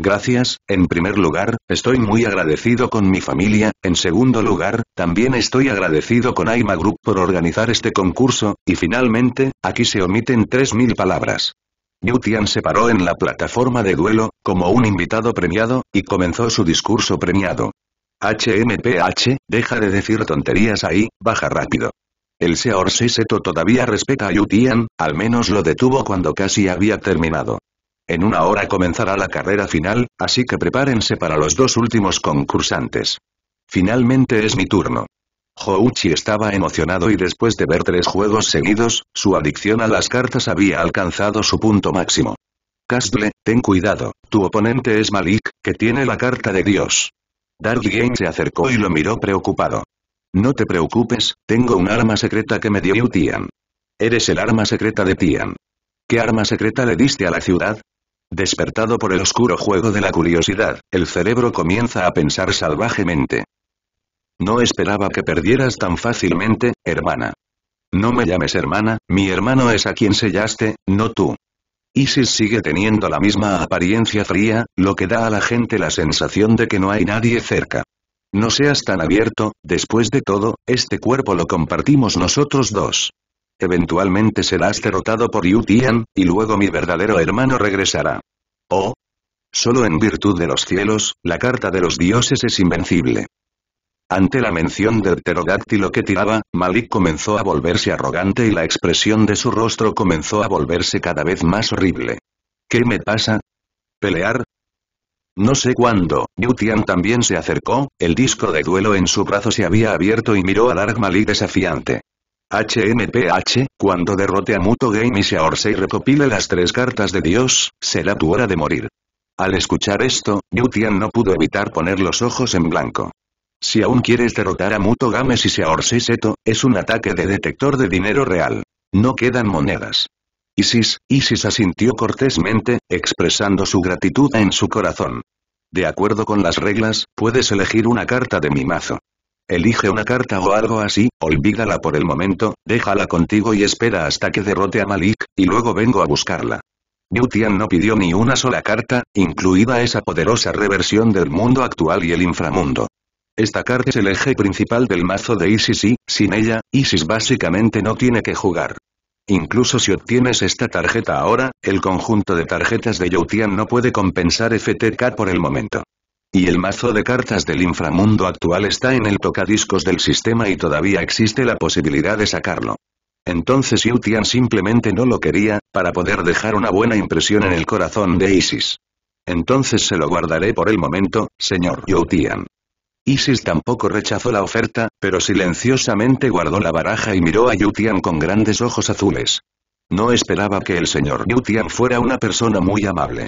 Gracias, en primer lugar, estoy muy agradecido con mi familia, en segundo lugar, también estoy agradecido con Aima Group por organizar este concurso, y finalmente, aquí se omiten 3.000 palabras. Yutian se paró en la plataforma de duelo, como un invitado premiado, y comenzó su discurso premiado. HMPH, deja de decir tonterías ahí, baja rápido. El Seor Siseto todavía respeta a Yutian, al menos lo detuvo cuando casi había terminado. En una hora comenzará la carrera final, así que prepárense para los dos últimos concursantes. Finalmente es mi turno. Houchi estaba emocionado y después de ver tres juegos seguidos, su adicción a las cartas había alcanzado su punto máximo. Castle, ten cuidado, tu oponente es Malik, que tiene la carta de Dios. Dark Game se acercó y lo miró preocupado. No te preocupes, tengo un arma secreta que me dio Tian. Eres el arma secreta de Tian. ¿Qué arma secreta le diste a la ciudad? Despertado por el oscuro juego de la curiosidad, el cerebro comienza a pensar salvajemente. No esperaba que perdieras tan fácilmente, hermana. No me llames hermana, mi hermano es a quien sellaste, no tú. Isis sigue teniendo la misma apariencia fría, lo que da a la gente la sensación de que no hay nadie cerca. No seas tan abierto, después de todo, este cuerpo lo compartimos nosotros dos. Eventualmente serás derrotado por Yu Tian, y luego mi verdadero hermano regresará. Oh. Solo en virtud de los cielos, la carta de los dioses es invencible. Ante la mención del pterodáctilo que tiraba, Malik comenzó a volverse arrogante y la expresión de su rostro comenzó a volverse cada vez más horrible. ¿Qué me pasa? ¿Pelear? No sé cuándo, Yutian también se acercó, el disco de duelo en su brazo se había abierto y miró a Dark Malik desafiante. HMPH, cuando derrote a Muto Game y se y recopile las tres cartas de Dios, será tu hora de morir. Al escuchar esto, Yutian no pudo evitar poner los ojos en blanco. Si aún quieres derrotar a Mutogames Games y Seorsei Seto, es un ataque de detector de dinero real. No quedan monedas. Isis, Isis asintió cortésmente, expresando su gratitud en su corazón. De acuerdo con las reglas, puedes elegir una carta de mi mazo. Elige una carta o algo así, olvídala por el momento, déjala contigo y espera hasta que derrote a Malik, y luego vengo a buscarla. Newtian no pidió ni una sola carta, incluida esa poderosa reversión del mundo actual y el inframundo. Esta carta es el eje principal del mazo de Isis y, sin ella, Isis básicamente no tiene que jugar. Incluso si obtienes esta tarjeta ahora, el conjunto de tarjetas de Youtian no puede compensar FTK por el momento. Y el mazo de cartas del inframundo actual está en el tocadiscos del sistema y todavía existe la posibilidad de sacarlo. Entonces Youtian simplemente no lo quería, para poder dejar una buena impresión en el corazón de Isis. Entonces se lo guardaré por el momento, señor Youtian. Isis tampoco rechazó la oferta, pero silenciosamente guardó la baraja y miró a Yutian con grandes ojos azules. No esperaba que el señor Yutian fuera una persona muy amable.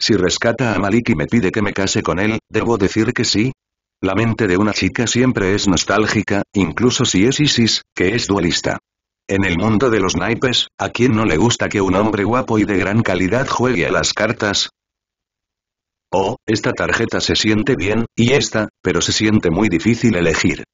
Si rescata a Malik y me pide que me case con él, ¿debo decir que sí? La mente de una chica siempre es nostálgica, incluso si es Isis, que es dualista. En el mundo de los naipes, ¿a quién no le gusta que un hombre guapo y de gran calidad juegue a las cartas? Oh, esta tarjeta se siente bien, y esta, pero se siente muy difícil elegir.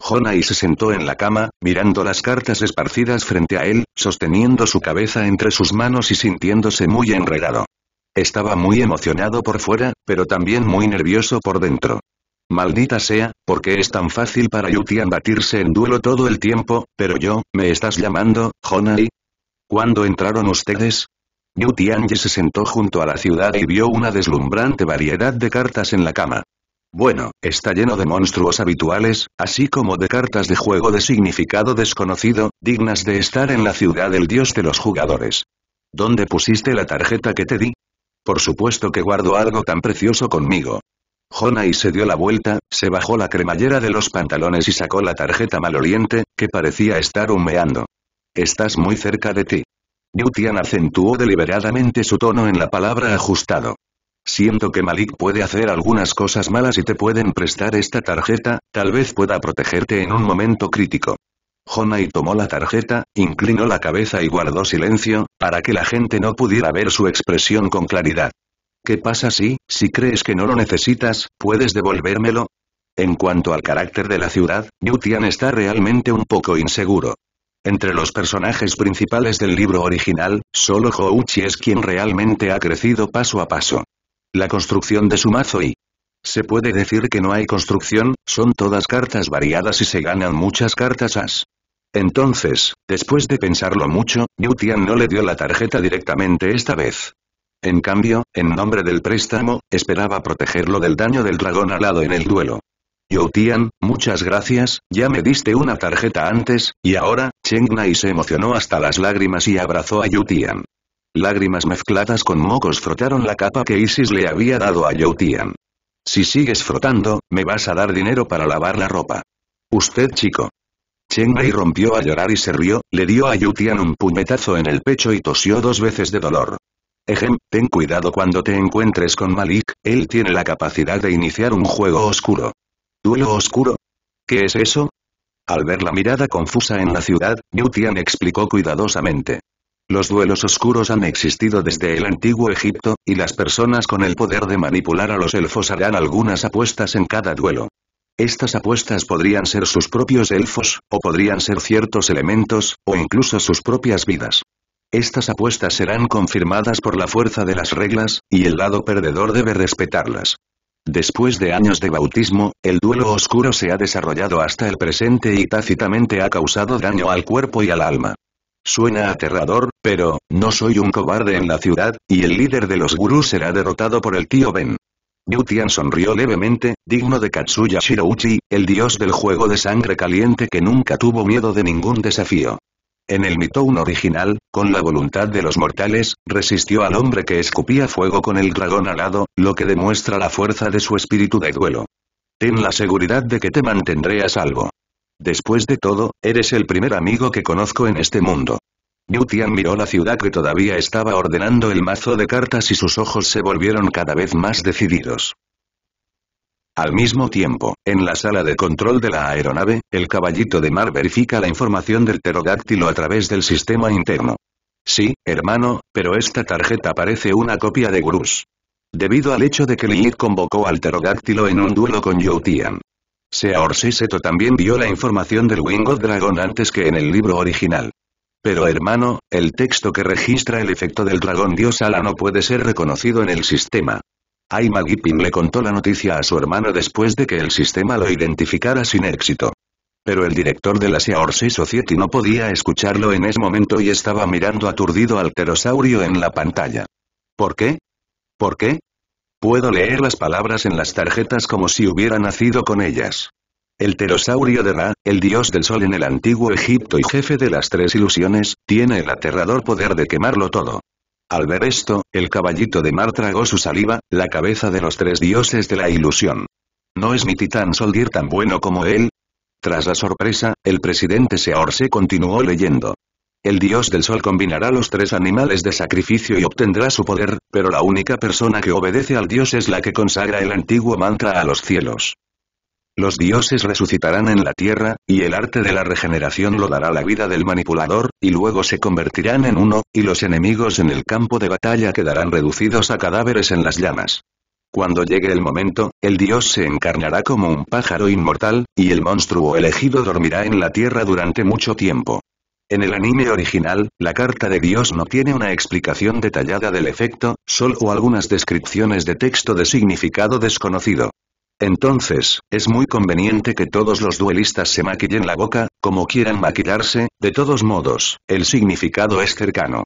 Jonai se sentó en la cama, mirando las cartas esparcidas frente a él, sosteniendo su cabeza entre sus manos y sintiéndose muy enredado. Estaba muy emocionado por fuera, pero también muy nervioso por dentro. Maldita sea, porque es tan fácil para Yutian batirse en duelo todo el tiempo, pero yo, ¿me estás llamando, Jonai? ¿Cuándo entraron ustedes? Yu se sentó junto a la ciudad y vio una deslumbrante variedad de cartas en la cama. Bueno, está lleno de monstruos habituales, así como de cartas de juego de significado desconocido, dignas de estar en la ciudad del dios de los jugadores. ¿Dónde pusiste la tarjeta que te di? Por supuesto que guardo algo tan precioso conmigo. y se dio la vuelta, se bajó la cremallera de los pantalones y sacó la tarjeta maloliente, que parecía estar humeando. Estás muy cerca de ti. Yutian acentuó deliberadamente su tono en la palabra ajustado. Siento que Malik puede hacer algunas cosas malas y te pueden prestar esta tarjeta, tal vez pueda protegerte en un momento crítico. Jonai tomó la tarjeta, inclinó la cabeza y guardó silencio, para que la gente no pudiera ver su expresión con claridad. ¿Qué pasa si, si crees que no lo necesitas, puedes devolvérmelo? En cuanto al carácter de la ciudad, Yutian está realmente un poco inseguro. Entre los personajes principales del libro original, solo Houchi es quien realmente ha crecido paso a paso. La construcción de su mazo y... Se puede decir que no hay construcción, son todas cartas variadas y se ganan muchas cartas as. Entonces, después de pensarlo mucho, Yutian no le dio la tarjeta directamente esta vez. En cambio, en nombre del préstamo, esperaba protegerlo del daño del dragón alado en el duelo. Joutian, muchas gracias, ya me diste una tarjeta antes, y ahora, Cheng Nai se emocionó hasta las lágrimas y abrazó a Yutian. Lágrimas mezcladas con mocos frotaron la capa que Isis le había dado a Youtian. Si sigues frotando, me vas a dar dinero para lavar la ropa. Usted chico. Cheng Nai rompió a llorar y se rió, le dio a Yutian un puñetazo en el pecho y tosió dos veces de dolor. Ejem, ten cuidado cuando te encuentres con Malik, él tiene la capacidad de iniciar un juego oscuro. Duelo oscuro. ¿Qué es eso? Al ver la mirada confusa en la ciudad, Newtian explicó cuidadosamente. Los duelos oscuros han existido desde el antiguo Egipto, y las personas con el poder de manipular a los elfos harán algunas apuestas en cada duelo. Estas apuestas podrían ser sus propios elfos, o podrían ser ciertos elementos, o incluso sus propias vidas. Estas apuestas serán confirmadas por la fuerza de las reglas, y el lado perdedor debe respetarlas. Después de años de bautismo, el duelo oscuro se ha desarrollado hasta el presente y tácitamente ha causado daño al cuerpo y al alma. Suena aterrador, pero, no soy un cobarde en la ciudad, y el líder de los gurús será derrotado por el tío Ben. Yutian sonrió levemente, digno de Katsuya Shirouchi, el dios del juego de sangre caliente que nunca tuvo miedo de ningún desafío. En el mito original, con la voluntad de los mortales, resistió al hombre que escupía fuego con el dragón alado, lo que demuestra la fuerza de su espíritu de duelo. Ten la seguridad de que te mantendré a salvo. Después de todo, eres el primer amigo que conozco en este mundo. Yutian miró la ciudad que todavía estaba ordenando el mazo de cartas y sus ojos se volvieron cada vez más decididos. Al mismo tiempo, en la sala de control de la aeronave, el caballito de mar verifica la información del pterodáctilo a través del sistema interno. Sí, hermano, pero esta tarjeta parece una copia de Grus. Debido al hecho de que Lilith convocó al pterodáctilo en un duelo con Youtian. Seaor Seto también vio la información del Wingod Dragon antes que en el libro original. Pero hermano, el texto que registra el efecto del dragón dios ala no puede ser reconocido en el sistema. Aima le contó la noticia a su hermano después de que el sistema lo identificara sin éxito. Pero el director de la Sea Society no podía escucharlo en ese momento y estaba mirando aturdido al pterosaurio en la pantalla. ¿Por qué? ¿Por qué? Puedo leer las palabras en las tarjetas como si hubiera nacido con ellas. El pterosaurio de Ra, el dios del sol en el antiguo Egipto y jefe de las tres ilusiones, tiene el aterrador poder de quemarlo todo. Al ver esto, el caballito de mar tragó su saliva, la cabeza de los tres dioses de la ilusión. ¿No es mi titán Soldier tan bueno como él? Tras la sorpresa, el presidente Seorse continuó leyendo. El dios del sol combinará los tres animales de sacrificio y obtendrá su poder, pero la única persona que obedece al dios es la que consagra el antiguo mantra a los cielos. Los dioses resucitarán en la tierra, y el arte de la regeneración lo dará la vida del manipulador, y luego se convertirán en uno, y los enemigos en el campo de batalla quedarán reducidos a cadáveres en las llamas. Cuando llegue el momento, el dios se encarnará como un pájaro inmortal, y el monstruo elegido dormirá en la tierra durante mucho tiempo. En el anime original, la carta de Dios no tiene una explicación detallada del efecto, solo algunas descripciones de texto de significado desconocido. Entonces, es muy conveniente que todos los duelistas se maquillen la boca, como quieran maquillarse, de todos modos, el significado es cercano.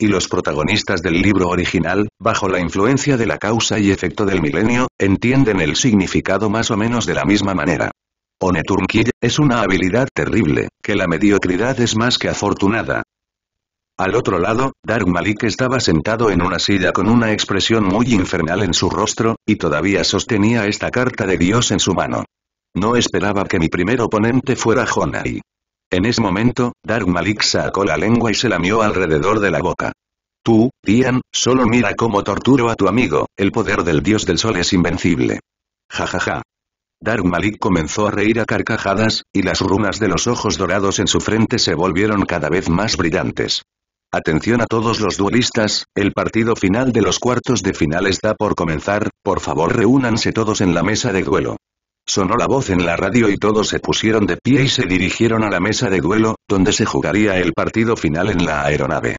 Y los protagonistas del libro original, bajo la influencia de la causa y efecto del milenio, entienden el significado más o menos de la misma manera. Oneturmkill es una habilidad terrible, que la mediocridad es más que afortunada, al otro lado, Dark Malik estaba sentado en una silla con una expresión muy infernal en su rostro, y todavía sostenía esta carta de Dios en su mano. No esperaba que mi primer oponente fuera Jonai. En ese momento, Dark Malik sacó la lengua y se lamió alrededor de la boca. Tú, Dian, solo mira cómo torturo a tu amigo, el poder del dios del sol es invencible. Ja Ja, ja. Dark Malik comenzó a reír a carcajadas, y las runas de los ojos dorados en su frente se volvieron cada vez más brillantes. Atención a todos los duelistas, el partido final de los cuartos de final está por comenzar, por favor reúnanse todos en la mesa de duelo. Sonó la voz en la radio y todos se pusieron de pie y se dirigieron a la mesa de duelo, donde se jugaría el partido final en la aeronave.